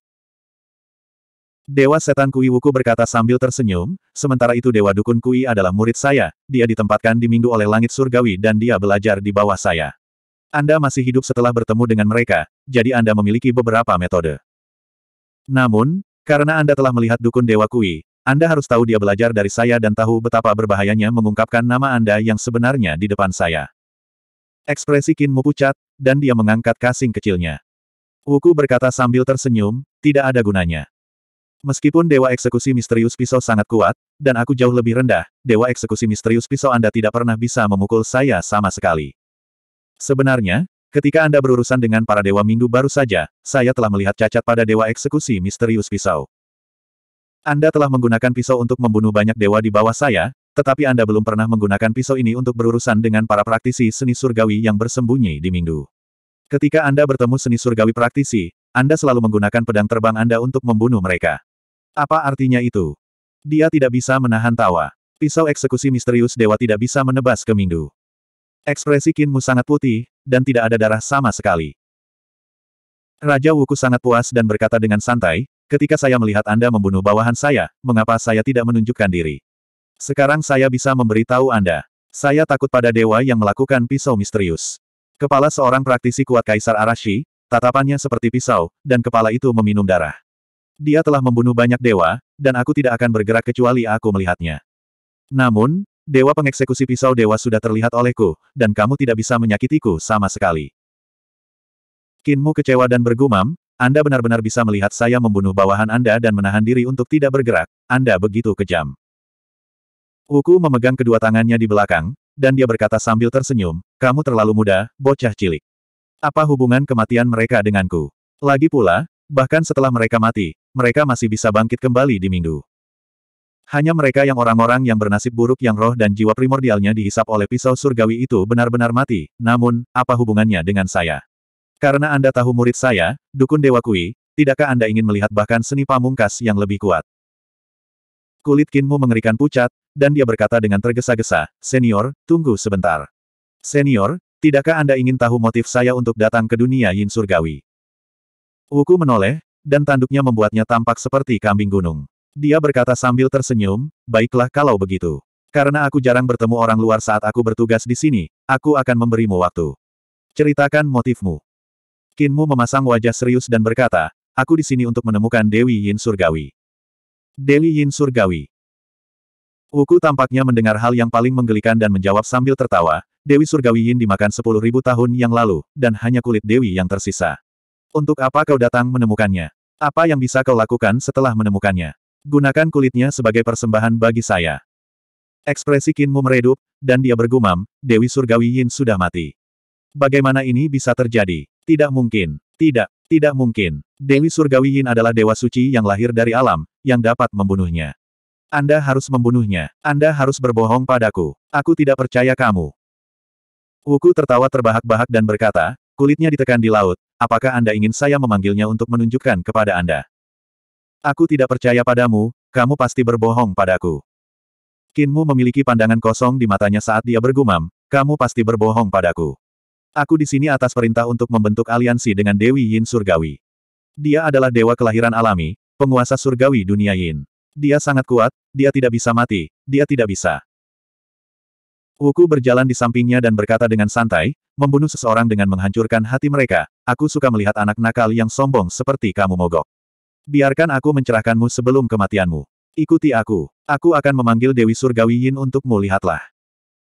Dewa Setan Kui Wuku berkata sambil tersenyum, sementara itu Dewa Dukun Kui adalah murid saya, dia ditempatkan di Minggu oleh Langit Surgawi dan dia belajar di bawah saya. Anda masih hidup setelah bertemu dengan mereka, jadi Anda memiliki beberapa metode. Namun, karena Anda telah melihat Dukun Dewa Kui, Anda harus tahu dia belajar dari saya dan tahu betapa berbahayanya mengungkapkan nama Anda yang sebenarnya di depan saya. Ekspresi Kinmu pucat, dan dia mengangkat kasing kecilnya. Wuku berkata sambil tersenyum, tidak ada gunanya. Meskipun Dewa Eksekusi Misterius Pisau sangat kuat, dan aku jauh lebih rendah, Dewa Eksekusi Misterius Pisau Anda tidak pernah bisa memukul saya sama sekali. Sebenarnya, ketika Anda berurusan dengan para Dewa Minggu baru saja, saya telah melihat cacat pada Dewa Eksekusi Misterius Pisau. Anda telah menggunakan pisau untuk membunuh banyak dewa di bawah saya, tetapi Anda belum pernah menggunakan pisau ini untuk berurusan dengan para praktisi seni surgawi yang bersembunyi di Mingdu. Ketika Anda bertemu seni surgawi praktisi, Anda selalu menggunakan pedang terbang Anda untuk membunuh mereka. Apa artinya itu? Dia tidak bisa menahan tawa. Pisau eksekusi misterius dewa tidak bisa menebas ke Mingdu. Ekspresi Kinmu sangat putih, dan tidak ada darah sama sekali. Raja Wuku sangat puas dan berkata dengan santai, ketika saya melihat Anda membunuh bawahan saya, mengapa saya tidak menunjukkan diri? Sekarang saya bisa memberitahu Anda. Saya takut pada dewa yang melakukan pisau misterius. Kepala seorang praktisi kuat Kaisar Arashi, tatapannya seperti pisau, dan kepala itu meminum darah. Dia telah membunuh banyak dewa, dan aku tidak akan bergerak kecuali aku melihatnya. Namun, dewa pengeksekusi pisau dewa sudah terlihat olehku, dan kamu tidak bisa menyakitiku sama sekali. Kinmu kecewa dan bergumam, Anda benar-benar bisa melihat saya membunuh bawahan Anda dan menahan diri untuk tidak bergerak, Anda begitu kejam. Wuku memegang kedua tangannya di belakang, dan dia berkata sambil tersenyum, kamu terlalu muda, bocah cilik. Apa hubungan kematian mereka denganku? Lagi pula, bahkan setelah mereka mati, mereka masih bisa bangkit kembali di minggu. Hanya mereka yang orang-orang yang bernasib buruk yang roh dan jiwa primordialnya dihisap oleh pisau surgawi itu benar-benar mati, namun, apa hubungannya dengan saya? Karena Anda tahu murid saya, Dukun Dewa Kui, tidakkah Anda ingin melihat bahkan seni pamungkas yang lebih kuat? Kulit Kinmu mengerikan pucat, dan dia berkata dengan tergesa-gesa, Senior, tunggu sebentar. Senior, tidakkah Anda ingin tahu motif saya untuk datang ke dunia Yin Surgawi? Wuku menoleh, dan tanduknya membuatnya tampak seperti kambing gunung. Dia berkata sambil tersenyum, baiklah kalau begitu. Karena aku jarang bertemu orang luar saat aku bertugas di sini, aku akan memberimu waktu. Ceritakan motifmu. Kinmu memasang wajah serius dan berkata, aku di sini untuk menemukan Dewi Yin Surgawi. Dewi Yin Surgawi. Wuku tampaknya mendengar hal yang paling menggelikan dan menjawab sambil tertawa, Dewi Surgawi Yin dimakan sepuluh ribu tahun yang lalu, dan hanya kulit Dewi yang tersisa. Untuk apa kau datang menemukannya? Apa yang bisa kau lakukan setelah menemukannya? Gunakan kulitnya sebagai persembahan bagi saya. Ekspresi Kinmu meredup, dan dia bergumam, Dewi Surgawi Yin sudah mati. Bagaimana ini bisa terjadi? Tidak mungkin. Tidak. Tidak mungkin. Dewi Surgawi Yin adalah dewa suci yang lahir dari alam, yang dapat membunuhnya. Anda harus membunuhnya. Anda harus berbohong padaku. Aku tidak percaya kamu. Wuku tertawa terbahak-bahak dan berkata, kulitnya ditekan di laut, apakah Anda ingin saya memanggilnya untuk menunjukkan kepada Anda? Aku tidak percaya padamu, kamu pasti berbohong padaku. Kinmu memiliki pandangan kosong di matanya saat dia bergumam, kamu pasti berbohong padaku. Aku di sini atas perintah untuk membentuk aliansi dengan Dewi Yin Surgawi. Dia adalah dewa kelahiran alami, penguasa surgawi dunia Yin. Dia sangat kuat, dia tidak bisa mati, dia tidak bisa. Wuku berjalan di sampingnya dan berkata dengan santai, membunuh seseorang dengan menghancurkan hati mereka, aku suka melihat anak nakal yang sombong seperti kamu mogok. Biarkan aku mencerahkanmu sebelum kematianmu. Ikuti aku. Aku akan memanggil Dewi Surgawi Yin untukmu lihatlah.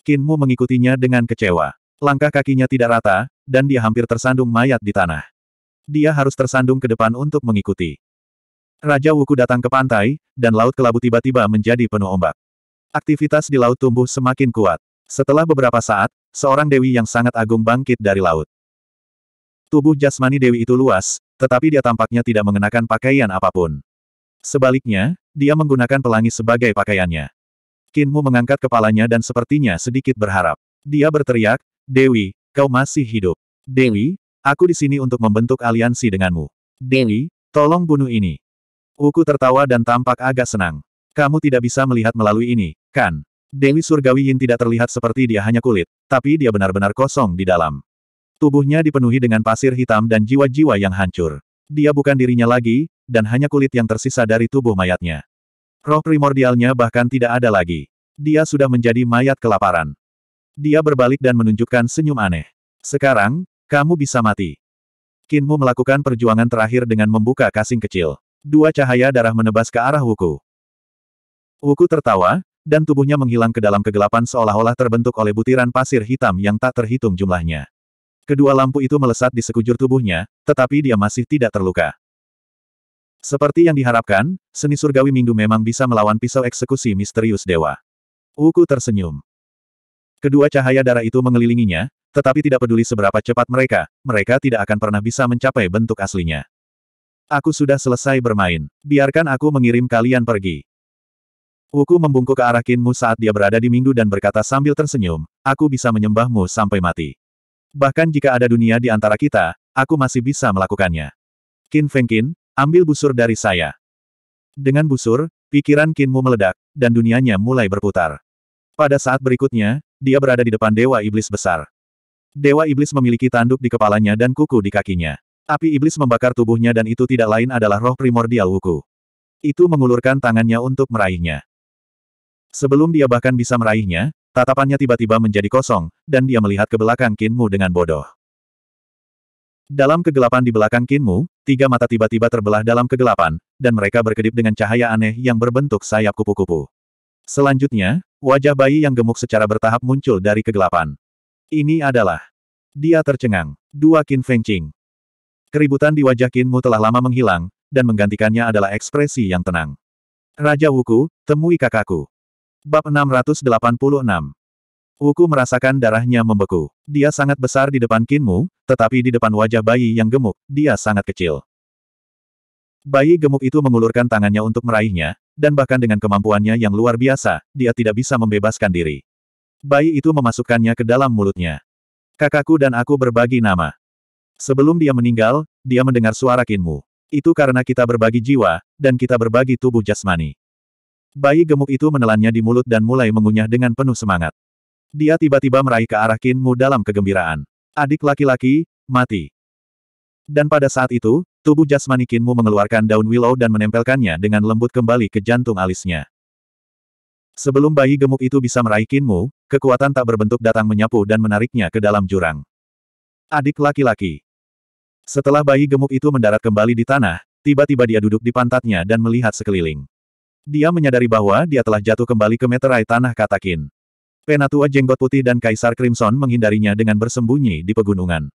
Kinmu mengikutinya dengan kecewa. Langkah kakinya tidak rata, dan dia hampir tersandung mayat di tanah. Dia harus tersandung ke depan untuk mengikuti. Raja Wuku datang ke pantai, dan Laut Kelabu tiba-tiba menjadi penuh ombak. Aktivitas di laut tumbuh semakin kuat. Setelah beberapa saat, seorang dewi yang sangat agung bangkit dari laut. Tubuh jasmani dewi itu luas, tetapi dia tampaknya tidak mengenakan pakaian apapun. Sebaliknya, dia menggunakan pelangi sebagai pakaiannya. Kinmu mengangkat kepalanya dan sepertinya sedikit berharap. Dia berteriak, Dewi, kau masih hidup. Dewi, aku di sini untuk membentuk aliansi denganmu. Dewi, tolong bunuh ini. Uku tertawa dan tampak agak senang. Kamu tidak bisa melihat melalui ini, kan? Dewi Surgawi Yin tidak terlihat seperti dia hanya kulit, tapi dia benar-benar kosong di dalam. Tubuhnya dipenuhi dengan pasir hitam dan jiwa-jiwa yang hancur. Dia bukan dirinya lagi, dan hanya kulit yang tersisa dari tubuh mayatnya. Roh primordialnya bahkan tidak ada lagi. Dia sudah menjadi mayat kelaparan. Dia berbalik dan menunjukkan senyum aneh. Sekarang, kamu bisa mati. Kinmu melakukan perjuangan terakhir dengan membuka kasing kecil. Dua cahaya darah menebas ke arah Wuku. Wuku tertawa, dan tubuhnya menghilang ke dalam kegelapan seolah-olah terbentuk oleh butiran pasir hitam yang tak terhitung jumlahnya. Kedua lampu itu melesat di sekujur tubuhnya, tetapi dia masih tidak terluka. Seperti yang diharapkan, seni surgawi Minggu memang bisa melawan pisau eksekusi misterius dewa. Wuku tersenyum. Kedua cahaya darah itu mengelilinginya, tetapi tidak peduli seberapa cepat mereka, mereka tidak akan pernah bisa mencapai bentuk aslinya. Aku sudah selesai bermain. Biarkan aku mengirim kalian pergi. Wuku membungkuk ke arah Kinmu saat dia berada di Minggu dan berkata sambil tersenyum, aku bisa menyembahmu sampai mati. Bahkan jika ada dunia di antara kita, aku masih bisa melakukannya. Kin Fengkin, ambil busur dari saya. Dengan busur, pikiran Kinmu meledak, dan dunianya mulai berputar. Pada saat berikutnya, dia berada di depan Dewa Iblis Besar. Dewa Iblis memiliki tanduk di kepalanya dan kuku di kakinya. Api Iblis membakar tubuhnya dan itu tidak lain adalah roh primordial Wuku. Itu mengulurkan tangannya untuk meraihnya. Sebelum dia bahkan bisa meraihnya, tatapannya tiba-tiba menjadi kosong, dan dia melihat ke belakang Kinmu dengan bodoh. Dalam kegelapan di belakang Kinmu, tiga mata tiba-tiba terbelah dalam kegelapan, dan mereka berkedip dengan cahaya aneh yang berbentuk sayap kupu-kupu. Selanjutnya, Wajah bayi yang gemuk secara bertahap muncul dari kegelapan. Ini adalah. Dia tercengang. Dua Qin Feng Qing. Keributan di wajah Qinmu telah lama menghilang, dan menggantikannya adalah ekspresi yang tenang. Raja Wuku, temui kakakku. Bab 686. Wuku merasakan darahnya membeku. Dia sangat besar di depan Qinmu, tetapi di depan wajah bayi yang gemuk, dia sangat kecil. Bayi gemuk itu mengulurkan tangannya untuk meraihnya, dan bahkan dengan kemampuannya yang luar biasa, dia tidak bisa membebaskan diri. Bayi itu memasukkannya ke dalam mulutnya. Kakakku dan aku berbagi nama. Sebelum dia meninggal, dia mendengar suara Kinmu. Itu karena kita berbagi jiwa, dan kita berbagi tubuh jasmani. Bayi gemuk itu menelannya di mulut dan mulai mengunyah dengan penuh semangat. Dia tiba-tiba meraih ke arah Kinmu dalam kegembiraan. Adik laki-laki, mati. Dan pada saat itu, Tubuh jasmani Kinmu mengeluarkan daun willow dan menempelkannya dengan lembut kembali ke jantung alisnya. Sebelum bayi gemuk itu bisa meraih Kinmu, kekuatan tak berbentuk datang menyapu dan menariknya ke dalam jurang. Adik laki-laki. Setelah bayi gemuk itu mendarat kembali di tanah, tiba-tiba dia duduk di pantatnya dan melihat sekeliling. Dia menyadari bahwa dia telah jatuh kembali ke meterai tanah kata Kin. Penatua jenggot putih dan Kaisar Crimson menghindarinya dengan bersembunyi di pegunungan.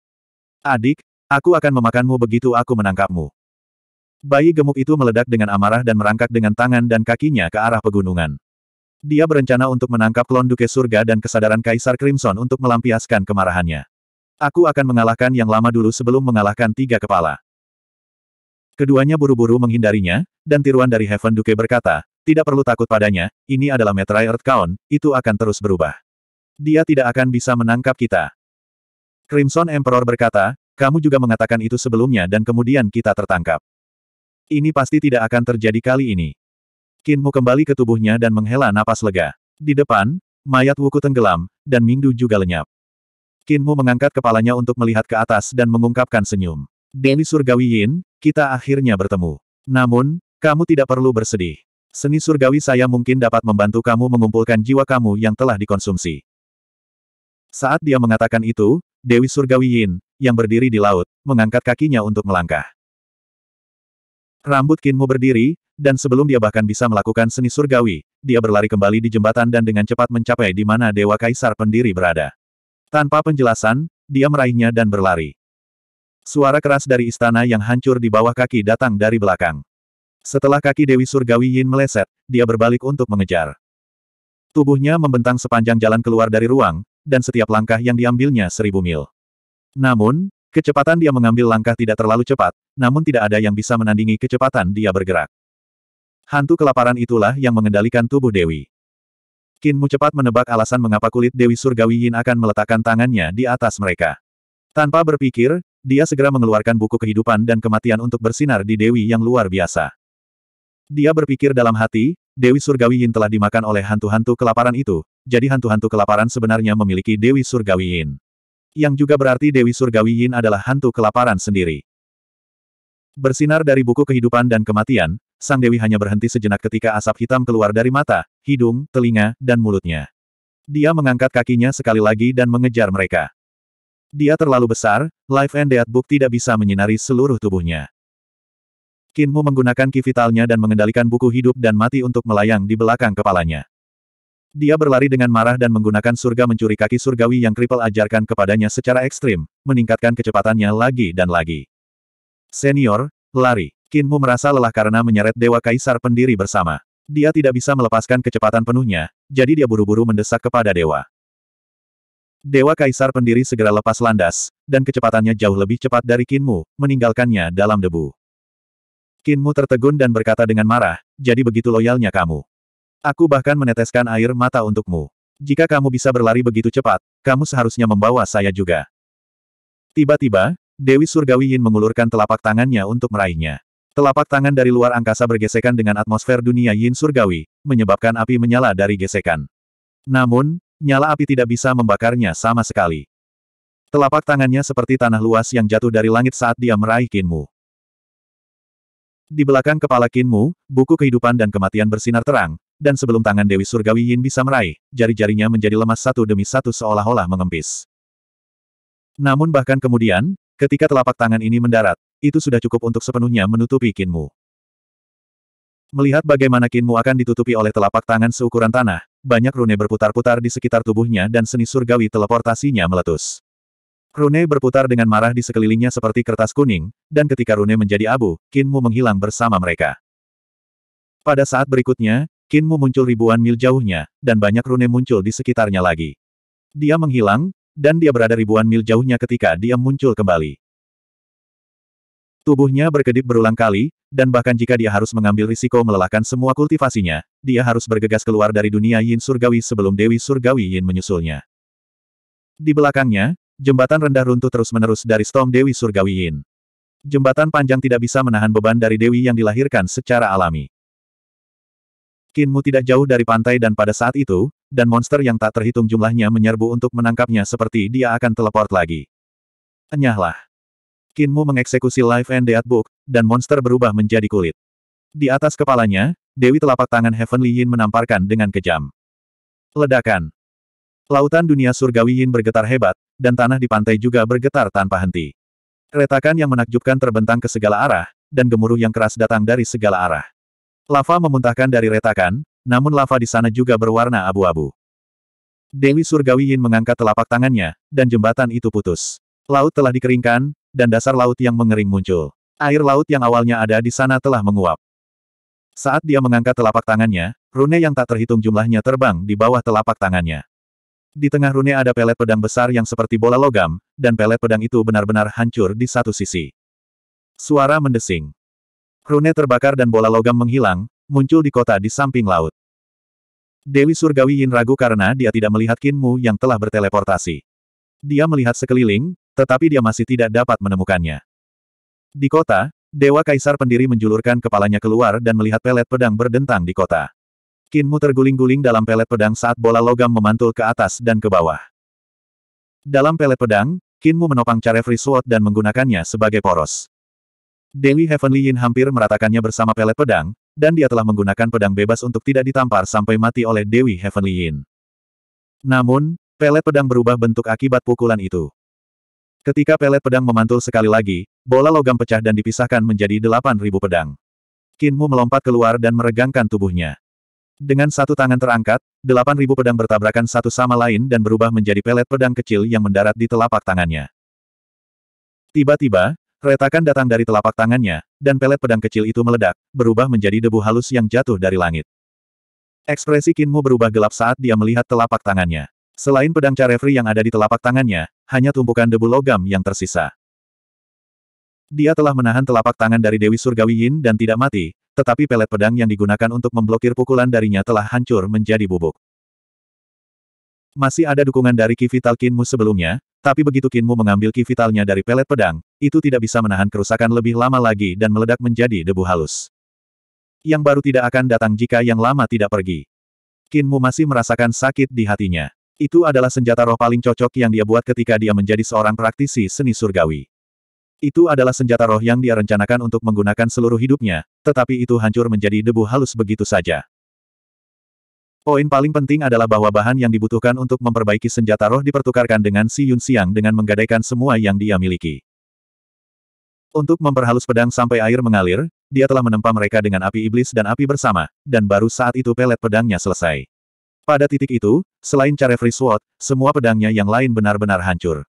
Adik, Aku akan memakanmu begitu aku menangkapmu. Bayi gemuk itu meledak dengan amarah dan merangkak dengan tangan dan kakinya ke arah pegunungan. Dia berencana untuk menangkap klon Duke Surga dan kesadaran Kaisar Crimson untuk melampiaskan kemarahannya. Aku akan mengalahkan yang lama dulu sebelum mengalahkan tiga kepala. Keduanya buru-buru menghindarinya, dan tiruan dari Heaven Duke berkata, tidak perlu takut padanya, ini adalah Metrai Earth Count, itu akan terus berubah. Dia tidak akan bisa menangkap kita. Crimson Emperor berkata, kamu juga mengatakan itu sebelumnya dan kemudian kita tertangkap. Ini pasti tidak akan terjadi kali ini. Kinmu kembali ke tubuhnya dan menghela napas lega. Di depan, mayat Wuku tenggelam, dan Mingdu juga lenyap. Kinmu mengangkat kepalanya untuk melihat ke atas dan mengungkapkan senyum. Dewi Surgawi Yin, kita akhirnya bertemu. Namun, kamu tidak perlu bersedih. Seni surgawi saya mungkin dapat membantu kamu mengumpulkan jiwa kamu yang telah dikonsumsi. Saat dia mengatakan itu, Dewi Surgawi Yin, yang berdiri di laut, mengangkat kakinya untuk melangkah. Rambut Kinmu berdiri, dan sebelum dia bahkan bisa melakukan seni surgawi, dia berlari kembali di jembatan dan dengan cepat mencapai di mana Dewa Kaisar pendiri berada. Tanpa penjelasan, dia meraihnya dan berlari. Suara keras dari istana yang hancur di bawah kaki datang dari belakang. Setelah kaki Dewi Surgawi Yin meleset, dia berbalik untuk mengejar. Tubuhnya membentang sepanjang jalan keluar dari ruang, dan setiap langkah yang diambilnya seribu mil. Namun, kecepatan dia mengambil langkah tidak terlalu cepat, namun tidak ada yang bisa menandingi kecepatan dia bergerak. Hantu kelaparan itulah yang mengendalikan tubuh Dewi. Kinmu cepat menebak alasan mengapa kulit Dewi Surgawi Yin akan meletakkan tangannya di atas mereka. Tanpa berpikir, dia segera mengeluarkan buku kehidupan dan kematian untuk bersinar di Dewi yang luar biasa. Dia berpikir dalam hati, Dewi Surgawi Yin telah dimakan oleh hantu-hantu kelaparan itu, jadi hantu-hantu kelaparan sebenarnya memiliki Dewi Surgawi Yin yang juga berarti Dewi Surgawi Yin adalah hantu kelaparan sendiri. Bersinar dari buku kehidupan dan kematian, Sang Dewi hanya berhenti sejenak ketika asap hitam keluar dari mata, hidung, telinga, dan mulutnya. Dia mengangkat kakinya sekali lagi dan mengejar mereka. Dia terlalu besar, Life and Death Book tidak bisa menyinari seluruh tubuhnya. Kinmu menggunakan ki dan mengendalikan buku hidup dan mati untuk melayang di belakang kepalanya. Dia berlari dengan marah dan menggunakan surga mencuri kaki surgawi yang Kripel ajarkan kepadanya secara ekstrim, meningkatkan kecepatannya lagi dan lagi. Senior, lari. Kinmu merasa lelah karena menyeret Dewa Kaisar pendiri bersama. Dia tidak bisa melepaskan kecepatan penuhnya, jadi dia buru-buru mendesak kepada Dewa. Dewa Kaisar pendiri segera lepas landas, dan kecepatannya jauh lebih cepat dari Kinmu, meninggalkannya dalam debu. Kinmu tertegun dan berkata dengan marah, jadi begitu loyalnya kamu. Aku bahkan meneteskan air mata untukmu. Jika kamu bisa berlari begitu cepat, kamu seharusnya membawa saya juga. Tiba-tiba, Dewi Surgawi Yin mengulurkan telapak tangannya untuk meraihnya. Telapak tangan dari luar angkasa bergesekan dengan atmosfer dunia Yin Surgawi, menyebabkan api menyala dari gesekan. Namun, nyala api tidak bisa membakarnya sama sekali. Telapak tangannya seperti tanah luas yang jatuh dari langit saat dia meraih Kinmu. Di belakang kepala Kinmu, buku kehidupan dan kematian bersinar terang, dan sebelum tangan Dewi Surgawi Yin bisa meraih, jari-jarinya menjadi lemas satu demi satu seolah-olah mengempis. Namun bahkan kemudian, ketika telapak tangan ini mendarat, itu sudah cukup untuk sepenuhnya menutupi kinmu. Melihat bagaimana kinmu akan ditutupi oleh telapak tangan seukuran tanah, banyak rune berputar-putar di sekitar tubuhnya dan seni surgawi teleportasinya meletus. Rune berputar dengan marah di sekelilingnya seperti kertas kuning, dan ketika rune menjadi abu, Kinmu menghilang bersama mereka. Pada saat berikutnya, Kinmu muncul ribuan mil jauhnya, dan banyak rune muncul di sekitarnya lagi. Dia menghilang, dan dia berada ribuan mil jauhnya ketika dia muncul kembali. Tubuhnya berkedip berulang kali, dan bahkan jika dia harus mengambil risiko melelahkan semua kultivasinya, dia harus bergegas keluar dari dunia Yin Surgawi sebelum Dewi Surgawi Yin menyusulnya. Di belakangnya, jembatan rendah runtuh terus-menerus dari Storm Dewi Surgawi Yin. Jembatan panjang tidak bisa menahan beban dari Dewi yang dilahirkan secara alami. Kinmu tidak jauh dari pantai dan pada saat itu, dan monster yang tak terhitung jumlahnya menyerbu untuk menangkapnya seperti dia akan teleport lagi. Enyahlah. Kinmu mengeksekusi Life and Death Book, dan monster berubah menjadi kulit. Di atas kepalanya, Dewi telapak tangan Heavenly Yin menamparkan dengan kejam. Ledakan. Lautan dunia surgawi Yin bergetar hebat, dan tanah di pantai juga bergetar tanpa henti. Retakan yang menakjubkan terbentang ke segala arah, dan gemuruh yang keras datang dari segala arah. Lava memuntahkan dari retakan, namun lava di sana juga berwarna abu-abu. Dewi Surgawi Yin mengangkat telapak tangannya, dan jembatan itu putus. Laut telah dikeringkan, dan dasar laut yang mengering muncul. Air laut yang awalnya ada di sana telah menguap. Saat dia mengangkat telapak tangannya, rune yang tak terhitung jumlahnya terbang di bawah telapak tangannya. Di tengah rune ada pelet pedang besar yang seperti bola logam, dan pelet pedang itu benar-benar hancur di satu sisi. Suara mendesing. Rune terbakar dan bola logam menghilang, muncul di kota di samping laut. Dewi Surgawi Yin ragu karena dia tidak melihat Kinmu yang telah berteleportasi. Dia melihat sekeliling, tetapi dia masih tidak dapat menemukannya. Di kota, Dewa Kaisar Pendiri menjulurkan kepalanya keluar dan melihat pelet pedang berdentang di kota. Kinmu terguling-guling dalam pelet pedang saat bola logam memantul ke atas dan ke bawah. Dalam pelet pedang, Kinmu menopang Carefree Sword dan menggunakannya sebagai poros. Dewi Heavenly Yin hampir meratakannya bersama pelet pedang, dan dia telah menggunakan pedang bebas untuk tidak ditampar sampai mati oleh Dewi Heavenly Yin. Namun, pelet pedang berubah bentuk akibat pukulan itu. Ketika pelet pedang memantul sekali lagi, bola logam pecah dan dipisahkan menjadi delapan ribu pedang. Kinmu melompat keluar dan meregangkan tubuhnya. Dengan satu tangan terangkat, delapan ribu pedang bertabrakan satu sama lain dan berubah menjadi pelet pedang kecil yang mendarat di telapak tangannya. Tiba-tiba, Retakan datang dari telapak tangannya, dan pelet pedang kecil itu meledak, berubah menjadi debu halus yang jatuh dari langit. Ekspresi Kinmu berubah gelap saat dia melihat telapak tangannya. Selain pedang Carefree yang ada di telapak tangannya, hanya tumpukan debu logam yang tersisa. Dia telah menahan telapak tangan dari Dewi Surgawi Yin dan tidak mati, tetapi pelet pedang yang digunakan untuk memblokir pukulan darinya telah hancur menjadi bubuk. Masih ada dukungan dari Kivital Kinmu sebelumnya, tapi begitu Kinmu mengambil ki vitalnya dari pelet pedang, itu tidak bisa menahan kerusakan lebih lama lagi dan meledak menjadi debu halus. Yang baru tidak akan datang jika yang lama tidak pergi. Kinmu masih merasakan sakit di hatinya. Itu adalah senjata roh paling cocok yang dia buat ketika dia menjadi seorang praktisi seni surgawi. Itu adalah senjata roh yang dia rencanakan untuk menggunakan seluruh hidupnya, tetapi itu hancur menjadi debu halus begitu saja. Poin paling penting adalah bahwa bahan yang dibutuhkan untuk memperbaiki senjata roh dipertukarkan dengan Si Yun Xiang dengan menggadaikan semua yang dia miliki. Untuk memperhalus pedang sampai air mengalir, dia telah menempa mereka dengan api iblis dan api bersama, dan baru saat itu pelet pedangnya selesai. Pada titik itu, selain cara Free Sword, semua pedangnya yang lain benar-benar hancur.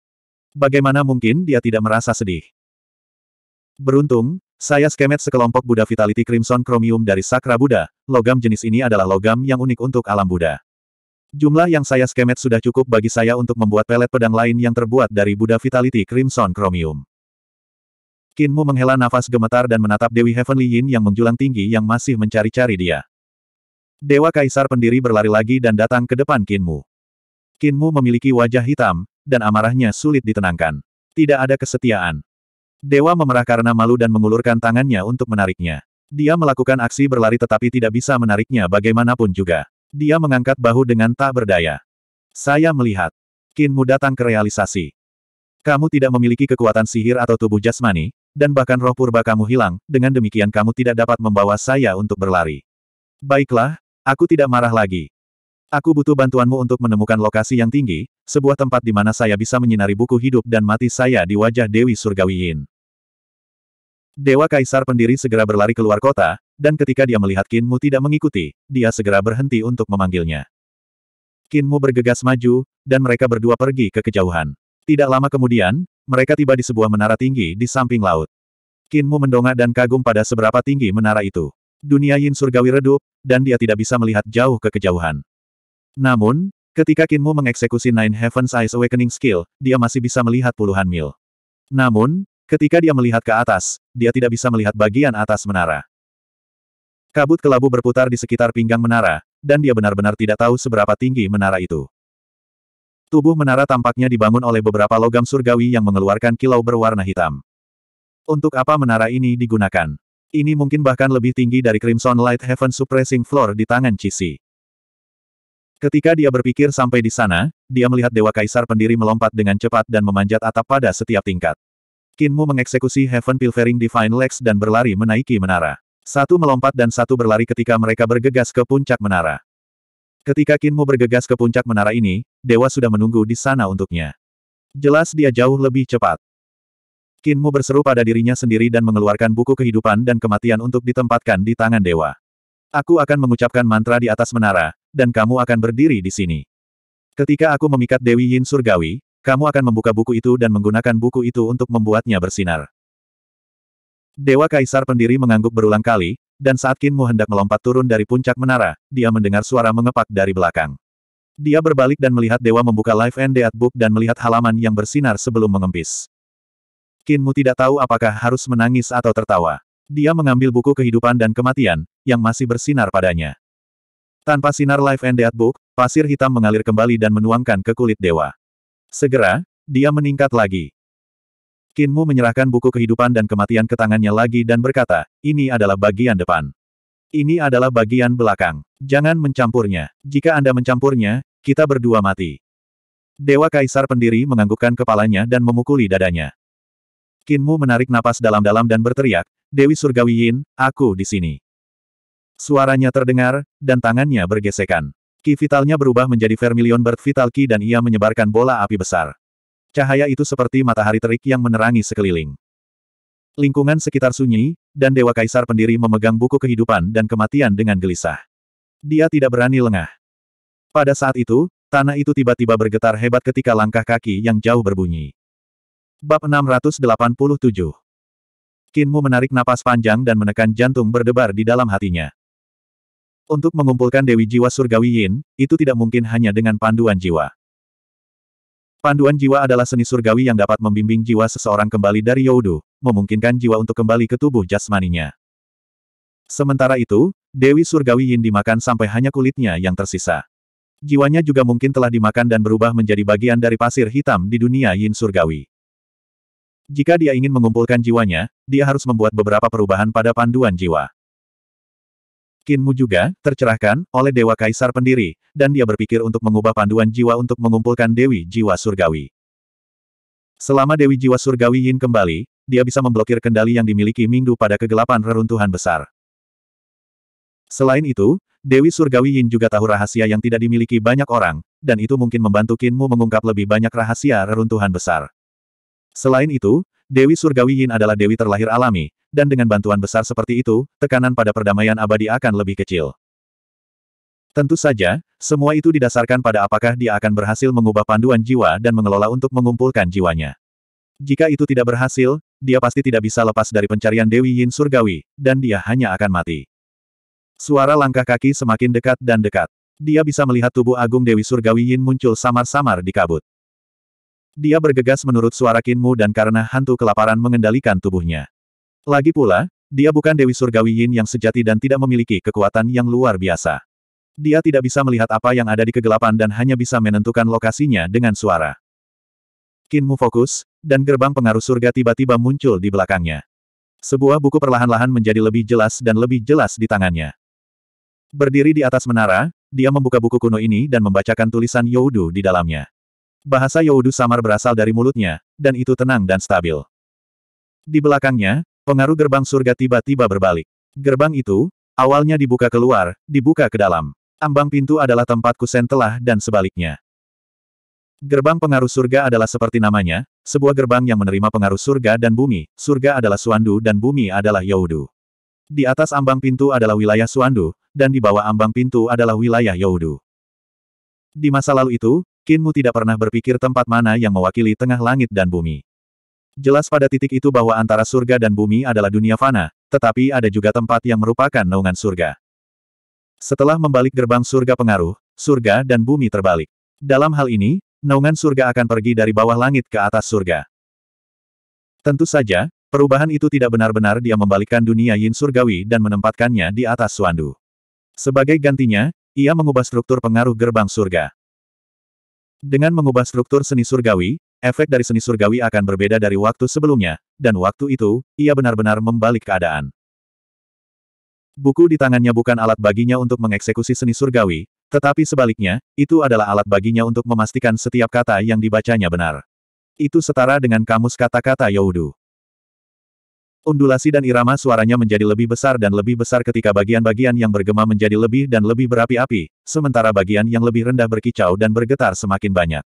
Bagaimana mungkin dia tidak merasa sedih? Beruntung, saya skemet sekelompok Buddha Vitality Crimson Chromium dari Sakra Buddha, logam jenis ini adalah logam yang unik untuk alam Buddha. Jumlah yang saya skemet sudah cukup bagi saya untuk membuat pelet pedang lain yang terbuat dari Buddha Vitality Crimson Chromium. Kinmu menghela nafas gemetar dan menatap Dewi Heavenly Yin yang menjulang tinggi yang masih mencari-cari dia. Dewa Kaisar pendiri berlari lagi dan datang ke depan Kinmu. Kinmu memiliki wajah hitam, dan amarahnya sulit ditenangkan. Tidak ada kesetiaan. Dewa memerah karena malu dan mengulurkan tangannya untuk menariknya. Dia melakukan aksi berlari tetapi tidak bisa menariknya bagaimanapun juga. Dia mengangkat bahu dengan tak berdaya. Saya melihat. Kinmu datang ke realisasi. Kamu tidak memiliki kekuatan sihir atau tubuh jasmani, dan bahkan roh purba kamu hilang, dengan demikian kamu tidak dapat membawa saya untuk berlari. Baiklah, aku tidak marah lagi. Aku butuh bantuanmu untuk menemukan lokasi yang tinggi, sebuah tempat di mana saya bisa menyinari buku hidup dan mati saya di wajah Dewi Surgawi Yin. Dewa Kaisar pendiri segera berlari keluar kota, dan ketika dia melihat Kinmu tidak mengikuti, dia segera berhenti untuk memanggilnya. Kinmu bergegas maju, dan mereka berdua pergi ke kejauhan. Tidak lama kemudian, mereka tiba di sebuah menara tinggi di samping laut. Kinmu mendongak dan kagum pada seberapa tinggi menara itu. Dunia Yin Surgawi redup, dan dia tidak bisa melihat jauh ke kejauhan. Namun, ketika Kinmu mengeksekusi Nine Heavens Eyes Awakening Skill, dia masih bisa melihat puluhan mil. Namun, ketika dia melihat ke atas, dia tidak bisa melihat bagian atas menara. Kabut kelabu berputar di sekitar pinggang menara, dan dia benar-benar tidak tahu seberapa tinggi menara itu. Tubuh menara tampaknya dibangun oleh beberapa logam surgawi yang mengeluarkan kilau berwarna hitam. Untuk apa menara ini digunakan? Ini mungkin bahkan lebih tinggi dari Crimson Light Heaven Suppressing Floor di tangan Cici. Ketika dia berpikir sampai di sana, dia melihat Dewa Kaisar pendiri melompat dengan cepat dan memanjat atap pada setiap tingkat. Kinmu mengeksekusi Heaven Pilfering Divine Lex dan berlari menaiki menara. Satu melompat dan satu berlari ketika mereka bergegas ke puncak menara. Ketika Kinmu bergegas ke puncak menara ini, Dewa sudah menunggu di sana untuknya. Jelas dia jauh lebih cepat. Kinmu berseru pada dirinya sendiri dan mengeluarkan buku kehidupan dan kematian untuk ditempatkan di tangan Dewa. Aku akan mengucapkan mantra di atas menara, dan kamu akan berdiri di sini. Ketika aku memikat Dewi Yin Surgawi, kamu akan membuka buku itu dan menggunakan buku itu untuk membuatnya bersinar. Dewa Kaisar pendiri mengangguk berulang kali, dan saat Kinmu hendak melompat turun dari puncak menara, dia mendengar suara mengepak dari belakang. Dia berbalik dan melihat Dewa membuka Life and Death Book dan melihat halaman yang bersinar sebelum mengempis. Kinmu tidak tahu apakah harus menangis atau tertawa. Dia mengambil buku kehidupan dan kematian, yang masih bersinar padanya. Tanpa sinar Life and Death Book, pasir hitam mengalir kembali dan menuangkan ke kulit dewa. Segera, dia meningkat lagi. Kinmu menyerahkan buku kehidupan dan kematian ke tangannya lagi dan berkata, ini adalah bagian depan. Ini adalah bagian belakang. Jangan mencampurnya. Jika Anda mencampurnya, kita berdua mati. Dewa Kaisar Pendiri menganggukkan kepalanya dan memukuli dadanya. Kinmu menarik napas dalam-dalam dan berteriak, Dewi Surgawi Yin, aku di sini. Suaranya terdengar, dan tangannya bergesekan. Ki vitalnya berubah menjadi vermilion bird vital ki dan ia menyebarkan bola api besar. Cahaya itu seperti matahari terik yang menerangi sekeliling. Lingkungan sekitar sunyi, dan Dewa Kaisar pendiri memegang buku kehidupan dan kematian dengan gelisah. Dia tidak berani lengah. Pada saat itu, tanah itu tiba-tiba bergetar hebat ketika langkah kaki yang jauh berbunyi. Bab 687 Kinmu menarik napas panjang dan menekan jantung berdebar di dalam hatinya. Untuk mengumpulkan Dewi Jiwa Surgawi Yin, itu tidak mungkin hanya dengan panduan jiwa. Panduan jiwa adalah seni surgawi yang dapat membimbing jiwa seseorang kembali dari Yaudu, memungkinkan jiwa untuk kembali ke tubuh jasmaninya. Sementara itu, Dewi Surgawi Yin dimakan sampai hanya kulitnya yang tersisa. Jiwanya juga mungkin telah dimakan dan berubah menjadi bagian dari pasir hitam di dunia Yin Surgawi. Jika dia ingin mengumpulkan jiwanya, dia harus membuat beberapa perubahan pada panduan jiwa. Kinmu juga, tercerahkan, oleh Dewa Kaisar Pendiri, dan dia berpikir untuk mengubah panduan jiwa untuk mengumpulkan Dewi Jiwa Surgawi. Selama Dewi Jiwa Surgawi Yin kembali, dia bisa memblokir kendali yang dimiliki Mingdu pada kegelapan reruntuhan besar. Selain itu, Dewi Surgawi Yin juga tahu rahasia yang tidak dimiliki banyak orang, dan itu mungkin membantu Kinmu mengungkap lebih banyak rahasia reruntuhan besar. Selain itu, Dewi Surgawi Yin adalah dewi terlahir alami, dan dengan bantuan besar seperti itu, tekanan pada perdamaian abadi akan lebih kecil. Tentu saja, semua itu didasarkan pada apakah dia akan berhasil mengubah panduan jiwa dan mengelola untuk mengumpulkan jiwanya. Jika itu tidak berhasil, dia pasti tidak bisa lepas dari pencarian Dewi Yin Surgawi, dan dia hanya akan mati. Suara langkah kaki semakin dekat dan dekat. Dia bisa melihat tubuh agung Dewi Surgawi Yin muncul samar-samar di kabut. Dia bergegas menurut suara Kinmu dan karena hantu kelaparan mengendalikan tubuhnya. Lagi pula, dia bukan Dewi Surgawi Yin yang sejati dan tidak memiliki kekuatan yang luar biasa. Dia tidak bisa melihat apa yang ada di kegelapan dan hanya bisa menentukan lokasinya dengan suara. Kinmu fokus, dan gerbang pengaruh surga tiba-tiba muncul di belakangnya. Sebuah buku perlahan-lahan menjadi lebih jelas dan lebih jelas di tangannya. Berdiri di atas menara, dia membuka buku kuno ini dan membacakan tulisan Youdu di dalamnya. Bahasa Yaudu samar berasal dari mulutnya, dan itu tenang dan stabil. Di belakangnya, pengaruh gerbang surga tiba-tiba berbalik. Gerbang itu, awalnya dibuka keluar, dibuka ke dalam. Ambang pintu adalah tempat kusen telah dan sebaliknya. Gerbang pengaruh surga adalah seperti namanya, sebuah gerbang yang menerima pengaruh surga dan bumi, surga adalah Suandu dan bumi adalah Yaudu. Di atas ambang pintu adalah wilayah Suandu, dan di bawah ambang pintu adalah wilayah Yaudu. Di masa lalu itu, Kinmu tidak pernah berpikir tempat mana yang mewakili tengah langit dan bumi. Jelas pada titik itu bahwa antara surga dan bumi adalah dunia fana, tetapi ada juga tempat yang merupakan naungan surga. Setelah membalik gerbang surga pengaruh, surga dan bumi terbalik. Dalam hal ini, naungan surga akan pergi dari bawah langit ke atas surga. Tentu saja, perubahan itu tidak benar-benar dia membalikkan dunia yin surgawi dan menempatkannya di atas suandu. Sebagai gantinya, ia mengubah struktur pengaruh gerbang surga. Dengan mengubah struktur seni surgawi, efek dari seni surgawi akan berbeda dari waktu sebelumnya, dan waktu itu, ia benar-benar membalik keadaan. Buku di tangannya bukan alat baginya untuk mengeksekusi seni surgawi, tetapi sebaliknya, itu adalah alat baginya untuk memastikan setiap kata yang dibacanya benar. Itu setara dengan kamus kata-kata Yaudu. Undulasi dan irama suaranya menjadi lebih besar dan lebih besar ketika bagian-bagian yang bergema menjadi lebih dan lebih berapi-api, sementara bagian yang lebih rendah berkicau dan bergetar semakin banyak.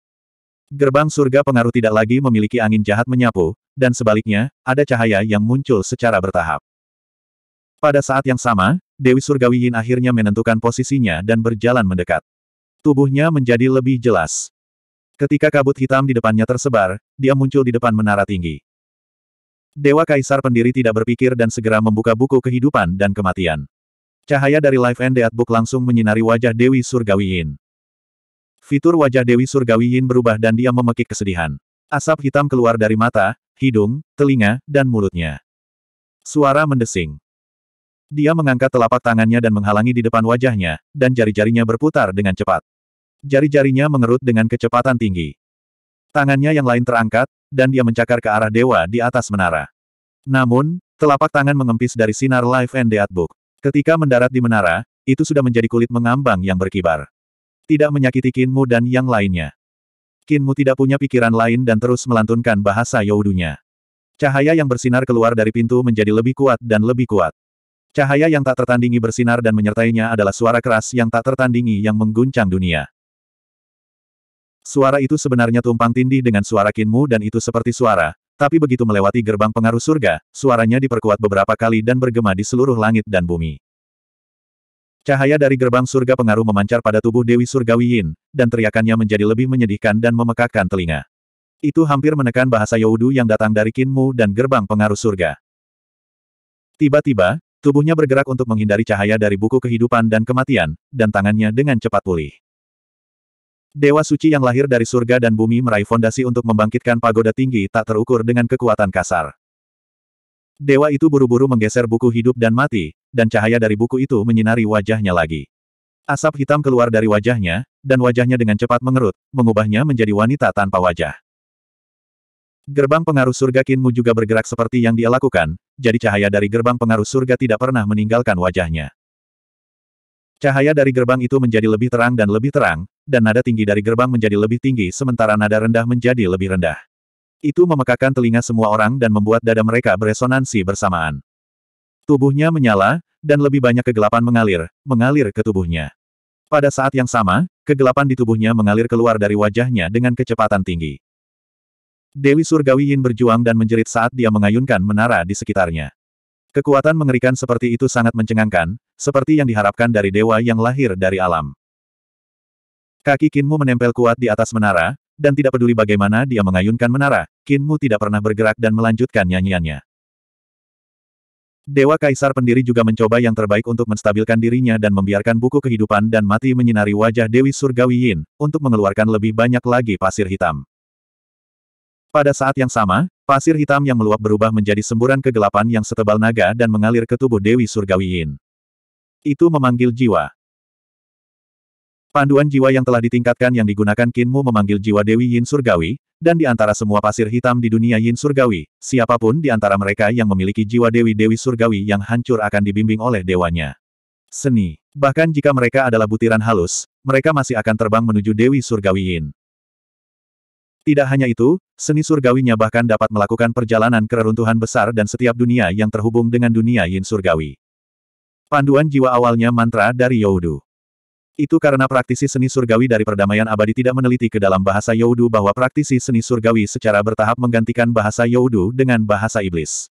Gerbang surga pengaruh tidak lagi memiliki angin jahat menyapu, dan sebaliknya, ada cahaya yang muncul secara bertahap. Pada saat yang sama, Dewi Surgawi Yin akhirnya menentukan posisinya dan berjalan mendekat. Tubuhnya menjadi lebih jelas. Ketika kabut hitam di depannya tersebar, dia muncul di depan menara tinggi. Dewa Kaisar Pendiri tidak berpikir dan segera membuka buku kehidupan dan kematian. Cahaya dari Life and Death Book langsung menyinari wajah Dewi Surgawi Yin. Fitur wajah Dewi Surgawi Yin berubah dan dia memekik kesedihan. Asap hitam keluar dari mata, hidung, telinga, dan mulutnya. Suara mendesing. Dia mengangkat telapak tangannya dan menghalangi di depan wajahnya, dan jari-jarinya berputar dengan cepat. Jari-jarinya mengerut dengan kecepatan tinggi. Tangannya yang lain terangkat, dan dia mencakar ke arah dewa di atas menara. Namun, telapak tangan mengempis dari sinar Life and Death Book. Ketika mendarat di menara, itu sudah menjadi kulit mengambang yang berkibar. Tidak menyakiti Kinmu dan yang lainnya. Kinmu tidak punya pikiran lain dan terus melantunkan bahasa Yaudunya. Cahaya yang bersinar keluar dari pintu menjadi lebih kuat dan lebih kuat. Cahaya yang tak tertandingi bersinar dan menyertainya adalah suara keras yang tak tertandingi yang mengguncang dunia. Suara itu sebenarnya tumpang tindih dengan suara Kinmu dan itu seperti suara, tapi begitu melewati gerbang pengaruh surga, suaranya diperkuat beberapa kali dan bergema di seluruh langit dan bumi. Cahaya dari gerbang surga pengaruh memancar pada tubuh Dewi Surgawi Yin, dan teriakannya menjadi lebih menyedihkan dan memekakkan telinga. Itu hampir menekan bahasa Yaudu yang datang dari Kinmu dan gerbang pengaruh surga. Tiba-tiba, tubuhnya bergerak untuk menghindari cahaya dari buku kehidupan dan kematian, dan tangannya dengan cepat pulih. Dewa suci yang lahir dari surga dan bumi meraih fondasi untuk membangkitkan pagoda tinggi tak terukur dengan kekuatan kasar. Dewa itu buru-buru menggeser buku hidup dan mati, dan cahaya dari buku itu menyinari wajahnya lagi. Asap hitam keluar dari wajahnya, dan wajahnya dengan cepat mengerut, mengubahnya menjadi wanita tanpa wajah. Gerbang pengaruh surga Kinmu juga bergerak seperti yang dia lakukan, jadi cahaya dari gerbang pengaruh surga tidak pernah meninggalkan wajahnya. Cahaya dari gerbang itu menjadi lebih terang dan lebih terang, dan nada tinggi dari gerbang menjadi lebih tinggi sementara nada rendah menjadi lebih rendah. Itu memekakan telinga semua orang dan membuat dada mereka beresonansi bersamaan. Tubuhnya menyala, dan lebih banyak kegelapan mengalir, mengalir ke tubuhnya. Pada saat yang sama, kegelapan di tubuhnya mengalir keluar dari wajahnya dengan kecepatan tinggi. Dewi Surgawi Yin berjuang dan menjerit saat dia mengayunkan menara di sekitarnya. Kekuatan mengerikan seperti itu sangat mencengangkan, seperti yang diharapkan dari dewa yang lahir dari alam. Kaki Kinmu menempel kuat di atas menara, dan tidak peduli bagaimana dia mengayunkan menara, Kinmu tidak pernah bergerak dan melanjutkan nyanyiannya. Dewa Kaisar Pendiri juga mencoba yang terbaik untuk menstabilkan dirinya dan membiarkan buku kehidupan dan mati menyinari wajah Dewi Surgawi Yin, untuk mengeluarkan lebih banyak lagi pasir hitam. Pada saat yang sama, pasir hitam yang meluap berubah menjadi semburan kegelapan yang setebal naga dan mengalir ke tubuh Dewi Surgawi Yin. Itu memanggil jiwa. Panduan jiwa yang telah ditingkatkan yang digunakan Kinmu memanggil jiwa Dewi Yin Surgawi, dan di antara semua pasir hitam di dunia Yin Surgawi, siapapun di antara mereka yang memiliki jiwa Dewi-Dewi Surgawi yang hancur akan dibimbing oleh dewanya. Seni. Bahkan jika mereka adalah butiran halus, mereka masih akan terbang menuju Dewi Surgawi Yin. Tidak hanya itu, seni surgawinya bahkan dapat melakukan perjalanan ke besar dan setiap dunia yang terhubung dengan dunia Yin Surgawi. Panduan jiwa awalnya mantra dari Youdu. Itu karena praktisi seni surgawi dari perdamaian abadi tidak meneliti ke dalam bahasa Yaudu bahwa praktisi seni surgawi secara bertahap menggantikan bahasa Yaudu dengan bahasa iblis.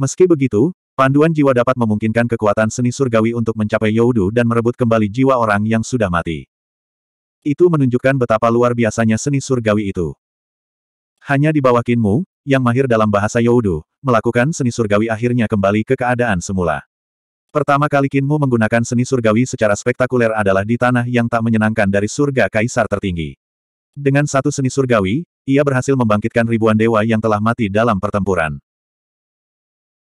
Meski begitu, panduan jiwa dapat memungkinkan kekuatan seni surgawi untuk mencapai Yaudu dan merebut kembali jiwa orang yang sudah mati. Itu menunjukkan betapa luar biasanya seni surgawi itu. Hanya di bawah Kinmu, yang mahir dalam bahasa Yaudu, melakukan seni surgawi akhirnya kembali ke keadaan semula. Pertama kali Kinmu menggunakan seni surgawi secara spektakuler adalah di tanah yang tak menyenangkan dari surga kaisar tertinggi. Dengan satu seni surgawi, ia berhasil membangkitkan ribuan dewa yang telah mati dalam pertempuran.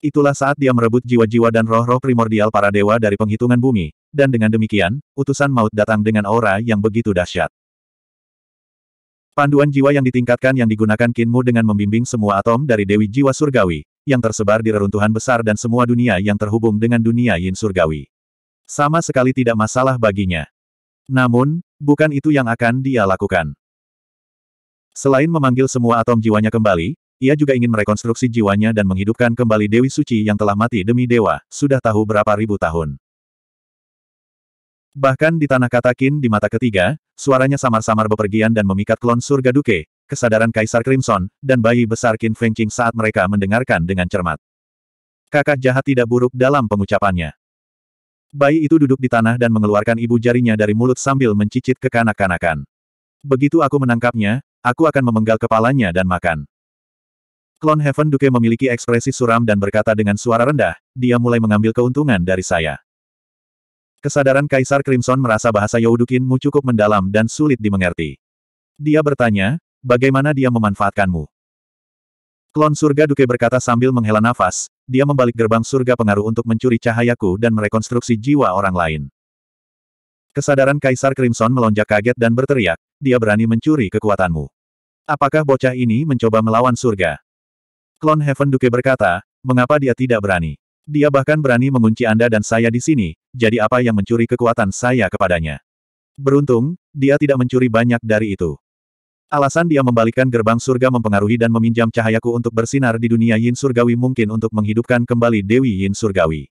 Itulah saat dia merebut jiwa-jiwa dan roh-roh primordial para dewa dari penghitungan bumi, dan dengan demikian, utusan maut datang dengan aura yang begitu dahsyat. Panduan jiwa yang ditingkatkan yang digunakan Kinmu dengan membimbing semua atom dari Dewi Jiwa Surgawi, yang tersebar di reruntuhan besar dan semua dunia yang terhubung dengan dunia yin surgawi. Sama sekali tidak masalah baginya. Namun, bukan itu yang akan dia lakukan. Selain memanggil semua atom jiwanya kembali, ia juga ingin merekonstruksi jiwanya dan menghidupkan kembali Dewi Suci yang telah mati demi dewa, sudah tahu berapa ribu tahun. Bahkan di tanah katakin di mata ketiga, suaranya samar-samar bepergian dan memikat klon surga Duke, kesadaran Kaisar Crimson, dan bayi besar Qin Feng Qing saat mereka mendengarkan dengan cermat. Kakak jahat tidak buruk dalam pengucapannya. Bayi itu duduk di tanah dan mengeluarkan ibu jarinya dari mulut sambil mencicit kekanak-kanakan. Begitu aku menangkapnya, aku akan memenggal kepalanya dan makan. Klon Heaven Duke memiliki ekspresi suram dan berkata dengan suara rendah, dia mulai mengambil keuntungan dari saya. Kesadaran Kaisar Crimson merasa bahasa Yaudukinmu cukup mendalam dan sulit dimengerti. Dia bertanya, Bagaimana dia memanfaatkanmu? Klon surga Duke berkata sambil menghela nafas, dia membalik gerbang surga pengaruh untuk mencuri cahayaku dan merekonstruksi jiwa orang lain. Kesadaran Kaisar Crimson melonjak kaget dan berteriak, dia berani mencuri kekuatanmu. Apakah bocah ini mencoba melawan surga? Klon Heaven Duke berkata, mengapa dia tidak berani? Dia bahkan berani mengunci Anda dan saya di sini, jadi apa yang mencuri kekuatan saya kepadanya? Beruntung, dia tidak mencuri banyak dari itu. Alasan dia membalikkan gerbang surga mempengaruhi dan meminjam cahayaku untuk bersinar di dunia yin surgawi mungkin untuk menghidupkan kembali Dewi yin surgawi.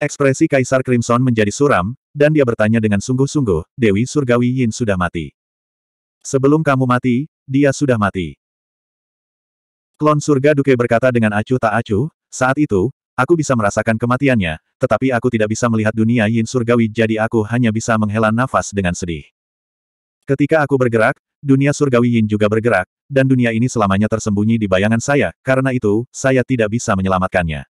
Ekspresi Kaisar Crimson menjadi suram, dan dia bertanya dengan sungguh-sungguh, Dewi surgawi yin sudah mati. Sebelum kamu mati, dia sudah mati. Klon surga Duke berkata dengan acuh tak acuh, saat itu, aku bisa merasakan kematiannya, tetapi aku tidak bisa melihat dunia yin surgawi jadi aku hanya bisa menghela nafas dengan sedih. Ketika aku bergerak, dunia surgawi Yin juga bergerak, dan dunia ini selamanya tersembunyi di bayangan saya, karena itu, saya tidak bisa menyelamatkannya.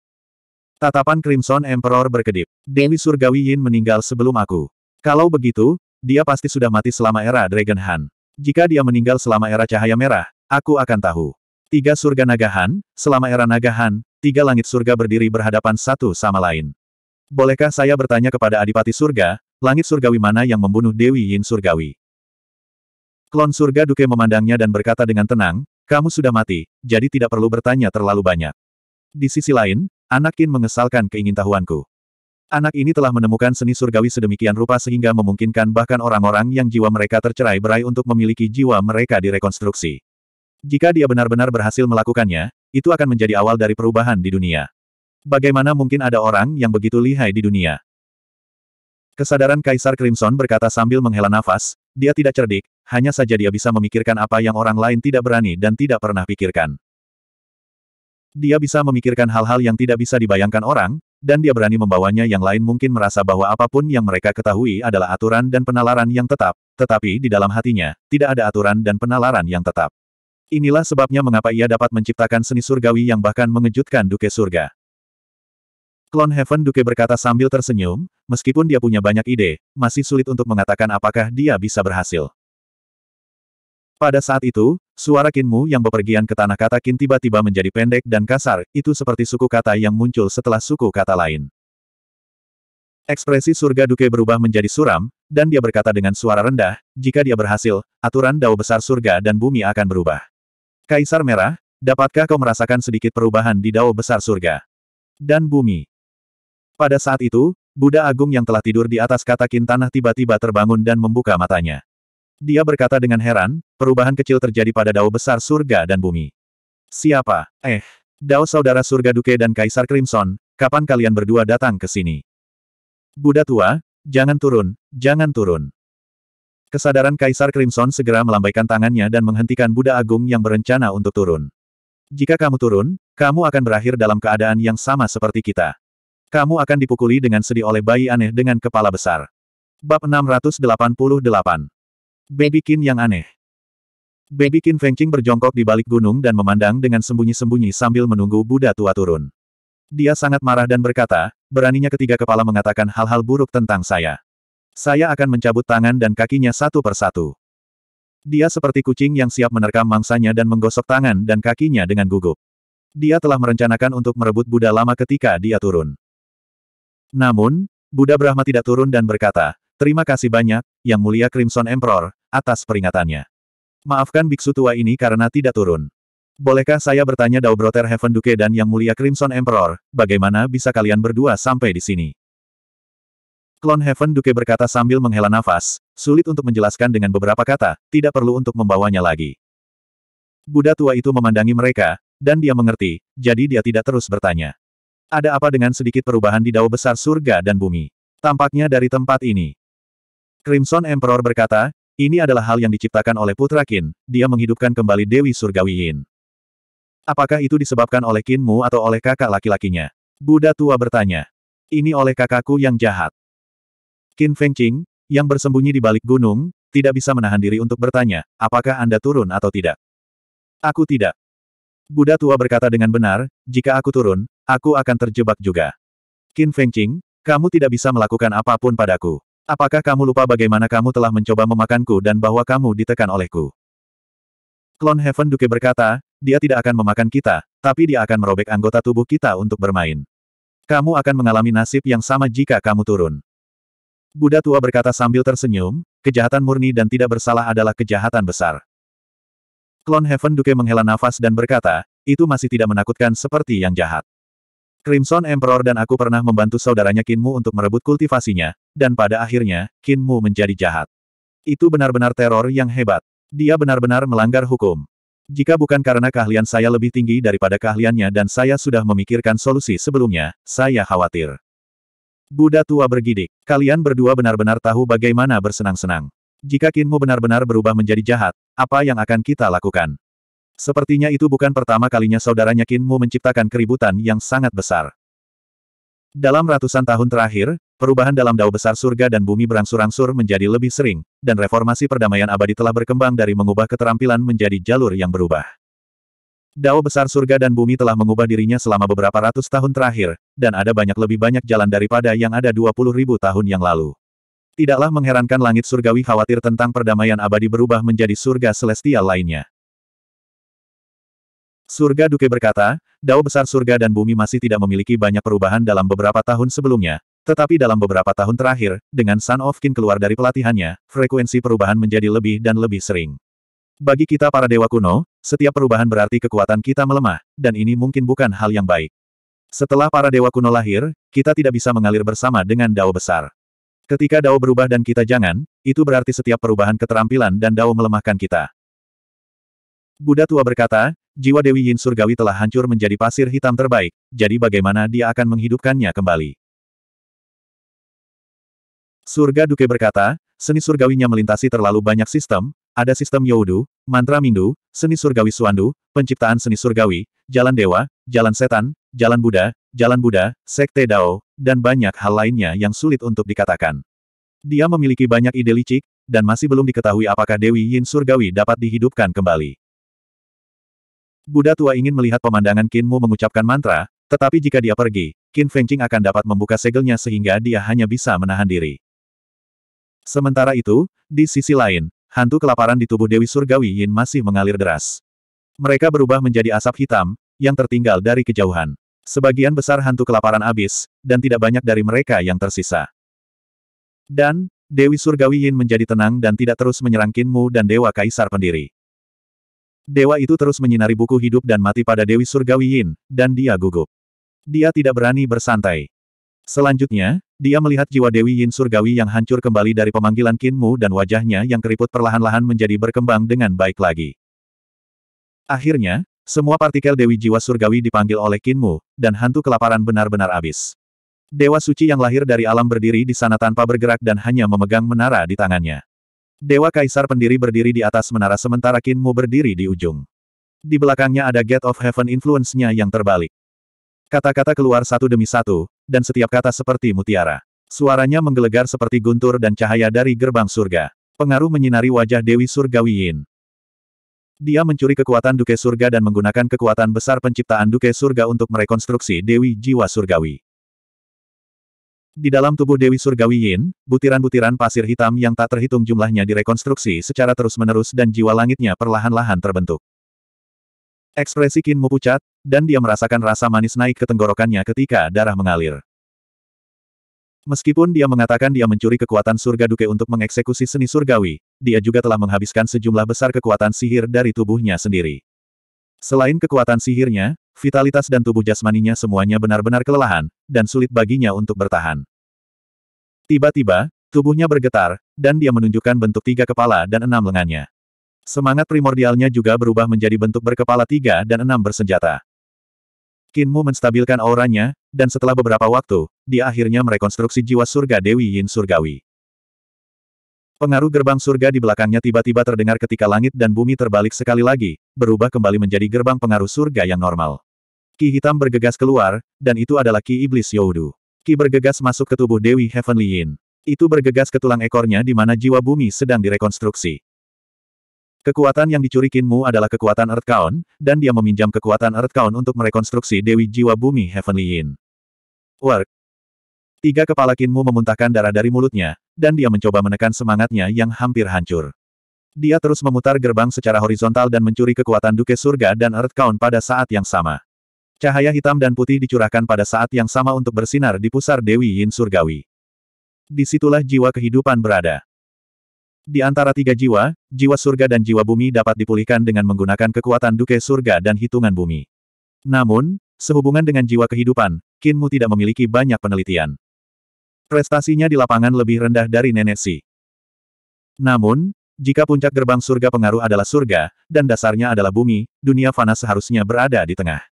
Tatapan Crimson Emperor berkedip. Dewi Surgawi Yin meninggal sebelum aku. Kalau begitu, dia pasti sudah mati selama era Dragon Han. Jika dia meninggal selama era Cahaya Merah, aku akan tahu. Tiga surga naga Han, selama era naga Han, tiga langit surga berdiri berhadapan satu sama lain. Bolehkah saya bertanya kepada Adipati Surga, langit surgawi mana yang membunuh Dewi Yin Surgawi? Klon surga Duke memandangnya dan berkata dengan tenang, kamu sudah mati, jadi tidak perlu bertanya terlalu banyak. Di sisi lain, Anakin mengesalkan keingintahuanku. Anak ini telah menemukan seni surgawi sedemikian rupa sehingga memungkinkan bahkan orang-orang yang jiwa mereka tercerai berai untuk memiliki jiwa mereka direkonstruksi. Jika dia benar-benar berhasil melakukannya, itu akan menjadi awal dari perubahan di dunia. Bagaimana mungkin ada orang yang begitu lihai di dunia? Kesadaran Kaisar Crimson berkata sambil menghela nafas, dia tidak cerdik, hanya saja dia bisa memikirkan apa yang orang lain tidak berani dan tidak pernah pikirkan. Dia bisa memikirkan hal-hal yang tidak bisa dibayangkan orang, dan dia berani membawanya yang lain mungkin merasa bahwa apapun yang mereka ketahui adalah aturan dan penalaran yang tetap, tetapi di dalam hatinya, tidak ada aturan dan penalaran yang tetap. Inilah sebabnya mengapa ia dapat menciptakan seni surgawi yang bahkan mengejutkan Duke Surga. Clone Heaven Duke berkata sambil tersenyum, Meskipun dia punya banyak ide, masih sulit untuk mengatakan apakah dia bisa berhasil. Pada saat itu, suara Kinmu yang bepergian ke tanah kata Kin tiba-tiba menjadi pendek dan kasar, itu seperti suku kata yang muncul setelah suku kata lain. Ekspresi surga Duke berubah menjadi suram, dan dia berkata dengan suara rendah, jika dia berhasil, aturan dao besar surga dan bumi akan berubah. Kaisar Merah, dapatkah kau merasakan sedikit perubahan di dao besar surga? Dan bumi. Pada saat itu, Buddha Agung yang telah tidur di atas katakin tanah tiba-tiba terbangun dan membuka matanya. Dia berkata dengan heran, perubahan kecil terjadi pada dao besar surga dan bumi. Siapa? Eh, dao saudara surga Duke dan Kaisar Crimson, kapan kalian berdua datang ke sini? Buddha tua, jangan turun, jangan turun. Kesadaran Kaisar Crimson segera melambaikan tangannya dan menghentikan Buddha Agung yang berencana untuk turun. Jika kamu turun, kamu akan berakhir dalam keadaan yang sama seperti kita. Kamu akan dipukuli dengan sedih oleh bayi aneh dengan kepala besar. Bab 688 Baby Kin yang aneh Baby Feng Fengqing berjongkok di balik gunung dan memandang dengan sembunyi-sembunyi sambil menunggu Buddha tua turun. Dia sangat marah dan berkata, beraninya ketiga kepala mengatakan hal-hal buruk tentang saya. Saya akan mencabut tangan dan kakinya satu persatu. Dia seperti kucing yang siap menerkam mangsanya dan menggosok tangan dan kakinya dengan gugup. Dia telah merencanakan untuk merebut Buddha lama ketika dia turun. Namun, Buddha Brahma tidak turun dan berkata, Terima kasih banyak, Yang Mulia Crimson Emperor, atas peringatannya. Maafkan biksu tua ini karena tidak turun. Bolehkah saya bertanya Dao Brother Heaven Duke dan Yang Mulia Crimson Emperor, bagaimana bisa kalian berdua sampai di sini? Klon Heaven Duke berkata sambil menghela nafas, sulit untuk menjelaskan dengan beberapa kata, tidak perlu untuk membawanya lagi. Buddha tua itu memandangi mereka, dan dia mengerti, jadi dia tidak terus bertanya. Ada apa dengan sedikit perubahan di dao besar surga dan bumi? Tampaknya dari tempat ini. Crimson Emperor berkata, ini adalah hal yang diciptakan oleh Putra Qin, dia menghidupkan kembali Dewi Surgawi Yin. Apakah itu disebabkan oleh Qinmu atau oleh kakak laki-lakinya? Buddha tua bertanya. Ini oleh kakakku yang jahat. Qin Fengqing, yang bersembunyi di balik gunung, tidak bisa menahan diri untuk bertanya, apakah Anda turun atau tidak? Aku tidak. Buddha tua berkata dengan benar, jika aku turun, aku akan terjebak juga. Qin Fengqing, kamu tidak bisa melakukan apapun padaku. Apakah kamu lupa bagaimana kamu telah mencoba memakanku dan bahwa kamu ditekan olehku? Klon Heaven Duke berkata, dia tidak akan memakan kita, tapi dia akan merobek anggota tubuh kita untuk bermain. Kamu akan mengalami nasib yang sama jika kamu turun. Buddha tua berkata sambil tersenyum, kejahatan murni dan tidak bersalah adalah kejahatan besar. Klon Heaven Duke menghela nafas dan berkata, itu masih tidak menakutkan seperti yang jahat. Crimson Emperor dan aku pernah membantu saudaranya Kinmu untuk merebut kultivasinya, dan pada akhirnya, Kinmu menjadi jahat. Itu benar-benar teror yang hebat. Dia benar-benar melanggar hukum. Jika bukan karena keahlian saya lebih tinggi daripada keahliannya dan saya sudah memikirkan solusi sebelumnya, saya khawatir. Buddha tua bergidik, kalian berdua benar-benar tahu bagaimana bersenang-senang. Jika Kinmu benar-benar berubah menjadi jahat, apa yang akan kita lakukan? Sepertinya itu bukan pertama kalinya saudaranya Kinmu menciptakan keributan yang sangat besar. Dalam ratusan tahun terakhir, perubahan dalam dao besar surga dan bumi berangsur-angsur menjadi lebih sering, dan reformasi perdamaian abadi telah berkembang dari mengubah keterampilan menjadi jalur yang berubah. Dao besar surga dan bumi telah mengubah dirinya selama beberapa ratus tahun terakhir, dan ada banyak lebih banyak jalan daripada yang ada 20 ribu tahun yang lalu. Tidaklah mengherankan langit surgawi khawatir tentang perdamaian abadi berubah menjadi surga celestial lainnya. Surga Duke berkata, Dao besar surga dan bumi masih tidak memiliki banyak perubahan dalam beberapa tahun sebelumnya, tetapi dalam beberapa tahun terakhir, dengan Sun of Kin keluar dari pelatihannya, frekuensi perubahan menjadi lebih dan lebih sering. Bagi kita para dewa kuno, setiap perubahan berarti kekuatan kita melemah, dan ini mungkin bukan hal yang baik. Setelah para dewa kuno lahir, kita tidak bisa mengalir bersama dengan Dao besar. Ketika Dao berubah dan kita jangan, itu berarti setiap perubahan keterampilan dan Dao melemahkan kita. Buddha tua berkata, jiwa Dewi Yin Surgawi telah hancur menjadi pasir hitam terbaik, jadi bagaimana dia akan menghidupkannya kembali? Surga Duke berkata, seni surgawinya melintasi terlalu banyak sistem, ada sistem Yowdu, mantra Mindu, seni surgawi Suandu, penciptaan seni surgawi, jalan dewa, jalan setan, jalan Buddha, jalan Buddha, sekte Dao, dan banyak hal lainnya yang sulit untuk dikatakan. Dia memiliki banyak ide licik, dan masih belum diketahui apakah Dewi Yin Surgawi dapat dihidupkan kembali. Buddha tua ingin melihat pemandangan Qin Mu mengucapkan mantra, tetapi jika dia pergi, Qin Fengqing akan dapat membuka segelnya sehingga dia hanya bisa menahan diri. Sementara itu, di sisi lain, hantu kelaparan di tubuh Dewi Surgawi Yin masih mengalir deras. Mereka berubah menjadi asap hitam, yang tertinggal dari kejauhan. Sebagian besar hantu kelaparan habis, dan tidak banyak dari mereka yang tersisa. Dan, Dewi Surgawi Yin menjadi tenang dan tidak terus menyerang Kinmu dan Dewa Kaisar Pendiri. Dewa itu terus menyinari buku hidup dan mati pada Dewi Surgawi Yin, dan dia gugup. Dia tidak berani bersantai. Selanjutnya, dia melihat jiwa Dewi Yin Surgawi yang hancur kembali dari pemanggilan Kinmu dan wajahnya yang keriput perlahan-lahan menjadi berkembang dengan baik lagi. Akhirnya, semua partikel Dewi Jiwa Surgawi dipanggil oleh Kinmu, dan hantu kelaparan benar-benar habis. Dewa suci yang lahir dari alam berdiri di sana tanpa bergerak dan hanya memegang menara di tangannya. Dewa Kaisar pendiri berdiri di atas menara sementara Kinmu berdiri di ujung. Di belakangnya ada Gate of Heaven influence-nya yang terbalik. Kata-kata keluar satu demi satu, dan setiap kata seperti mutiara. Suaranya menggelegar seperti guntur dan cahaya dari gerbang surga. Pengaruh menyinari wajah Dewi Surgawi Yin. Dia mencuri kekuatan Duke Surga dan menggunakan kekuatan besar penciptaan Duke Surga untuk merekonstruksi Dewi Jiwa Surgawi. Di dalam tubuh Dewi Surgawi Yin, butiran-butiran pasir hitam yang tak terhitung jumlahnya direkonstruksi secara terus-menerus dan jiwa langitnya perlahan-lahan terbentuk. Ekspresi Kinmu pucat, dan dia merasakan rasa manis naik ke tenggorokannya ketika darah mengalir. Meskipun dia mengatakan dia mencuri kekuatan surga duke untuk mengeksekusi seni surgawi, dia juga telah menghabiskan sejumlah besar kekuatan sihir dari tubuhnya sendiri. Selain kekuatan sihirnya, Vitalitas dan tubuh jasmaninya semuanya benar-benar kelelahan, dan sulit baginya untuk bertahan. Tiba-tiba, tubuhnya bergetar, dan dia menunjukkan bentuk tiga kepala dan enam lengannya. Semangat primordialnya juga berubah menjadi bentuk berkepala tiga dan enam bersenjata. Kinmu menstabilkan auranya, dan setelah beberapa waktu, dia akhirnya merekonstruksi jiwa surga Dewi Yin Surgawi. Pengaruh gerbang surga di belakangnya tiba-tiba terdengar ketika langit dan bumi terbalik sekali lagi, berubah kembali menjadi gerbang pengaruh surga yang normal. Ki hitam bergegas keluar, dan itu adalah ki iblis Yowdu. Ki bergegas masuk ke tubuh Dewi Heavenly Yin. Itu bergegas ke tulang ekornya di mana jiwa bumi sedang direkonstruksi. Kekuatan yang dicuri Kinmu adalah kekuatan Earth Count, dan dia meminjam kekuatan Earth Count untuk merekonstruksi Dewi Jiwa Bumi Heavenly Yin. Work. Tiga kepala Kinmu memuntahkan darah dari mulutnya, dan dia mencoba menekan semangatnya yang hampir hancur. Dia terus memutar gerbang secara horizontal dan mencuri kekuatan Duke Surga dan Earth Count pada saat yang sama. Cahaya hitam dan putih dicurahkan pada saat yang sama untuk bersinar di pusar Dewi Yin Surgawi. Disitulah jiwa kehidupan berada. Di antara tiga jiwa, jiwa surga dan jiwa bumi dapat dipulihkan dengan menggunakan kekuatan duke surga dan hitungan bumi. Namun, sehubungan dengan jiwa kehidupan, Kinmu tidak memiliki banyak penelitian. Prestasinya di lapangan lebih rendah dari Nenek Si. Namun, jika puncak gerbang surga pengaruh adalah surga, dan dasarnya adalah bumi, dunia fana seharusnya berada di tengah.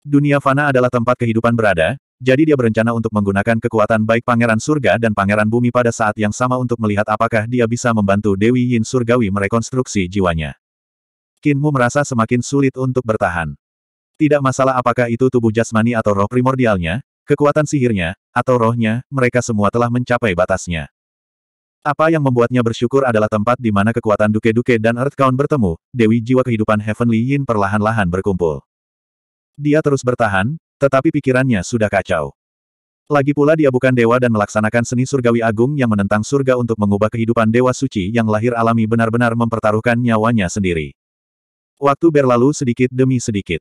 Dunia fana adalah tempat kehidupan berada, jadi dia berencana untuk menggunakan kekuatan baik Pangeran Surga dan Pangeran Bumi pada saat yang sama untuk melihat apakah dia bisa membantu Dewi Yin Surgawi merekonstruksi jiwanya. Kinmu merasa semakin sulit untuk bertahan. Tidak masalah apakah itu tubuh jasmani atau roh primordialnya, kekuatan sihirnya, atau rohnya, mereka semua telah mencapai batasnya. Apa yang membuatnya bersyukur adalah tempat di mana kekuatan Duke Duke dan earth Earthcount bertemu, Dewi Jiwa Kehidupan Heavenly Yin perlahan-lahan berkumpul. Dia terus bertahan, tetapi pikirannya sudah kacau. Lagi pula dia bukan dewa dan melaksanakan seni surgawi agung yang menentang surga untuk mengubah kehidupan dewa suci yang lahir alami benar-benar mempertaruhkan nyawanya sendiri. Waktu berlalu sedikit demi sedikit.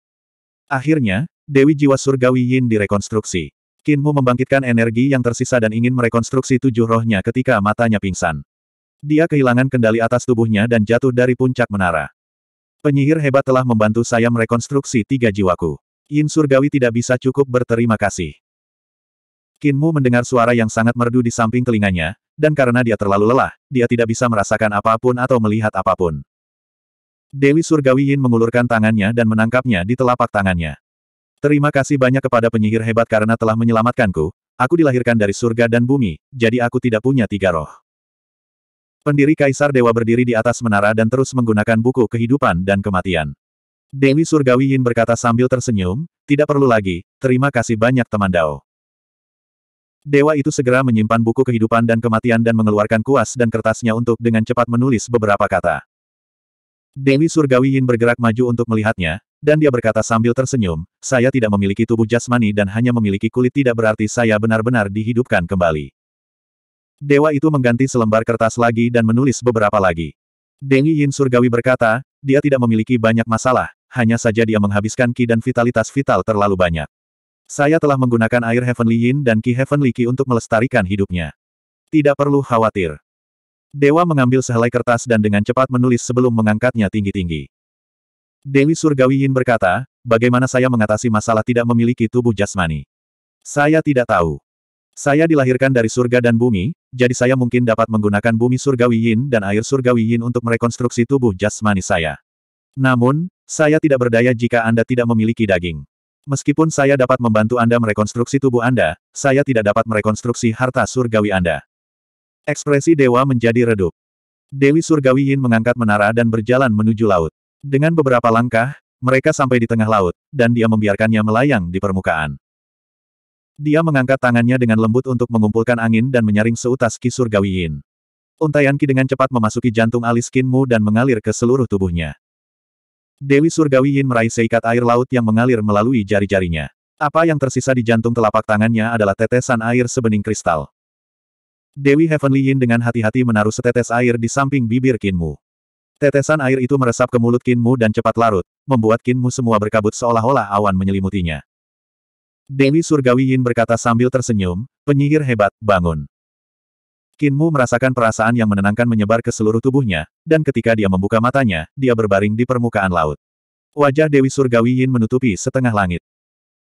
Akhirnya, Dewi Jiwa Surgawi Yin direkonstruksi. Kinmu membangkitkan energi yang tersisa dan ingin merekonstruksi tujuh rohnya ketika matanya pingsan. Dia kehilangan kendali atas tubuhnya dan jatuh dari puncak menara. Penyihir hebat telah membantu saya merekonstruksi tiga jiwaku. Yin Surgawi tidak bisa cukup berterima kasih. Kinmu mendengar suara yang sangat merdu di samping telinganya, dan karena dia terlalu lelah, dia tidak bisa merasakan apapun atau melihat apapun. Dewi Surgawi Yin mengulurkan tangannya dan menangkapnya di telapak tangannya. Terima kasih banyak kepada penyihir hebat karena telah menyelamatkanku, aku dilahirkan dari surga dan bumi, jadi aku tidak punya tiga roh. Pendiri Kaisar Dewa berdiri di atas menara dan terus menggunakan buku kehidupan dan kematian. Dewi Surgawi Yin berkata sambil tersenyum, tidak perlu lagi, terima kasih banyak teman Dao. Dewa itu segera menyimpan buku kehidupan dan kematian dan mengeluarkan kuas dan kertasnya untuk dengan cepat menulis beberapa kata. Dewi Surgawi Yin bergerak maju untuk melihatnya, dan dia berkata sambil tersenyum, saya tidak memiliki tubuh jasmani dan hanya memiliki kulit tidak berarti saya benar-benar dihidupkan kembali. Dewa itu mengganti selembar kertas lagi dan menulis beberapa lagi. Dewi Yin Surgawi berkata, dia tidak memiliki banyak masalah, hanya saja dia menghabiskan ki dan vitalitas vital terlalu banyak. Saya telah menggunakan air Heavenly Yin dan ki Heavenly Ki untuk melestarikan hidupnya. Tidak perlu khawatir. Dewa mengambil sehelai kertas dan dengan cepat menulis sebelum mengangkatnya tinggi-tinggi. Dewi Surgawi Yin berkata, bagaimana saya mengatasi masalah tidak memiliki tubuh jasmani? Saya tidak tahu. Saya dilahirkan dari surga dan bumi, jadi saya mungkin dapat menggunakan bumi surgawi yin dan air surgawi yin untuk merekonstruksi tubuh jasmani saya. Namun, saya tidak berdaya jika Anda tidak memiliki daging. Meskipun saya dapat membantu Anda merekonstruksi tubuh Anda, saya tidak dapat merekonstruksi harta surgawi Anda. Ekspresi dewa menjadi redup. Dewi Surgawi Yin mengangkat menara dan berjalan menuju laut. Dengan beberapa langkah, mereka sampai di tengah laut, dan dia membiarkannya melayang di permukaan. Dia mengangkat tangannya dengan lembut untuk mengumpulkan angin dan menyaring seutas Ki Surgawi Yin. Untayan Ki dengan cepat memasuki jantung alis Kinmu dan mengalir ke seluruh tubuhnya. Dewi Surgawi Yin meraih seikat air laut yang mengalir melalui jari-jarinya. Apa yang tersisa di jantung telapak tangannya adalah tetesan air sebening kristal. Dewi Heavenly Yin dengan hati-hati menaruh setetes air di samping bibir Kinmu. Tetesan air itu meresap ke mulut Kinmu dan cepat larut, membuat Kinmu semua berkabut seolah-olah awan menyelimutinya. Dewi Surgawi Yin berkata sambil tersenyum, penyihir hebat, bangun. Kinmu merasakan perasaan yang menenangkan menyebar ke seluruh tubuhnya, dan ketika dia membuka matanya, dia berbaring di permukaan laut. Wajah Dewi Surgawi Yin menutupi setengah langit.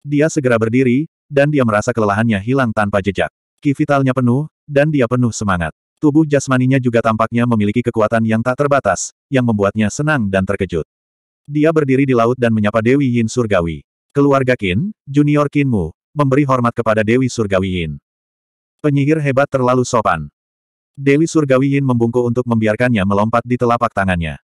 Dia segera berdiri, dan dia merasa kelelahannya hilang tanpa jejak. Ki vitalnya penuh, dan dia penuh semangat. Tubuh jasmaninya juga tampaknya memiliki kekuatan yang tak terbatas, yang membuatnya senang dan terkejut. Dia berdiri di laut dan menyapa Dewi Yin Surgawi. Keluarga Kin, Junior Kinmu, memberi hormat kepada Dewi Surgawi Yin. Penyihir hebat terlalu sopan. Dewi Surgawi Yin membungkuk untuk membiarkannya melompat di telapak tangannya.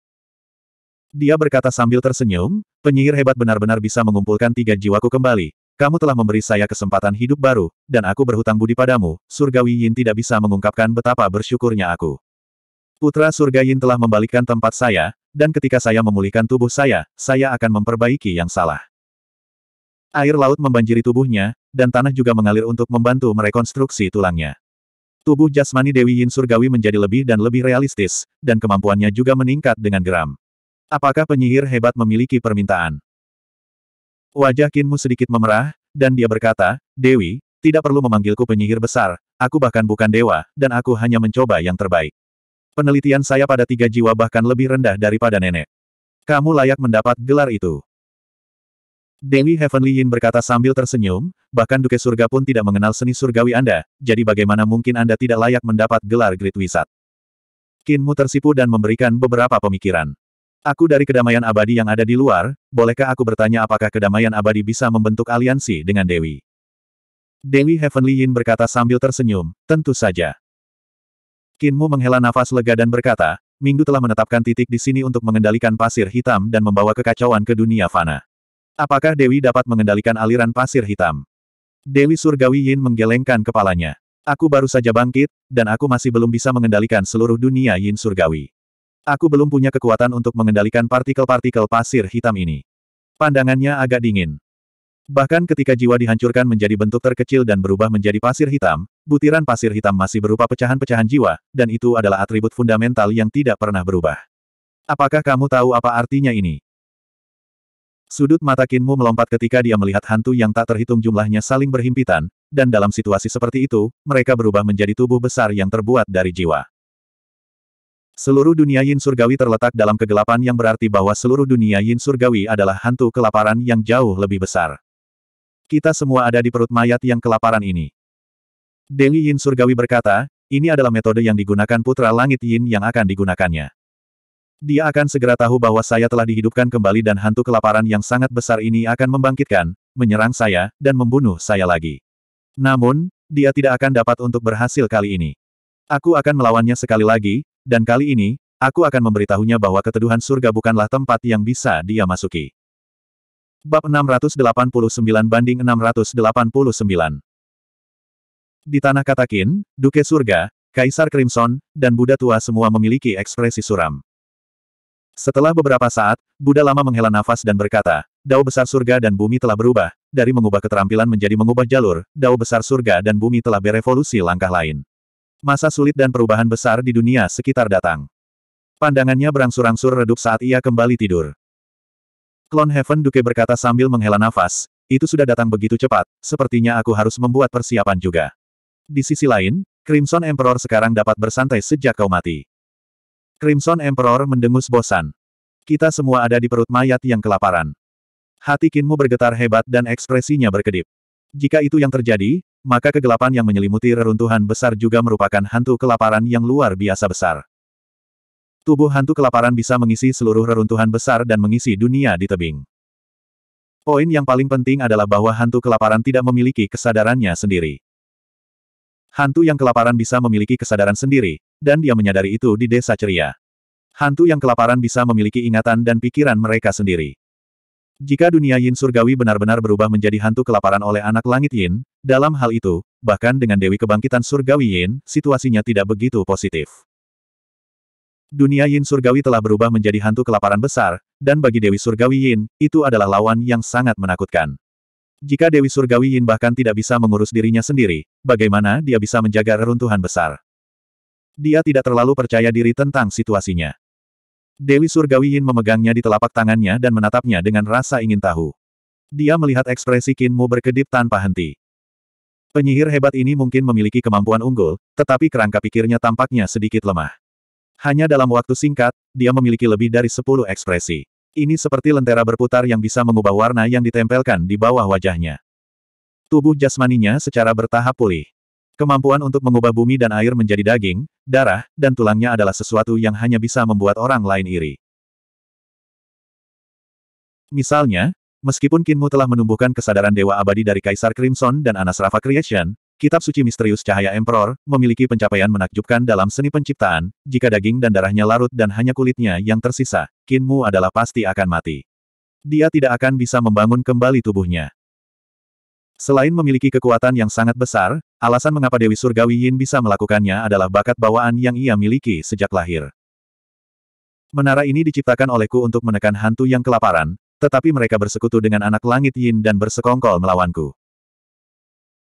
Dia berkata sambil tersenyum, penyihir hebat benar-benar bisa mengumpulkan tiga jiwaku kembali. Kamu telah memberi saya kesempatan hidup baru, dan aku berhutang budi padamu. Surgawi Yin tidak bisa mengungkapkan betapa bersyukurnya aku. Putra Surga Yin telah membalikkan tempat saya, dan ketika saya memulihkan tubuh saya, saya akan memperbaiki yang salah. Air laut membanjiri tubuhnya, dan tanah juga mengalir untuk membantu merekonstruksi tulangnya. Tubuh jasmani Dewi Yin Surgawi menjadi lebih dan lebih realistis, dan kemampuannya juga meningkat dengan geram. Apakah penyihir hebat memiliki permintaan? Wajah Kinmu sedikit memerah, dan dia berkata, Dewi, tidak perlu memanggilku penyihir besar, aku bahkan bukan dewa, dan aku hanya mencoba yang terbaik. Penelitian saya pada tiga jiwa bahkan lebih rendah daripada nenek. Kamu layak mendapat gelar itu. Dewi Heavenly Yin berkata sambil tersenyum, bahkan Duke Surga pun tidak mengenal seni surgawi Anda, jadi bagaimana mungkin Anda tidak layak mendapat gelar Great Wizard? Kinmu tersipu dan memberikan beberapa pemikiran. Aku dari kedamaian abadi yang ada di luar, bolehkah aku bertanya apakah kedamaian abadi bisa membentuk aliansi dengan Dewi? Dewi Heavenly Yin berkata sambil tersenyum, tentu saja. Kinmu menghela nafas lega dan berkata, Minggu telah menetapkan titik di sini untuk mengendalikan pasir hitam dan membawa kekacauan ke dunia fana. Apakah Dewi dapat mengendalikan aliran pasir hitam? Dewi Surgawi Yin menggelengkan kepalanya. Aku baru saja bangkit, dan aku masih belum bisa mengendalikan seluruh dunia Yin Surgawi. Aku belum punya kekuatan untuk mengendalikan partikel-partikel pasir hitam ini. Pandangannya agak dingin. Bahkan ketika jiwa dihancurkan menjadi bentuk terkecil dan berubah menjadi pasir hitam, butiran pasir hitam masih berupa pecahan-pecahan jiwa, dan itu adalah atribut fundamental yang tidak pernah berubah. Apakah kamu tahu apa artinya ini? Sudut mata Kinmu melompat ketika dia melihat hantu yang tak terhitung jumlahnya saling berhimpitan, dan dalam situasi seperti itu, mereka berubah menjadi tubuh besar yang terbuat dari jiwa. Seluruh dunia yin surgawi terletak dalam kegelapan yang berarti bahwa seluruh dunia yin surgawi adalah hantu kelaparan yang jauh lebih besar. Kita semua ada di perut mayat yang kelaparan ini. Dewi Yin Surgawi berkata, ini adalah metode yang digunakan putra langit Yin yang akan digunakannya. Dia akan segera tahu bahwa saya telah dihidupkan kembali dan hantu kelaparan yang sangat besar ini akan membangkitkan, menyerang saya, dan membunuh saya lagi. Namun, dia tidak akan dapat untuk berhasil kali ini. Aku akan melawannya sekali lagi, dan kali ini, aku akan memberitahunya bahwa keteduhan surga bukanlah tempat yang bisa dia masuki. Bab 689 banding 689 Di tanah Katakin, Duke Surga, Kaisar Crimson, dan Buddha Tua semua memiliki ekspresi suram. Setelah beberapa saat, Buddha lama menghela nafas dan berkata, Dao besar surga dan bumi telah berubah, dari mengubah keterampilan menjadi mengubah jalur, Dao besar surga dan bumi telah berevolusi langkah lain. Masa sulit dan perubahan besar di dunia sekitar datang. Pandangannya berangsur-angsur redup saat ia kembali tidur. Clone Heaven Duke berkata sambil menghela nafas, itu sudah datang begitu cepat, sepertinya aku harus membuat persiapan juga. Di sisi lain, Crimson Emperor sekarang dapat bersantai sejak kau mati. Crimson Emperor mendengus bosan. Kita semua ada di perut mayat yang kelaparan. Hati Kinmu bergetar hebat dan ekspresinya berkedip. Jika itu yang terjadi, maka kegelapan yang menyelimuti reruntuhan besar juga merupakan hantu kelaparan yang luar biasa besar. Tubuh hantu kelaparan bisa mengisi seluruh reruntuhan besar dan mengisi dunia di tebing. Poin yang paling penting adalah bahwa hantu kelaparan tidak memiliki kesadarannya sendiri. Hantu yang kelaparan bisa memiliki kesadaran sendiri, dan dia menyadari itu di desa ceria. Hantu yang kelaparan bisa memiliki ingatan dan pikiran mereka sendiri. Jika dunia Yin surgawi benar-benar berubah menjadi hantu kelaparan oleh anak langit Yin, dalam hal itu, bahkan dengan Dewi Kebangkitan Surgawi Yin, situasinya tidak begitu positif. Dunia Yin surgawi telah berubah menjadi hantu kelaparan besar, dan bagi Dewi Surgawi Yin, itu adalah lawan yang sangat menakutkan. Jika Dewi Surgawi Yin bahkan tidak bisa mengurus dirinya sendiri, bagaimana dia bisa menjaga reruntuhan besar? Dia tidak terlalu percaya diri tentang situasinya. Dewi Surgawi Yin memegangnya di telapak tangannya dan menatapnya dengan rasa ingin tahu. Dia melihat ekspresi Kinmu berkedip tanpa henti. Penyihir hebat ini mungkin memiliki kemampuan unggul, tetapi kerangka pikirnya tampaknya sedikit lemah. Hanya dalam waktu singkat, dia memiliki lebih dari sepuluh ekspresi. Ini seperti lentera berputar yang bisa mengubah warna yang ditempelkan di bawah wajahnya. Tubuh jasmaninya secara bertahap pulih. Kemampuan untuk mengubah bumi dan air menjadi daging, darah, dan tulangnya adalah sesuatu yang hanya bisa membuat orang lain iri. Misalnya, meskipun Kinmu telah menumbuhkan kesadaran Dewa Abadi dari Kaisar Crimson dan Anas Rafa Creation, Kitab Suci Misterius Cahaya Emperor, memiliki pencapaian menakjubkan dalam seni penciptaan, jika daging dan darahnya larut dan hanya kulitnya yang tersisa, Kinmu adalah pasti akan mati. Dia tidak akan bisa membangun kembali tubuhnya. Selain memiliki kekuatan yang sangat besar, Alasan mengapa Dewi Surgawi Yin bisa melakukannya adalah bakat bawaan yang ia miliki sejak lahir. Menara ini diciptakan olehku untuk menekan hantu yang kelaparan, tetapi mereka bersekutu dengan anak langit Yin dan bersekongkol melawanku.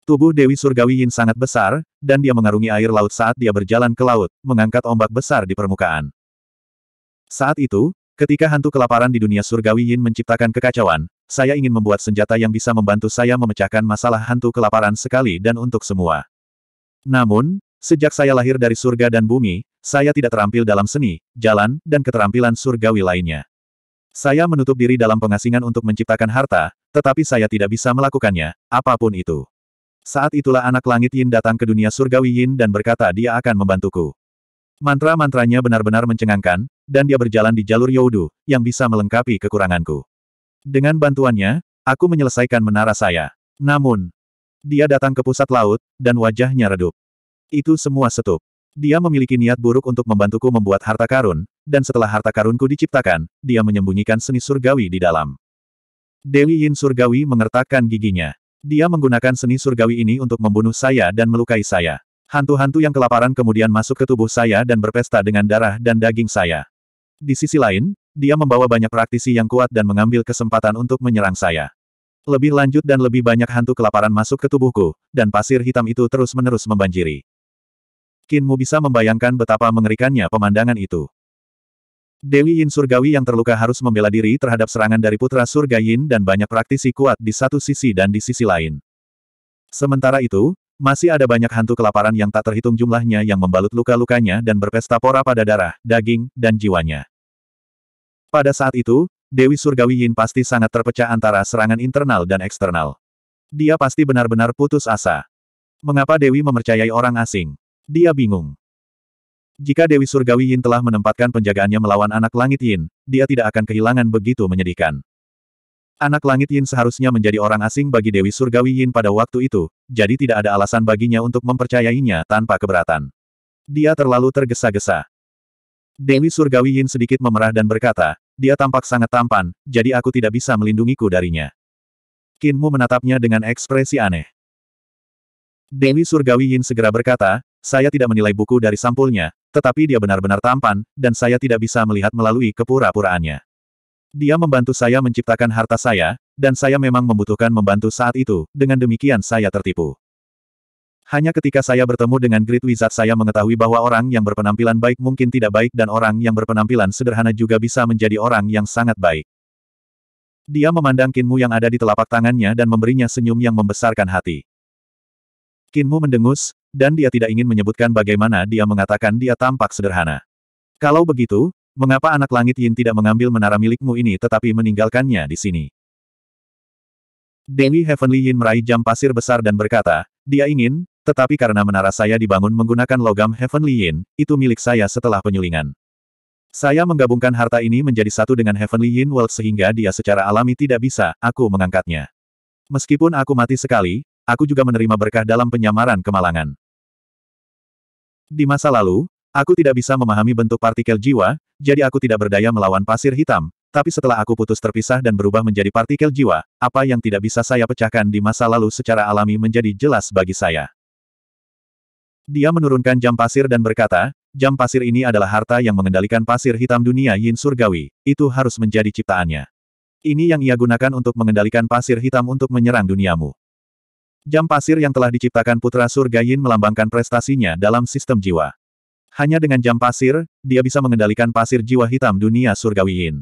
Tubuh Dewi Surgawi Yin sangat besar, dan dia mengarungi air laut saat dia berjalan ke laut, mengangkat ombak besar di permukaan. Saat itu, ketika hantu kelaparan di dunia Surgawi Yin menciptakan kekacauan, saya ingin membuat senjata yang bisa membantu saya memecahkan masalah hantu kelaparan sekali dan untuk semua. Namun, sejak saya lahir dari surga dan bumi, saya tidak terampil dalam seni, jalan, dan keterampilan surgawi lainnya. Saya menutup diri dalam pengasingan untuk menciptakan harta, tetapi saya tidak bisa melakukannya, apapun itu. Saat itulah anak langit Yin datang ke dunia surgawi Yin dan berkata dia akan membantuku. Mantra-mantranya benar-benar mencengangkan, dan dia berjalan di jalur Yodu, yang bisa melengkapi kekuranganku. Dengan bantuannya, aku menyelesaikan menara saya. Namun, dia datang ke pusat laut, dan wajahnya redup. Itu semua setup. Dia memiliki niat buruk untuk membantuku membuat harta karun, dan setelah harta karunku diciptakan, dia menyembunyikan seni surgawi di dalam. Dewi Yin surgawi mengertakkan giginya. Dia menggunakan seni surgawi ini untuk membunuh saya dan melukai saya. Hantu-hantu yang kelaparan kemudian masuk ke tubuh saya dan berpesta dengan darah dan daging saya. Di sisi lain, dia membawa banyak praktisi yang kuat dan mengambil kesempatan untuk menyerang saya. Lebih lanjut dan lebih banyak hantu kelaparan masuk ke tubuhku, dan pasir hitam itu terus-menerus membanjiri. Kinmu bisa membayangkan betapa mengerikannya pemandangan itu. Dewi Yin Surgawi yang terluka harus membela diri terhadap serangan dari Putra Surga Yin dan banyak praktisi kuat di satu sisi dan di sisi lain. Sementara itu, masih ada banyak hantu kelaparan yang tak terhitung jumlahnya yang membalut luka-lukanya dan berpesta pora pada darah, daging, dan jiwanya. Pada saat itu, Dewi Surgawi Yin pasti sangat terpecah antara serangan internal dan eksternal. Dia pasti benar-benar putus asa. Mengapa Dewi mempercayai orang asing? Dia bingung. Jika Dewi Surgawi Yin telah menempatkan penjagaannya melawan anak langit Yin, dia tidak akan kehilangan begitu menyedihkan. Anak langit Yin seharusnya menjadi orang asing bagi Dewi Surgawi Yin pada waktu itu, jadi tidak ada alasan baginya untuk mempercayainya tanpa keberatan. Dia terlalu tergesa-gesa. Dewi Surgawi Yin sedikit memerah dan berkata, dia tampak sangat tampan, jadi aku tidak bisa melindungiku darinya. Kinmu menatapnya dengan ekspresi aneh. Dewi Surgawi Yin segera berkata, saya tidak menilai buku dari sampulnya, tetapi dia benar-benar tampan, dan saya tidak bisa melihat melalui kepura-puraannya. Dia membantu saya menciptakan harta saya, dan saya memang membutuhkan membantu saat itu, dengan demikian saya tertipu. Hanya ketika saya bertemu dengan Great Wizard saya mengetahui bahwa orang yang berpenampilan baik mungkin tidak baik dan orang yang berpenampilan sederhana juga bisa menjadi orang yang sangat baik. Dia memandang Kinmu yang ada di telapak tangannya dan memberinya senyum yang membesarkan hati. Kinmu mendengus, dan dia tidak ingin menyebutkan bagaimana dia mengatakan dia tampak sederhana. Kalau begitu, mengapa anak langit Yin tidak mengambil menara milikmu ini tetapi meninggalkannya di sini? Dewi Heavenly Yin meraih jam pasir besar dan berkata, dia ingin, tetapi karena menara saya dibangun menggunakan logam Heavenly Yin, itu milik saya setelah penyulingan. Saya menggabungkan harta ini menjadi satu dengan Heavenly Yin World sehingga dia secara alami tidak bisa, aku mengangkatnya. Meskipun aku mati sekali, aku juga menerima berkah dalam penyamaran kemalangan. Di masa lalu, aku tidak bisa memahami bentuk partikel jiwa, jadi aku tidak berdaya melawan pasir hitam, tapi setelah aku putus terpisah dan berubah menjadi partikel jiwa, apa yang tidak bisa saya pecahkan di masa lalu secara alami menjadi jelas bagi saya. Dia menurunkan jam pasir dan berkata, jam pasir ini adalah harta yang mengendalikan pasir hitam dunia yin surgawi, itu harus menjadi ciptaannya. Ini yang ia gunakan untuk mengendalikan pasir hitam untuk menyerang duniamu. Jam pasir yang telah diciptakan putra surga yin melambangkan prestasinya dalam sistem jiwa. Hanya dengan jam pasir, dia bisa mengendalikan pasir jiwa hitam dunia surgawi yin.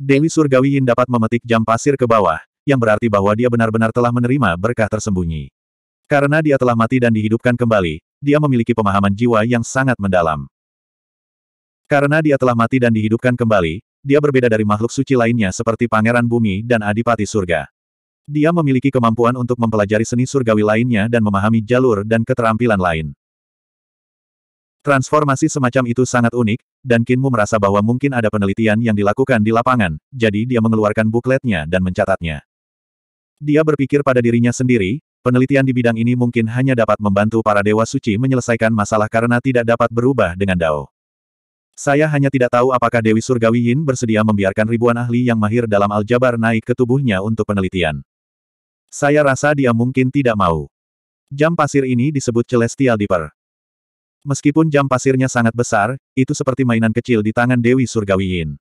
Dewi surgawi yin dapat memetik jam pasir ke bawah, yang berarti bahwa dia benar-benar telah menerima berkah tersembunyi. Karena dia telah mati dan dihidupkan kembali, dia memiliki pemahaman jiwa yang sangat mendalam. Karena dia telah mati dan dihidupkan kembali, dia berbeda dari makhluk suci lainnya seperti Pangeran Bumi dan Adipati Surga. Dia memiliki kemampuan untuk mempelajari seni surgawi lainnya dan memahami jalur dan keterampilan lain. Transformasi semacam itu sangat unik, dan Kinmu merasa bahwa mungkin ada penelitian yang dilakukan di lapangan, jadi dia mengeluarkan bukletnya dan mencatatnya. Dia berpikir pada dirinya sendiri, Penelitian di bidang ini mungkin hanya dapat membantu para dewa suci menyelesaikan masalah karena tidak dapat berubah dengan Dao. Saya hanya tidak tahu apakah Dewi Surgawi Yin bersedia membiarkan ribuan ahli yang mahir dalam aljabar naik ke tubuhnya untuk penelitian. Saya rasa dia mungkin tidak mau. Jam pasir ini disebut Celestial Dipper. Meskipun jam pasirnya sangat besar, itu seperti mainan kecil di tangan Dewi Surgawi Yin.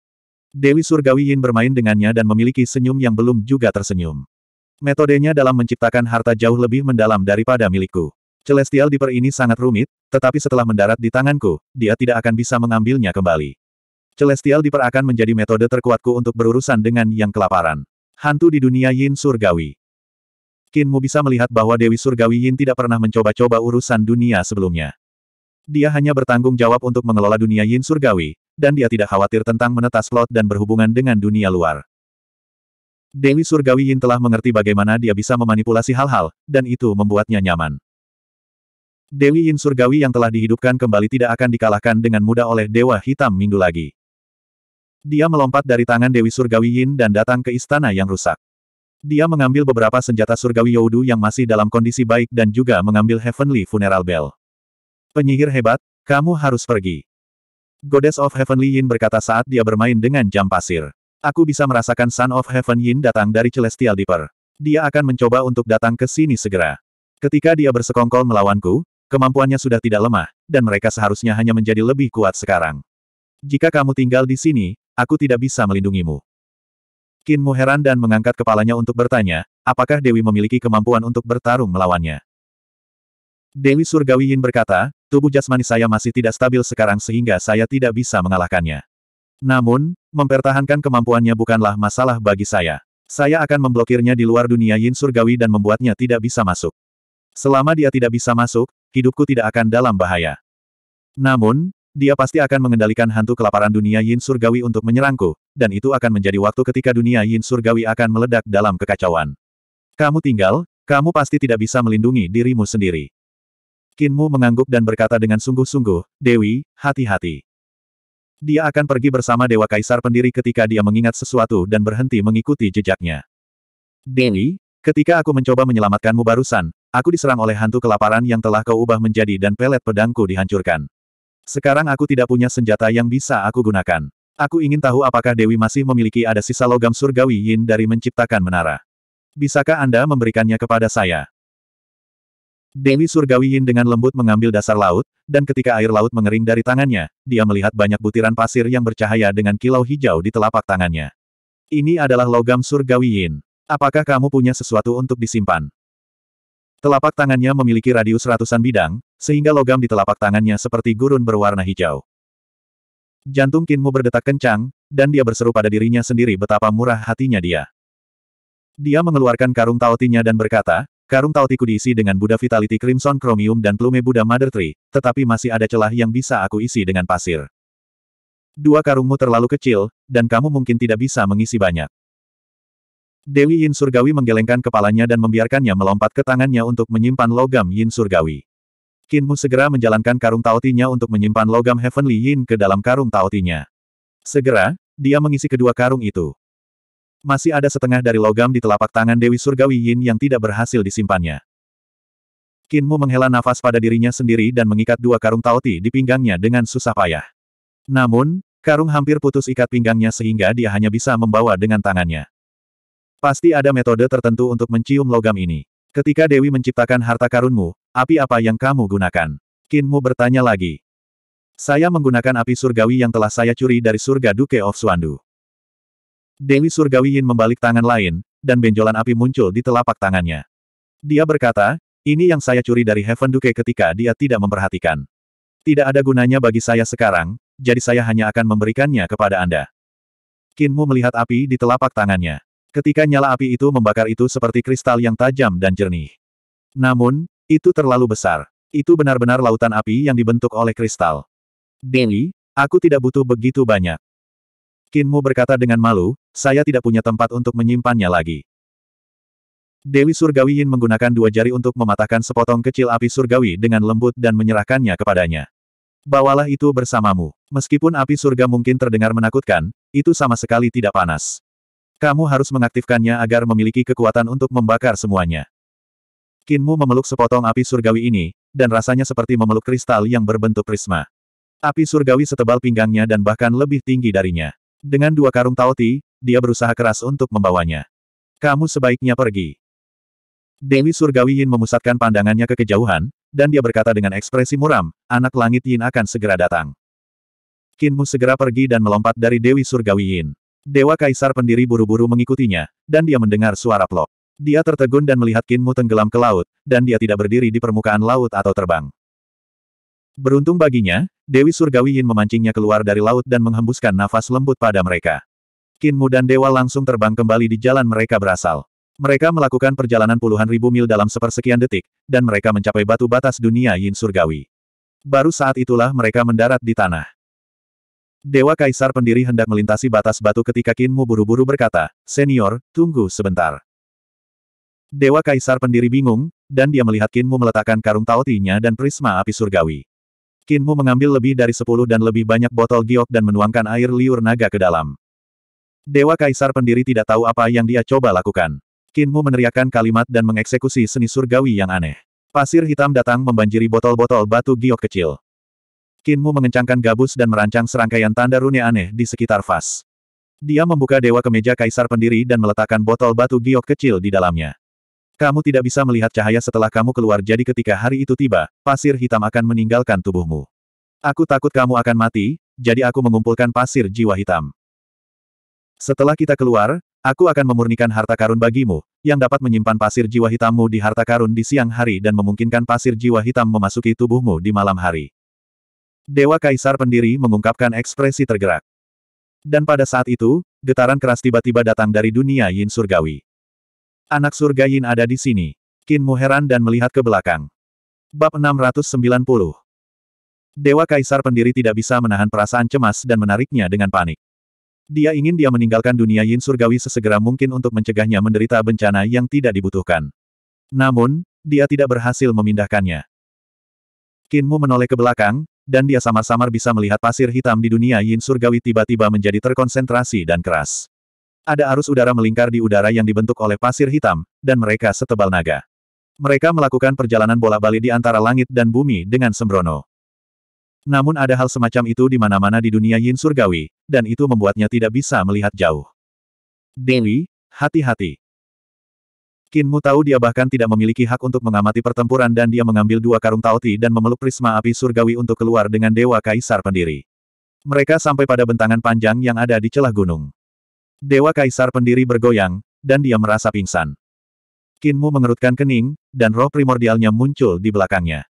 Dewi Surgawi Yin bermain dengannya dan memiliki senyum yang belum juga tersenyum. Metodenya dalam menciptakan harta jauh lebih mendalam daripada milikku. Celestial Deeper ini sangat rumit, tetapi setelah mendarat di tanganku, dia tidak akan bisa mengambilnya kembali. Celestial Deeper akan menjadi metode terkuatku untuk berurusan dengan yang kelaparan. Hantu di dunia Yin Surgawi. Kinmu bisa melihat bahwa Dewi Surgawi Yin tidak pernah mencoba-coba urusan dunia sebelumnya. Dia hanya bertanggung jawab untuk mengelola dunia Yin Surgawi, dan dia tidak khawatir tentang menetas plot dan berhubungan dengan dunia luar. Dewi Surgawi Yin telah mengerti bagaimana dia bisa memanipulasi hal-hal, dan itu membuatnya nyaman. Dewi Yin Surgawi yang telah dihidupkan kembali tidak akan dikalahkan dengan mudah oleh Dewa Hitam minggu lagi. Dia melompat dari tangan Dewi Surgawi Yin dan datang ke istana yang rusak. Dia mengambil beberapa senjata surgawi Yowdu yang masih dalam kondisi baik dan juga mengambil Heavenly Funeral Bell. Penyihir hebat, kamu harus pergi. Goddess of Heavenly Yin berkata saat dia bermain dengan jam pasir. Aku bisa merasakan Son of Heaven Yin datang dari Celestial Deeper. Dia akan mencoba untuk datang ke sini segera. Ketika dia bersekongkol melawanku, kemampuannya sudah tidak lemah, dan mereka seharusnya hanya menjadi lebih kuat sekarang. Jika kamu tinggal di sini, aku tidak bisa melindungimu. Mu heran dan mengangkat kepalanya untuk bertanya, apakah Dewi memiliki kemampuan untuk bertarung melawannya. Dewi Surgawi Yin berkata, tubuh jasmani saya masih tidak stabil sekarang sehingga saya tidak bisa mengalahkannya. Namun, mempertahankan kemampuannya bukanlah masalah bagi saya. Saya akan memblokirnya di luar dunia yin surgawi dan membuatnya tidak bisa masuk. Selama dia tidak bisa masuk, hidupku tidak akan dalam bahaya. Namun, dia pasti akan mengendalikan hantu kelaparan dunia yin surgawi untuk menyerangku, dan itu akan menjadi waktu ketika dunia yin surgawi akan meledak dalam kekacauan. Kamu tinggal, kamu pasti tidak bisa melindungi dirimu sendiri. Kinmu mengangguk dan berkata dengan sungguh-sungguh, Dewi, hati-hati. Dia akan pergi bersama Dewa Kaisar Pendiri ketika dia mengingat sesuatu dan berhenti mengikuti jejaknya. Dewi, ketika aku mencoba menyelamatkanmu barusan, aku diserang oleh hantu kelaparan yang telah kau ubah menjadi dan pelet pedangku dihancurkan. Sekarang aku tidak punya senjata yang bisa aku gunakan. Aku ingin tahu apakah Dewi masih memiliki ada sisa logam surgawi Yin dari menciptakan menara. Bisakah Anda memberikannya kepada saya? Dewi Surgawi Yin dengan lembut mengambil dasar laut, dan ketika air laut mengering dari tangannya, dia melihat banyak butiran pasir yang bercahaya dengan kilau hijau di telapak tangannya. Ini adalah logam surgawi Yin. Apakah kamu punya sesuatu untuk disimpan? Telapak tangannya memiliki radius ratusan bidang, sehingga logam di telapak tangannya seperti gurun berwarna hijau. Jantung Kinmu berdetak kencang, dan dia berseru pada dirinya sendiri betapa murah hatinya dia. Dia mengeluarkan karung taotinya dan berkata, Karung tautiku diisi dengan Buddha Vitality Crimson Chromium dan Plume Buddha Mother Tree, tetapi masih ada celah yang bisa aku isi dengan pasir. Dua karungmu terlalu kecil, dan kamu mungkin tidak bisa mengisi banyak. Dewi Yin Surgawi menggelengkan kepalanya dan membiarkannya melompat ke tangannya untuk menyimpan logam Yin Surgawi. Kinmu segera menjalankan karung tautinya untuk menyimpan logam Heavenly Yin ke dalam karung tautinya. Segera, dia mengisi kedua karung itu. Masih ada setengah dari logam di telapak tangan Dewi Surgawi Yin yang tidak berhasil disimpannya. Kinmu menghela nafas pada dirinya sendiri dan mengikat dua karung taoti di pinggangnya dengan susah payah. Namun, karung hampir putus ikat pinggangnya sehingga dia hanya bisa membawa dengan tangannya. Pasti ada metode tertentu untuk mencium logam ini. Ketika Dewi menciptakan harta karunmu, api apa yang kamu gunakan? Kinmu bertanya lagi. Saya menggunakan api surgawi yang telah saya curi dari surga Duke of Suandu. Dewi Surgawi Yin membalik tangan lain, dan benjolan api muncul di telapak tangannya. Dia berkata, ini yang saya curi dari Heaven Duke ketika dia tidak memperhatikan. Tidak ada gunanya bagi saya sekarang, jadi saya hanya akan memberikannya kepada Anda. Kinmu melihat api di telapak tangannya. Ketika nyala api itu membakar itu seperti kristal yang tajam dan jernih. Namun, itu terlalu besar. Itu benar-benar lautan api yang dibentuk oleh kristal. Dewi, aku tidak butuh begitu banyak. Kinmu berkata dengan malu, saya tidak punya tempat untuk menyimpannya lagi. Dewi Surgawi Yin menggunakan dua jari untuk mematahkan sepotong kecil api surgawi dengan lembut dan menyerahkannya kepadanya. Bawalah itu bersamamu. Meskipun api surga mungkin terdengar menakutkan, itu sama sekali tidak panas. Kamu harus mengaktifkannya agar memiliki kekuatan untuk membakar semuanya. Kinmu memeluk sepotong api surgawi ini, dan rasanya seperti memeluk kristal yang berbentuk prisma. Api surgawi setebal pinggangnya dan bahkan lebih tinggi darinya. Dengan dua karung taoti, dia berusaha keras untuk membawanya. Kamu sebaiknya pergi. Dewi Surgawi Yin memusatkan pandangannya ke kejauhan, dan dia berkata dengan ekspresi muram, anak langit Yin akan segera datang. Kinmu segera pergi dan melompat dari Dewi Surgawi Yin. Dewa Kaisar pendiri buru-buru mengikutinya, dan dia mendengar suara plot. Dia tertegun dan melihat Kinmu tenggelam ke laut, dan dia tidak berdiri di permukaan laut atau terbang. Beruntung baginya, Dewi Surgawi Yin memancingnya keluar dari laut dan menghembuskan nafas lembut pada mereka. Kinmu dan Dewa langsung terbang kembali di jalan mereka berasal. Mereka melakukan perjalanan puluhan ribu mil dalam sepersekian detik, dan mereka mencapai batu batas dunia Yin Surgawi. Baru saat itulah mereka mendarat di tanah. Dewa Kaisar pendiri hendak melintasi batas batu ketika Kinmu buru-buru berkata, Senior, tunggu sebentar. Dewa Kaisar pendiri bingung, dan dia melihat Kinmu meletakkan karung tautinya dan prisma api surgawi. Kinmu mengambil lebih dari sepuluh dan lebih banyak botol giok dan menuangkan air liur naga ke dalam. Dewa Kaisar pendiri tidak tahu apa yang dia coba lakukan. Kinmu meneriakkan kalimat dan mengeksekusi seni surgawi yang aneh. Pasir hitam datang membanjiri botol-botol batu giok kecil. Kinmu mengencangkan gabus dan merancang serangkaian tanda rune aneh di sekitar vas. Dia membuka dewa kemeja kaisar pendiri dan meletakkan botol batu giok kecil di dalamnya. Kamu tidak bisa melihat cahaya setelah kamu keluar jadi ketika hari itu tiba, pasir hitam akan meninggalkan tubuhmu. Aku takut kamu akan mati, jadi aku mengumpulkan pasir jiwa hitam. Setelah kita keluar, aku akan memurnikan harta karun bagimu, yang dapat menyimpan pasir jiwa hitammu di harta karun di siang hari dan memungkinkan pasir jiwa hitam memasuki tubuhmu di malam hari. Dewa Kaisar Pendiri mengungkapkan ekspresi tergerak. Dan pada saat itu, getaran keras tiba-tiba datang dari dunia Yin Surgawi. Anak surga Yin ada di sini. Qin Mu heran dan melihat ke belakang. Bab 690 Dewa Kaisar Pendiri tidak bisa menahan perasaan cemas dan menariknya dengan panik. Dia ingin dia meninggalkan dunia Yin surgawi sesegera mungkin untuk mencegahnya menderita bencana yang tidak dibutuhkan. Namun, dia tidak berhasil memindahkannya. Kinmu menoleh ke belakang, dan dia samar-samar bisa melihat pasir hitam di dunia Yin Surgawi tiba-tiba menjadi terkonsentrasi dan keras. Ada arus udara melingkar di udara yang dibentuk oleh pasir hitam, dan mereka setebal naga. Mereka melakukan perjalanan bola-balik di antara langit dan bumi dengan sembrono. Namun ada hal semacam itu di mana-mana di dunia yin surgawi, dan itu membuatnya tidak bisa melihat jauh. Dewi, hati-hati. Kinmu tahu dia bahkan tidak memiliki hak untuk mengamati pertempuran dan dia mengambil dua karung tauti dan memeluk prisma api surgawi untuk keluar dengan Dewa Kaisar pendiri. Mereka sampai pada bentangan panjang yang ada di celah gunung. Dewa Kaisar pendiri bergoyang, dan dia merasa pingsan. Kinmu mengerutkan kening, dan roh primordialnya muncul di belakangnya.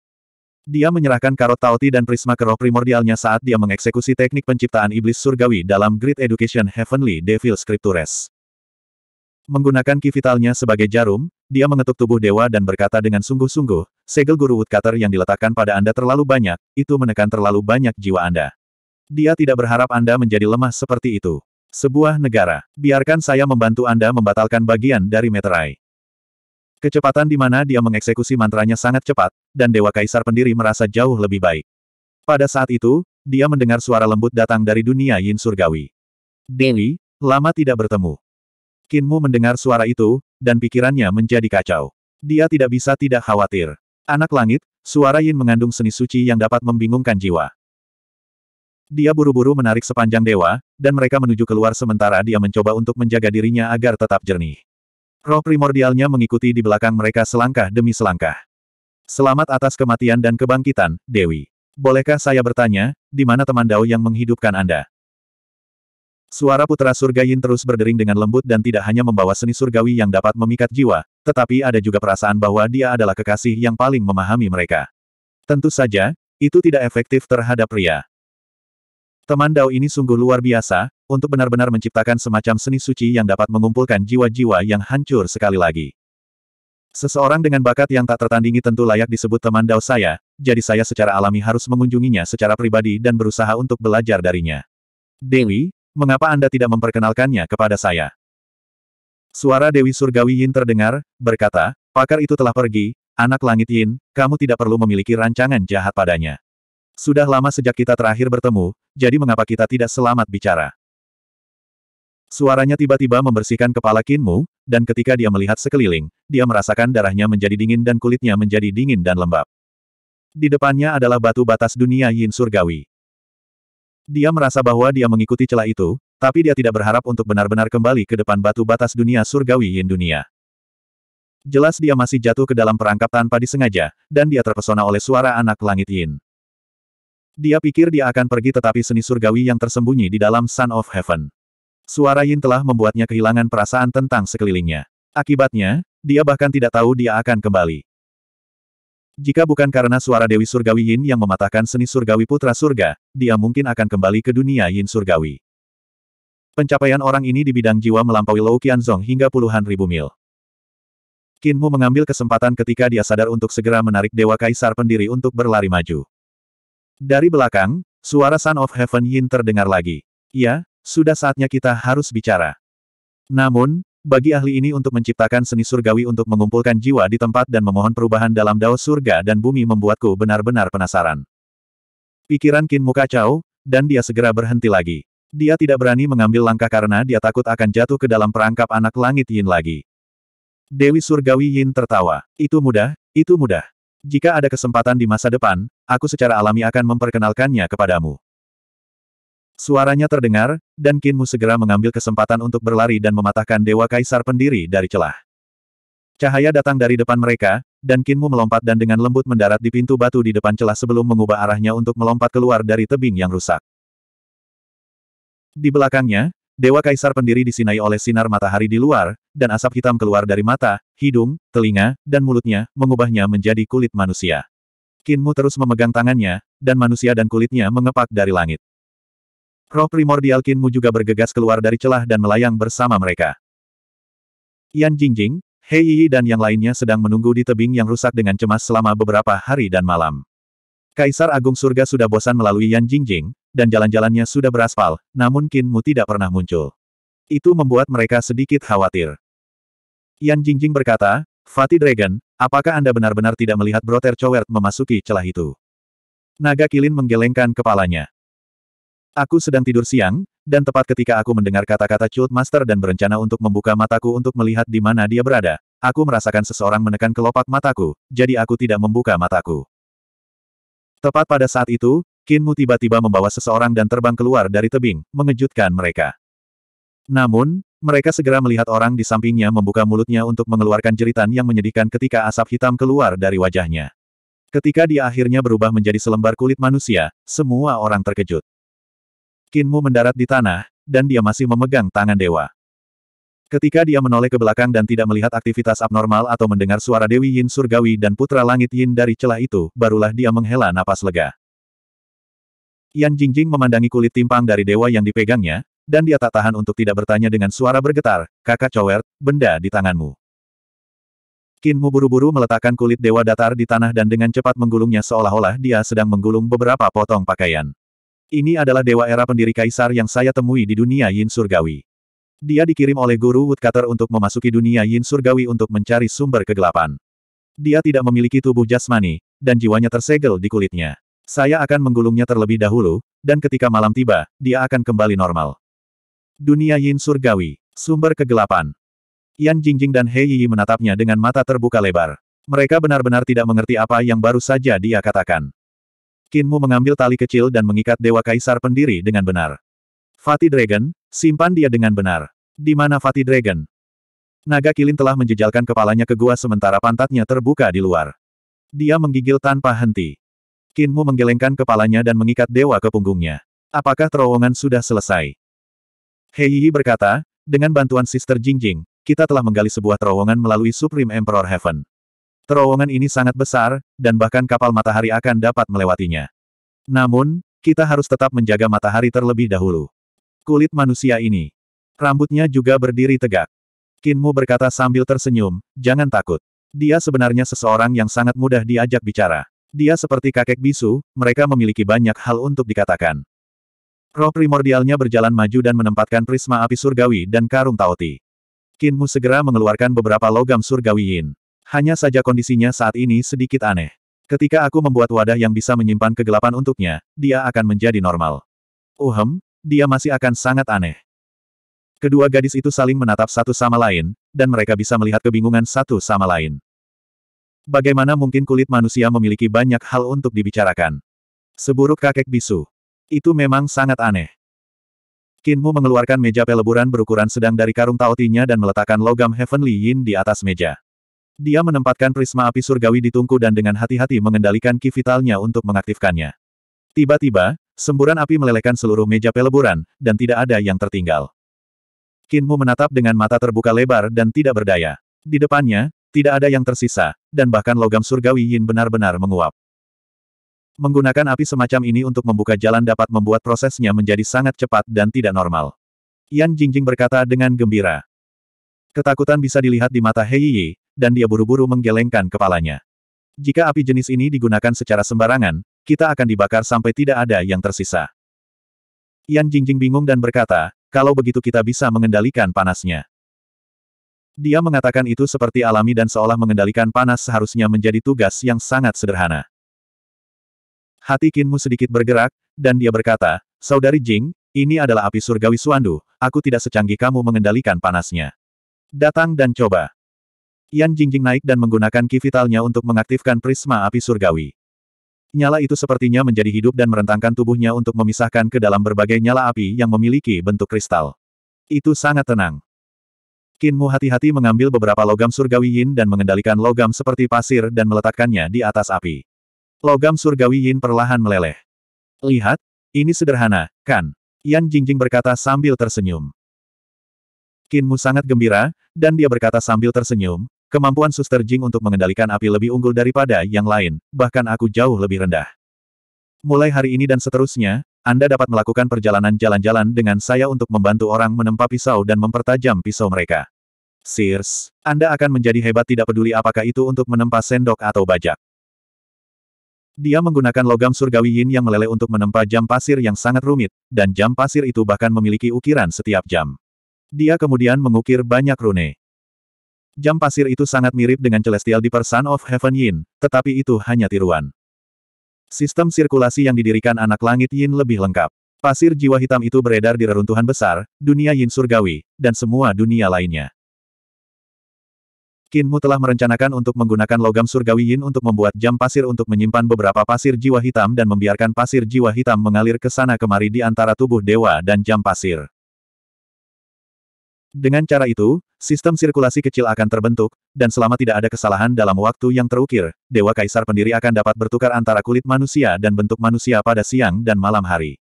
Dia menyerahkan karot tauti dan prisma ke roh primordialnya saat dia mengeksekusi teknik penciptaan iblis surgawi dalam Great Education Heavenly Devil Scriptures. Menggunakan ki sebagai jarum, dia mengetuk tubuh dewa dan berkata dengan sungguh-sungguh, segel guru woodcutter yang diletakkan pada Anda terlalu banyak, itu menekan terlalu banyak jiwa Anda. Dia tidak berharap Anda menjadi lemah seperti itu. Sebuah negara. Biarkan saya membantu Anda membatalkan bagian dari meterai. Kecepatan di mana dia mengeksekusi mantranya sangat cepat, dan Dewa Kaisar pendiri merasa jauh lebih baik. Pada saat itu, dia mendengar suara lembut datang dari dunia Yin Surgawi. Dewi, lama tidak bertemu. Kinmu mendengar suara itu, dan pikirannya menjadi kacau. Dia tidak bisa tidak khawatir. Anak langit, suara Yin mengandung seni suci yang dapat membingungkan jiwa. Dia buru-buru menarik sepanjang dewa, dan mereka menuju keluar sementara dia mencoba untuk menjaga dirinya agar tetap jernih. Roh primordialnya mengikuti di belakang mereka selangkah demi selangkah. Selamat atas kematian dan kebangkitan, Dewi. Bolehkah saya bertanya, di mana teman Dao yang menghidupkan Anda? Suara Putra Surga Yin terus berdering dengan lembut dan tidak hanya membawa seni surgawi yang dapat memikat jiwa, tetapi ada juga perasaan bahwa dia adalah kekasih yang paling memahami mereka. Tentu saja, itu tidak efektif terhadap pria. Teman Dao ini sungguh luar biasa, untuk benar-benar menciptakan semacam seni suci yang dapat mengumpulkan jiwa-jiwa yang hancur sekali lagi. Seseorang dengan bakat yang tak tertandingi tentu layak disebut teman Dao saya, jadi saya secara alami harus mengunjunginya secara pribadi dan berusaha untuk belajar darinya. Dewi, mengapa Anda tidak memperkenalkannya kepada saya? Suara Dewi Surgawi Yin terdengar, berkata, pakar itu telah pergi, anak langit Yin, kamu tidak perlu memiliki rancangan jahat padanya. Sudah lama sejak kita terakhir bertemu, jadi mengapa kita tidak selamat bicara? Suaranya tiba-tiba membersihkan kepala Kinmu, dan ketika dia melihat sekeliling, dia merasakan darahnya menjadi dingin dan kulitnya menjadi dingin dan lembab. Di depannya adalah batu batas dunia Yin Surgawi. Dia merasa bahwa dia mengikuti celah itu, tapi dia tidak berharap untuk benar-benar kembali ke depan batu batas dunia Surgawi Yin Dunia. Jelas dia masih jatuh ke dalam perangkap tanpa disengaja, dan dia terpesona oleh suara anak langit Yin. Dia pikir dia akan pergi tetapi seni surgawi yang tersembunyi di dalam Sun of Heaven. Suara Yin telah membuatnya kehilangan perasaan tentang sekelilingnya. Akibatnya, dia bahkan tidak tahu dia akan kembali. Jika bukan karena suara Dewi Surgawi Yin yang mematahkan seni surgawi putra surga, dia mungkin akan kembali ke dunia Yin surgawi. Pencapaian orang ini di bidang jiwa melampaui Lou Qianzong hingga puluhan ribu mil. Qin Mu mengambil kesempatan ketika dia sadar untuk segera menarik Dewa Kaisar pendiri untuk berlari maju. Dari belakang, suara Sun of Heaven Yin terdengar lagi. Ya, sudah saatnya kita harus bicara. Namun, bagi ahli ini untuk menciptakan seni surgawi untuk mengumpulkan jiwa di tempat dan memohon perubahan dalam dao surga dan bumi membuatku benar-benar penasaran. Pikiran muka kacau, dan dia segera berhenti lagi. Dia tidak berani mengambil langkah karena dia takut akan jatuh ke dalam perangkap anak langit Yin lagi. Dewi Surgawi Yin tertawa. Itu mudah, itu mudah. Jika ada kesempatan di masa depan, aku secara alami akan memperkenalkannya kepadamu. Suaranya terdengar, dan Kinmu segera mengambil kesempatan untuk berlari dan mematahkan Dewa Kaisar pendiri dari celah. Cahaya datang dari depan mereka, dan Kinmu melompat dan dengan lembut mendarat di pintu batu di depan celah sebelum mengubah arahnya untuk melompat keluar dari tebing yang rusak. Di belakangnya, Dewa Kaisar pendiri disinai oleh sinar matahari di luar, dan asap hitam keluar dari mata, hidung, telinga, dan mulutnya, mengubahnya menjadi kulit manusia. Kinmu terus memegang tangannya, dan manusia dan kulitnya mengepak dari langit. Roh primordial Kinmu juga bergegas keluar dari celah dan melayang bersama mereka. Yan Jingjing, Hei Yi dan yang lainnya sedang menunggu di tebing yang rusak dengan cemas selama beberapa hari dan malam. Kaisar Agung Surga sudah bosan melalui Yan Jingjing, dan jalan-jalannya sudah beraspal, namun Kinmu tidak pernah muncul. Itu membuat mereka sedikit khawatir. Yan Jingjing berkata, Fatih Dragon, apakah Anda benar-benar tidak melihat Brother Chowert memasuki celah itu? Naga Kilin menggelengkan kepalanya. Aku sedang tidur siang, dan tepat ketika aku mendengar kata-kata Chult Master dan berencana untuk membuka mataku untuk melihat di mana dia berada, aku merasakan seseorang menekan kelopak mataku, jadi aku tidak membuka mataku. Tepat pada saat itu, Kinmu tiba-tiba membawa seseorang dan terbang keluar dari tebing, mengejutkan mereka. Namun, mereka segera melihat orang di sampingnya membuka mulutnya untuk mengeluarkan jeritan yang menyedihkan ketika asap hitam keluar dari wajahnya. Ketika dia akhirnya berubah menjadi selembar kulit manusia, semua orang terkejut. Kinmu mendarat di tanah, dan dia masih memegang tangan dewa. Ketika dia menoleh ke belakang dan tidak melihat aktivitas abnormal atau mendengar suara Dewi Yin Surgawi dan Putra Langit Yin dari celah itu, barulah dia menghela napas lega. Yan Jingjing memandangi kulit timpang dari dewa yang dipegangnya, dan dia tak tahan untuk tidak bertanya dengan suara bergetar, kakak cowert, benda di tanganmu. Kinmu buru-buru meletakkan kulit dewa datar di tanah dan dengan cepat menggulungnya seolah-olah dia sedang menggulung beberapa potong pakaian. Ini adalah dewa era pendiri kaisar yang saya temui di dunia Yin Surgawi. Dia dikirim oleh guru Woodcutter untuk memasuki dunia Yin Surgawi untuk mencari sumber kegelapan. Dia tidak memiliki tubuh jasmani, dan jiwanya tersegel di kulitnya. Saya akan menggulungnya terlebih dahulu, dan ketika malam tiba, dia akan kembali normal. Dunia Yin Surgawi. Sumber kegelapan. Yan Jingjing dan Hei Yi menatapnya dengan mata terbuka lebar. Mereka benar-benar tidak mengerti apa yang baru saja dia katakan. Kinmu mengambil tali kecil dan mengikat Dewa Kaisar pendiri dengan benar. Fatih Dragon, simpan dia dengan benar. Di mana Fatih Dragon? Naga Kilin telah menjejalkan kepalanya ke gua sementara pantatnya terbuka di luar. Dia menggigil tanpa henti. Kinmu menggelengkan kepalanya dan mengikat dewa ke punggungnya. Apakah terowongan sudah selesai? Hei berkata, dengan bantuan Sister Jingjing, kita telah menggali sebuah terowongan melalui Supreme Emperor Heaven. Terowongan ini sangat besar, dan bahkan kapal matahari akan dapat melewatinya. Namun, kita harus tetap menjaga matahari terlebih dahulu. Kulit manusia ini. Rambutnya juga berdiri tegak. Kinmu berkata sambil tersenyum, jangan takut. Dia sebenarnya seseorang yang sangat mudah diajak bicara. Dia seperti kakek bisu, mereka memiliki banyak hal untuk dikatakan. Roh primordialnya berjalan maju dan menempatkan prisma api surgawi dan karung taoti. Kinmu segera mengeluarkan beberapa logam surgawi yin. Hanya saja kondisinya saat ini sedikit aneh. Ketika aku membuat wadah yang bisa menyimpan kegelapan untuknya, dia akan menjadi normal. Uhem, dia masih akan sangat aneh. Kedua gadis itu saling menatap satu sama lain, dan mereka bisa melihat kebingungan satu sama lain. Bagaimana mungkin kulit manusia memiliki banyak hal untuk dibicarakan? Seburuk kakek bisu, itu memang sangat aneh. Kinmu mengeluarkan meja peleburan berukuran sedang dari karung taotinya dan meletakkan logam Heavenly Yin di atas meja. Dia menempatkan prisma api surgawi di tungku dan dengan hati-hati mengendalikan ki vitalnya untuk mengaktifkannya. Tiba-tiba, semburan api melelehkan seluruh meja peleburan, dan tidak ada yang tertinggal. Kinmu menatap dengan mata terbuka lebar dan tidak berdaya. Di depannya, tidak ada yang tersisa, dan bahkan logam surgawi Yin benar-benar menguap. Menggunakan api semacam ini untuk membuka jalan dapat membuat prosesnya menjadi sangat cepat dan tidak normal. Yan Jingjing berkata dengan gembira. Ketakutan bisa dilihat di mata Hei Yi, dan dia buru-buru menggelengkan kepalanya. Jika api jenis ini digunakan secara sembarangan, kita akan dibakar sampai tidak ada yang tersisa. Yan Jingjing bingung dan berkata, kalau begitu kita bisa mengendalikan panasnya. Dia mengatakan itu seperti alami dan seolah mengendalikan panas seharusnya menjadi tugas yang sangat sederhana. Hati Kinmu sedikit bergerak, dan dia berkata, Saudari Jing, ini adalah api surgawi Suandu, aku tidak secanggih kamu mengendalikan panasnya. Datang dan coba. Yan Jingjing naik dan menggunakan ki vitalnya untuk mengaktifkan prisma api surgawi. Nyala itu sepertinya menjadi hidup dan merentangkan tubuhnya untuk memisahkan ke dalam berbagai nyala api yang memiliki bentuk kristal. Itu sangat tenang. Kinmu hati-hati mengambil beberapa logam surgawi yin dan mengendalikan logam seperti pasir dan meletakkannya di atas api. Logam surgawi Yin perlahan meleleh. Lihat, ini sederhana, kan? Yan Jingjing berkata sambil tersenyum. Kinmu sangat gembira, dan dia berkata sambil tersenyum, kemampuan suster Jing untuk mengendalikan api lebih unggul daripada yang lain, bahkan aku jauh lebih rendah. Mulai hari ini dan seterusnya, Anda dapat melakukan perjalanan jalan-jalan dengan saya untuk membantu orang menempa pisau dan mempertajam pisau mereka. Sirs, Anda akan menjadi hebat tidak peduli apakah itu untuk menempa sendok atau bajak. Dia menggunakan logam surgawi yin yang meleleh untuk menempa jam pasir yang sangat rumit, dan jam pasir itu bahkan memiliki ukiran setiap jam. Dia kemudian mengukir banyak rune. Jam pasir itu sangat mirip dengan Celestial Deeper Sun of Heaven Yin, tetapi itu hanya tiruan. Sistem sirkulasi yang didirikan anak langit Yin lebih lengkap. Pasir jiwa hitam itu beredar di reruntuhan besar, dunia Yin surgawi, dan semua dunia lainnya. Kinmu telah merencanakan untuk menggunakan logam surgawi Yin untuk membuat jam pasir untuk menyimpan beberapa pasir jiwa hitam dan membiarkan pasir jiwa hitam mengalir ke sana kemari di antara tubuh dewa dan jam pasir. Dengan cara itu, sistem sirkulasi kecil akan terbentuk, dan selama tidak ada kesalahan dalam waktu yang terukir, Dewa Kaisar Pendiri akan dapat bertukar antara kulit manusia dan bentuk manusia pada siang dan malam hari.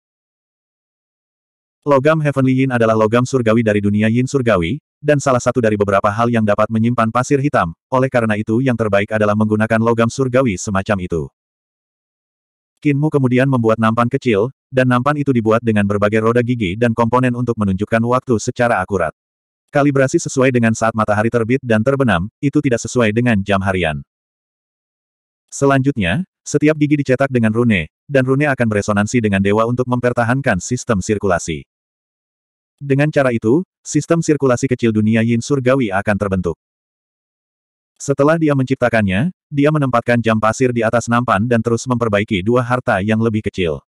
Logam Heavenly Yin adalah logam surgawi dari dunia Yin surgawi, dan salah satu dari beberapa hal yang dapat menyimpan pasir hitam, oleh karena itu yang terbaik adalah menggunakan logam surgawi semacam itu. Kinmu kemudian membuat nampan kecil, dan nampan itu dibuat dengan berbagai roda gigi dan komponen untuk menunjukkan waktu secara akurat. Kalibrasi sesuai dengan saat matahari terbit dan terbenam, itu tidak sesuai dengan jam harian. Selanjutnya, setiap gigi dicetak dengan rune, dan rune akan beresonansi dengan dewa untuk mempertahankan sistem sirkulasi. Dengan cara itu, sistem sirkulasi kecil dunia yin surgawi akan terbentuk. Setelah dia menciptakannya, dia menempatkan jam pasir di atas nampan dan terus memperbaiki dua harta yang lebih kecil.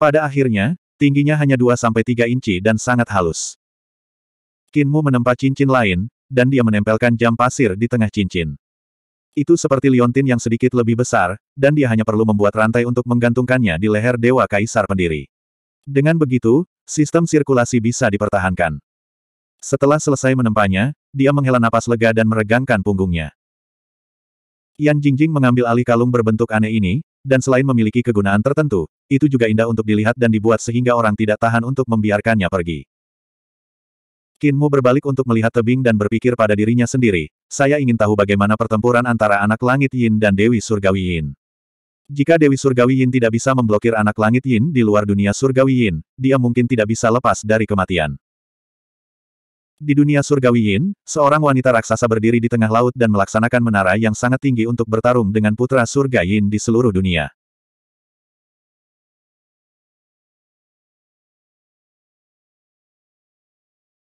Pada akhirnya, tingginya hanya 2-3 inci dan sangat halus. Kinmu menempa cincin lain, dan dia menempelkan jam pasir di tengah cincin. Itu seperti liontin yang sedikit lebih besar, dan dia hanya perlu membuat rantai untuk menggantungkannya di leher Dewa Kaisar pendiri. Dengan begitu, Sistem sirkulasi bisa dipertahankan. Setelah selesai menempanya, dia menghela napas lega dan meregangkan punggungnya. Yan Jingjing mengambil alih kalung berbentuk aneh ini, dan selain memiliki kegunaan tertentu, itu juga indah untuk dilihat dan dibuat sehingga orang tidak tahan untuk membiarkannya pergi. Kinmu berbalik untuk melihat tebing dan berpikir pada dirinya sendiri, saya ingin tahu bagaimana pertempuran antara anak langit Yin dan Dewi Surgawi Yin. Jika Dewi Surgawi Yin tidak bisa memblokir anak langit Yin di luar dunia Surgawi Yin, dia mungkin tidak bisa lepas dari kematian. Di dunia Surgawi Yin, seorang wanita raksasa berdiri di tengah laut dan melaksanakan menara yang sangat tinggi untuk bertarung dengan putra Surga Yin di seluruh dunia.